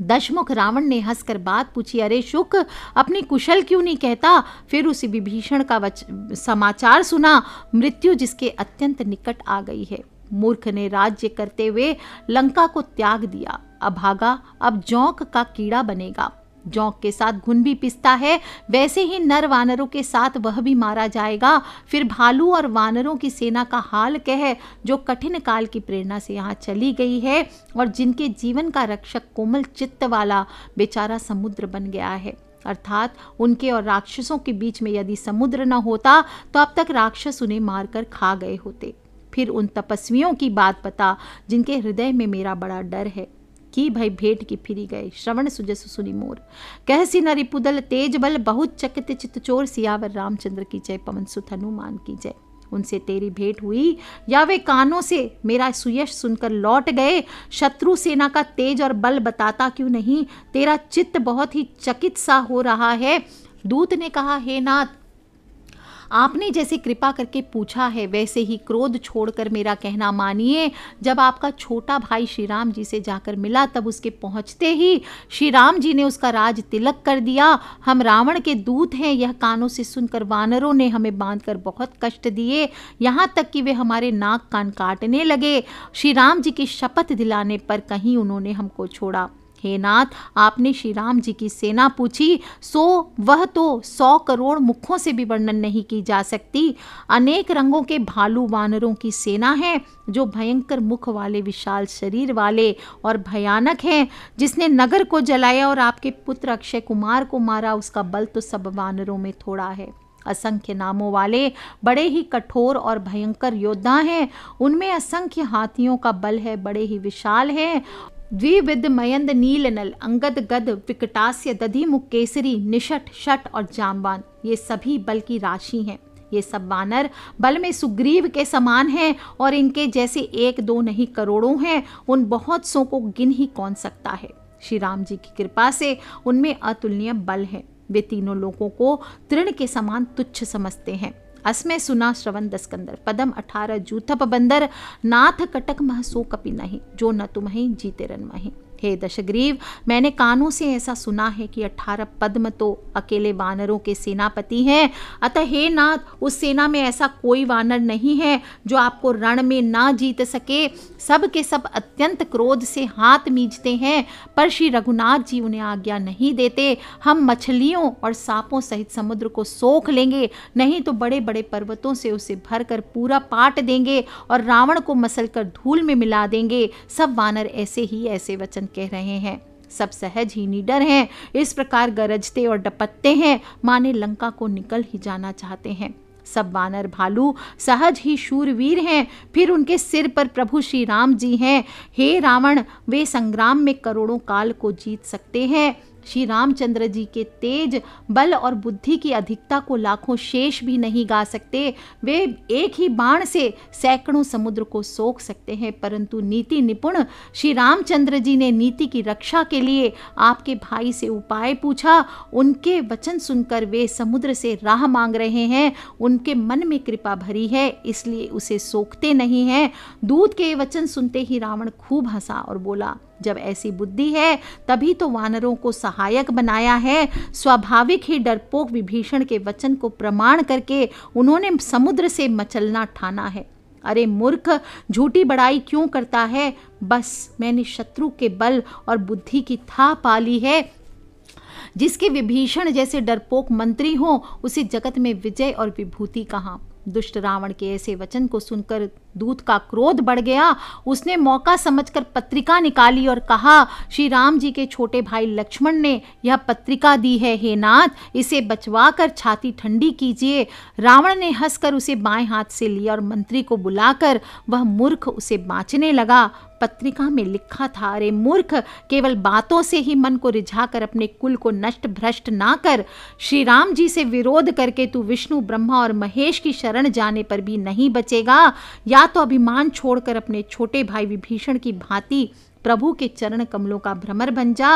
दशमुख रावण ने हंसकर बात पूछी अरे शुक अपनी कुशल क्यों नहीं कहता फिर उसी विभीषण का वच, समाचार सुना मृत्यु जिसके अत्यंत निकट आ गई है मूर्ख ने राज्य करते हुए लंका को त्याग दिया अभागा अब जौक का कीड़ा बनेगा जौक के साथ घुन भी पिसता है वैसे ही नर वानरों के साथ वह भी मारा जाएगा फिर भालू और वानरों की सेना का हाल कह जो कठिन काल की प्रेरणा से यहाँ चली गई है और जिनके जीवन का रक्षक कोमल चित्त वाला बेचारा समुद्र बन गया है अर्थात उनके और राक्षसों के बीच में यदि समुद्र न होता तो अब तक राक्षस उन्हें मारकर खा गए होते फिर उन तपस्वियों की बात पता जिनके हृदय में मेरा बड़ा डर है की भाई भेंट की फिरी गए श्रवण सुजस सुनी मोर कहसी नरी पुदल तेज बल बहुत चकित चितचोर सियावर रामचंद्र की जय पवन सुत हनुमान की जय उनसे तेरी भेंट हुई या वे कानों से मेरा सुयश सुनकर लौट गए शत्रु सेना का तेज और बल बताता क्यों नहीं तेरा चित्त बहुत ही चकित सा हो रहा है दूत ने कहा हे नाथ आपने जैसे कृपा करके पूछा है वैसे ही क्रोध छोड़कर मेरा कहना मानिए जब आपका छोटा भाई श्री राम जी से जाकर मिला तब उसके पहुंचते ही श्री राम जी ने उसका राज तिलक कर दिया हम रावण के दूत हैं यह कानों से सुनकर वानरों ने हमें बांधकर बहुत कष्ट दिए यहाँ तक कि वे हमारे नाक कान काटने लगे श्री राम जी की शपथ दिलाने पर कहीं उन्होंने हमको छोड़ा हे नाथ आपने श्री राम जी की सेना पूछी सो वह तो सौ करोड़ मुखों से भी वर्णन नहीं की जा सकती अनेक रंगों के भालू वानरों की सेना है जो भयंकर मुख वाले विशाल शरीर वाले और भयानक हैं जिसने नगर को जलाया और आपके पुत्र अक्षय कुमार को मारा उसका बल तो सब वानरों में थोड़ा है असंख्य नामों वाले बड़े ही कठोर और भयंकर योद्धा हैं उनमें असंख्य हाथियों का बल है बड़े ही विशाल हैं द्विविद मयंद नील नल अंगद गद विकटास्य मुख केसरी निषट शट और जामवान ये सभी बल की राशि हैं ये सब वानर बल में सुग्रीव के समान हैं और इनके जैसे एक दो नहीं करोड़ों हैं उन बहुत सो को गिन ही कौन सकता है श्री राम जी की कृपा से उनमें अतुलनीय बल है वे तीनों लोगों को तृण के समान तुच्छ समझते हैं असमय सुना श्रवण दस्कंदर पदम अठारह जूथप बंदर नाथ कटक महसू कपी नहीं जो न तुम्हें जीते रन मही थे दशग्रीव मैंने कानों से ऐसा सुना है कि अठारह पद्म तो अकेले वानरों के सेनापति हैं अतः हे नाथ उस सेना में ऐसा कोई वानर नहीं है जो आपको रण में ना जीत सके सब के सब अत्यंत क्रोध से हाथ मीजते हैं पर श्री रघुनाथ जी उन्हें आज्ञा नहीं देते हम मछलियों और सांपों सहित समुद्र को सोख लेंगे नहीं तो बड़े बड़े पर्वतों से उसे भर कर पूरा पाट देंगे और रावण को मसल कर धूल में मिला देंगे सब वानर ऐसे ही ऐसे वचन कह रहे हैं सब सहज ही निडर हैं इस प्रकार गरजते और डपटते हैं माने लंका को निकल ही जाना चाहते हैं सब वानर भालू सहज ही शूरवीर हैं फिर उनके सिर पर प्रभु श्री राम जी हैं हे रावण वे संग्राम में करोड़ों काल को जीत सकते हैं श्री रामचंद्र जी के तेज बल और बुद्धि की अधिकता को लाखों शेष भी नहीं गा सकते वे एक ही बाण से सैकड़ों समुद्र को सोख सकते हैं परंतु नीति निपुण श्री रामचंद्र जी ने नीति की रक्षा के लिए आपके भाई से उपाय पूछा उनके वचन सुनकर वे समुद्र से राह मांग रहे हैं उनके मन में कृपा भरी है इसलिए उसे सोखते नहीं हैं दूध के वचन सुनते ही रावण खूब हंसा और बोला जब ऐसी बुद्धि है तभी तो वानरों को सहायक बनाया है स्वाभाविक ही डरपोक विभीषण के वचन को प्रमाण करके उन्होंने समुद्र से मचलना ठाना है अरे मूर्ख झूठी बड़ाई क्यों करता है बस मैंने शत्रु के बल और बुद्धि की था पाली है जिसके विभीषण जैसे डरपोक मंत्री हो उसे जगत में विजय और विभूति कहा दुष्ट रावण के ऐसे वचन को सुनकर दूत का क्रोध बढ़ गया उसने मौका समझकर पत्रिका निकाली और कहा श्री राम जी के छोटे भाई लक्ष्मण ने यह पत्रिका दी है हे नाथ इसे बचवा कर छाती ठंडी कीजिए रावण ने हंसकर उसे बाएं हाथ से लिया और मंत्री को बुलाकर वह मूर्ख उसे बांचने लगा पत्रिका में लिखा था अरे मूर्ख केवल बातों से ही मन को रिझा कर अपने कुल को नष्ट भ्रष्ट ना कर श्री राम जी से विरोध करके तू विष्णु ब्रह्मा और महेश की शरण जाने पर भी नहीं बचेगा या या तो अभिमान छोड़कर अपने छोटे भाई विभीषण की भांति प्रभु के चरण कमलों का भ्रमर बन जा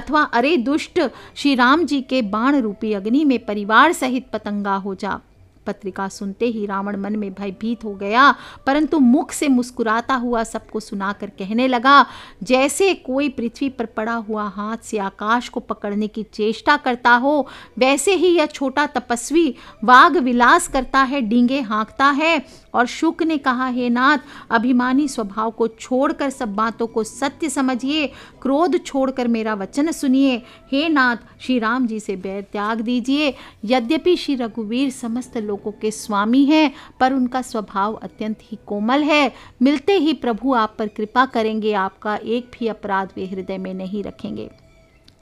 अथवा अरे दुष्ट श्री राम जी के बाण रूपी अग्नि में परिवार सहित पतंगा हो जा पत्रिका सुनते ही रावण मन में भयभीत हो गया परंतु मुख से मुस्कुराता हुआ सबको सुनाकर कहने लगा जैसे कोई पृथ्वी पर पड़ा हुआ हाथ से आकाश को पकड़ने की चेष्टा करता हो वैसे ही यह छोटा तपस्वी वाग विलास करता है डींगे हाँकता है और शुक ने कहा हे नाथ अभिमानी स्वभाव को छोड़कर सब बातों को सत्य समझिए क्रोध छोड़कर मेरा वचन सुनिए हे नाथ श्री राम जी से बैर त्याग दीजिए यद्यपि श्री रघुवीर समस्त लोगों के स्वामी हैं पर उनका स्वभाव अत्यंत ही कोमल है मिलते ही प्रभु आप पर कृपा करेंगे आपका एक भी अपराध वे हृदय में नहीं रखेंगे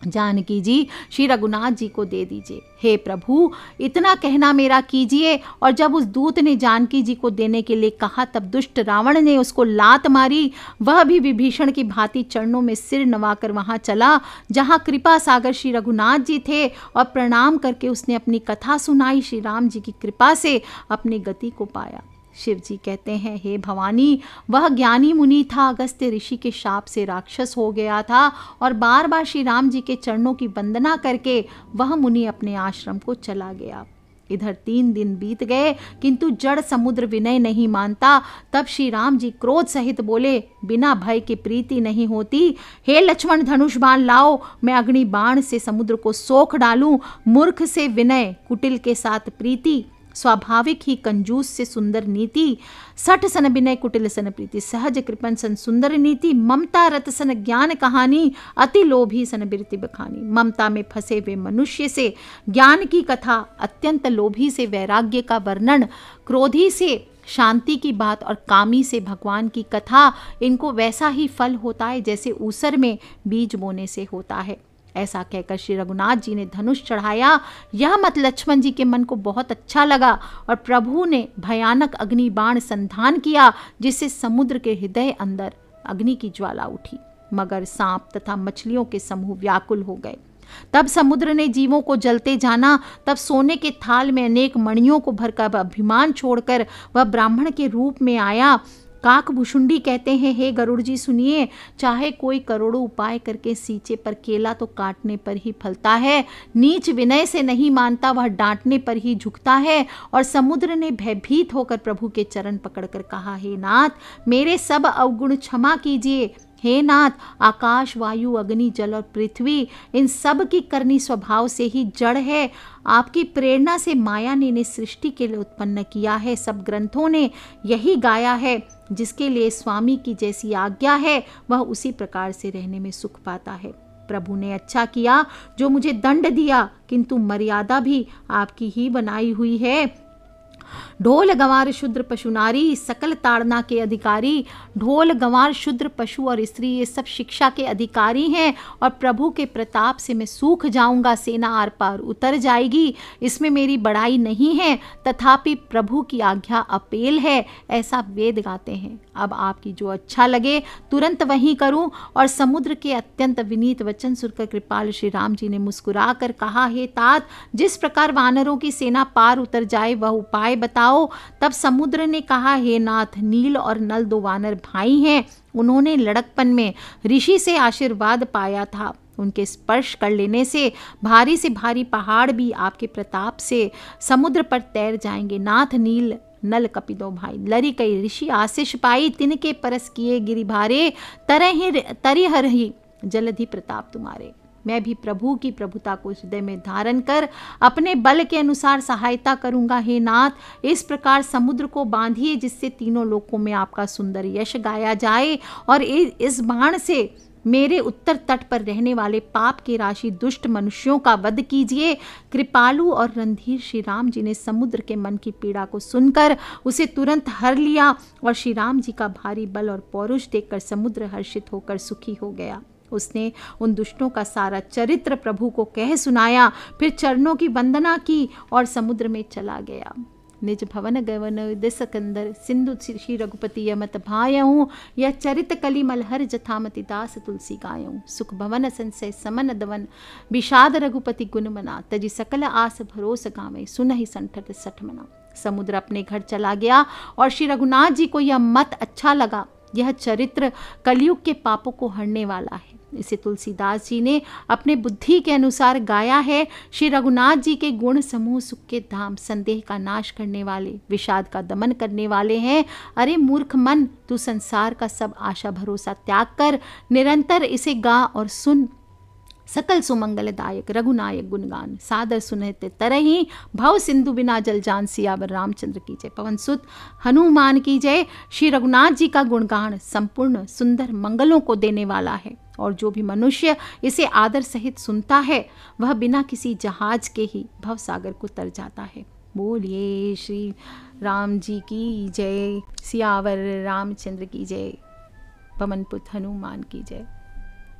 जानकी जी श्री रघुनाथ जी को दे दीजिए हे प्रभु इतना कहना मेरा कीजिए और जब उस दूत ने जानकी जी को देने के लिए कहा तब दुष्ट रावण ने उसको लात मारी वह भी विभीषण की भांति चरणों में सिर नवाकर वहां चला जहां कृपा सागर श्री रघुनाथ जी थे और प्रणाम करके उसने अपनी कथा सुनाई श्री राम जी की कृपा से अपनी गति को पाया शिव जी कहते हैं हे भवानी वह ज्ञानी मुनि था अगस्त्य ऋषि के शाप से राक्षस हो गया था और बार बार श्री राम जी के चरणों की वंदना करके वह मुनि अपने आश्रम को चला गया इधर तीन दिन बीत गए किंतु जड़ समुद्र विनय नहीं मानता तब श्री राम जी क्रोध सहित बोले बिना भय की प्रीति नहीं होती हे लक्ष्मण धनुष बाण लाओ मैं अग्नि बाण से समुद्र को सोख डालूं मूर्ख से विनय कुटिल के साथ प्रीति स्वाभाविक ही कंजूस से सुंदर नीति सठ सन विनय कुटिल सन प्रीति सहज कृपन सन सुंदर नीति ममता रत सन ज्ञान कहानी अति लोभी सन बिरति बखानी ममता में फंसे हुए मनुष्य से ज्ञान की कथा अत्यंत लोभी से वैराग्य का वर्णन क्रोधी से शांति की बात और कामी से भगवान की कथा इनको वैसा ही फल होता है जैसे ऊसर में बीज बोने से होता है ऐसा कहकर श्री रघुनाथ जी ने धनुष चढ़ाया यह मत लक्ष्मण जी के मन को बहुत अच्छा लगा और प्रभु ने भयानक अग्नि बाण संधान किया जिससे समुद्र के हृदय अंदर अग्नि की ज्वाला उठी मगर सांप तथा मछलियों के समूह व्याकुल हो गए तब समुद्र ने जीवों को जलते जाना तब सोने के थाल में अनेक मणियों को भरकर अभिमान छोड़कर वह ब्राह्मण के रूप में आया भुशुंडी कहते हैं हे गरुड़ जी सुनिए चाहे कोई करोड़ों उपाय करके सींचे पर केला तो काटने पर ही फलता है नीच विनय से नहीं मानता वह डांटने पर ही झुकता है और समुद्र ने भयभीत होकर प्रभु के चरण पकड़कर कहा हे नाथ मेरे सब अवगुण क्षमा कीजिए हे नाथ आकाश वायु अग्नि जल और पृथ्वी इन सब की करनी स्वभाव से ही जड़ है आपकी प्रेरणा से माया ने इन्हें सृष्टि के लिए उत्पन्न किया है सब ग्रंथों ने यही गाया है जिसके लिए स्वामी की जैसी आज्ञा है वह उसी प्रकार से रहने में सुख पाता है प्रभु ने अच्छा किया जो मुझे दंड दिया किंतु मर्यादा भी आपकी ही बनाई हुई है ढोल गंवार शुद्र पशु नारी सकल ताड़ना के अधिकारी ढोल गंवार शुद्र पशु और स्त्री ये सब शिक्षा के अधिकारी हैं और प्रभु के प्रताप से मैं सूख जाऊंगा सेना आर पार उतर जाएगी इसमें मेरी बड़ाई नहीं है तथापि प्रभु की आज्ञा अपेल है ऐसा वेद गाते हैं अब आपकी जो अच्छा लगे तुरंत वहीं करूं और समुद्र के अत्यंत विनीत वचन सुनकर कृपाल श्री राम जी ने मुस्कुरा कर कहा हे तात जिस प्रकार वानरों की सेना पार उतर जाए वह उपाय बताओ जाओ तब समुद्र ने कहा हे नाथ नील और नल दो वानर भाई हैं उन्होंने लड़कपन में ऋषि से आशीर्वाद पाया था उनके स्पर्श कर लेने से भारी से भारी पहाड़ भी आपके प्रताप से समुद्र पर तैर जाएंगे नाथ नील नल कपिदो भाई लरी कई ऋषि आशीष पाई तिनके परस किए गिरिभारे तरह तरी हर ही जलधि प्रताप तुम्हारे मैं भी प्रभु की प्रभुता को हृदय में धारण कर अपने बल के अनुसार सहायता करूंगा हे नाथ इस प्रकार समुद्र को बांधिए जिससे तीनों लोकों में आपका सुंदर यश गाया जाए और इस बाण से मेरे उत्तर तट पर रहने वाले पाप के राशि दुष्ट मनुष्यों का वध कीजिए कृपालु और रणधीर श्री राम जी ने समुद्र के मन की पीड़ा को सुनकर उसे तुरंत हर लिया और श्री राम जी का भारी बल और पौरुष देखकर समुद्र हर्षित होकर सुखी हो गया उसने उन दुष्टों का सारा चरित्र प्रभु को कह सुनाया फिर चरणों की वंदना की और समुद्र में चला गया निज भवन गवन दिसकंदर सिंधु श्री रघुपति यमत भायऊँ यह चरित कली मलहर जथामति दास तुलसी गायऊँ सुख भवन संसय समन दवन विषाद रघुपति गुण मना तजी सकल आस भरोस गावे ही संठत सठ मना समुद्र अपने घर चला गया और श्री रघुनाथ जी को यह मत अच्छा लगा यह चरित्र कलयुग के पापों को हरने वाला है इसे तुलसीदास जी ने अपने बुद्धि के अनुसार गाया है श्री रघुनाथ जी के गुण समूह सुख के धाम संदेह का नाश करने वाले विषाद का दमन करने वाले हैं अरे मूर्ख मन तू संसार का सब आशा भरोसा त्याग कर निरंतर इसे गा और सुन सकल सुमंगल दायक रघुनायक गुणगान सादर सुनहते ही भव सिंधु बिना जल जान सियावर रामचंद्र की जय पवन सुत हनुमान की जय श्री रघुनाथ जी का गुणगान संपूर्ण सुंदर मंगलों को देने वाला है और जो भी मनुष्य इसे आदर सहित सुनता है वह बिना किसी जहाज के ही भव सागर को तर जाता है बोलिए श्री राम जी की जय सियावर रामचंद्र की जय पमनपुत हनुमान की जय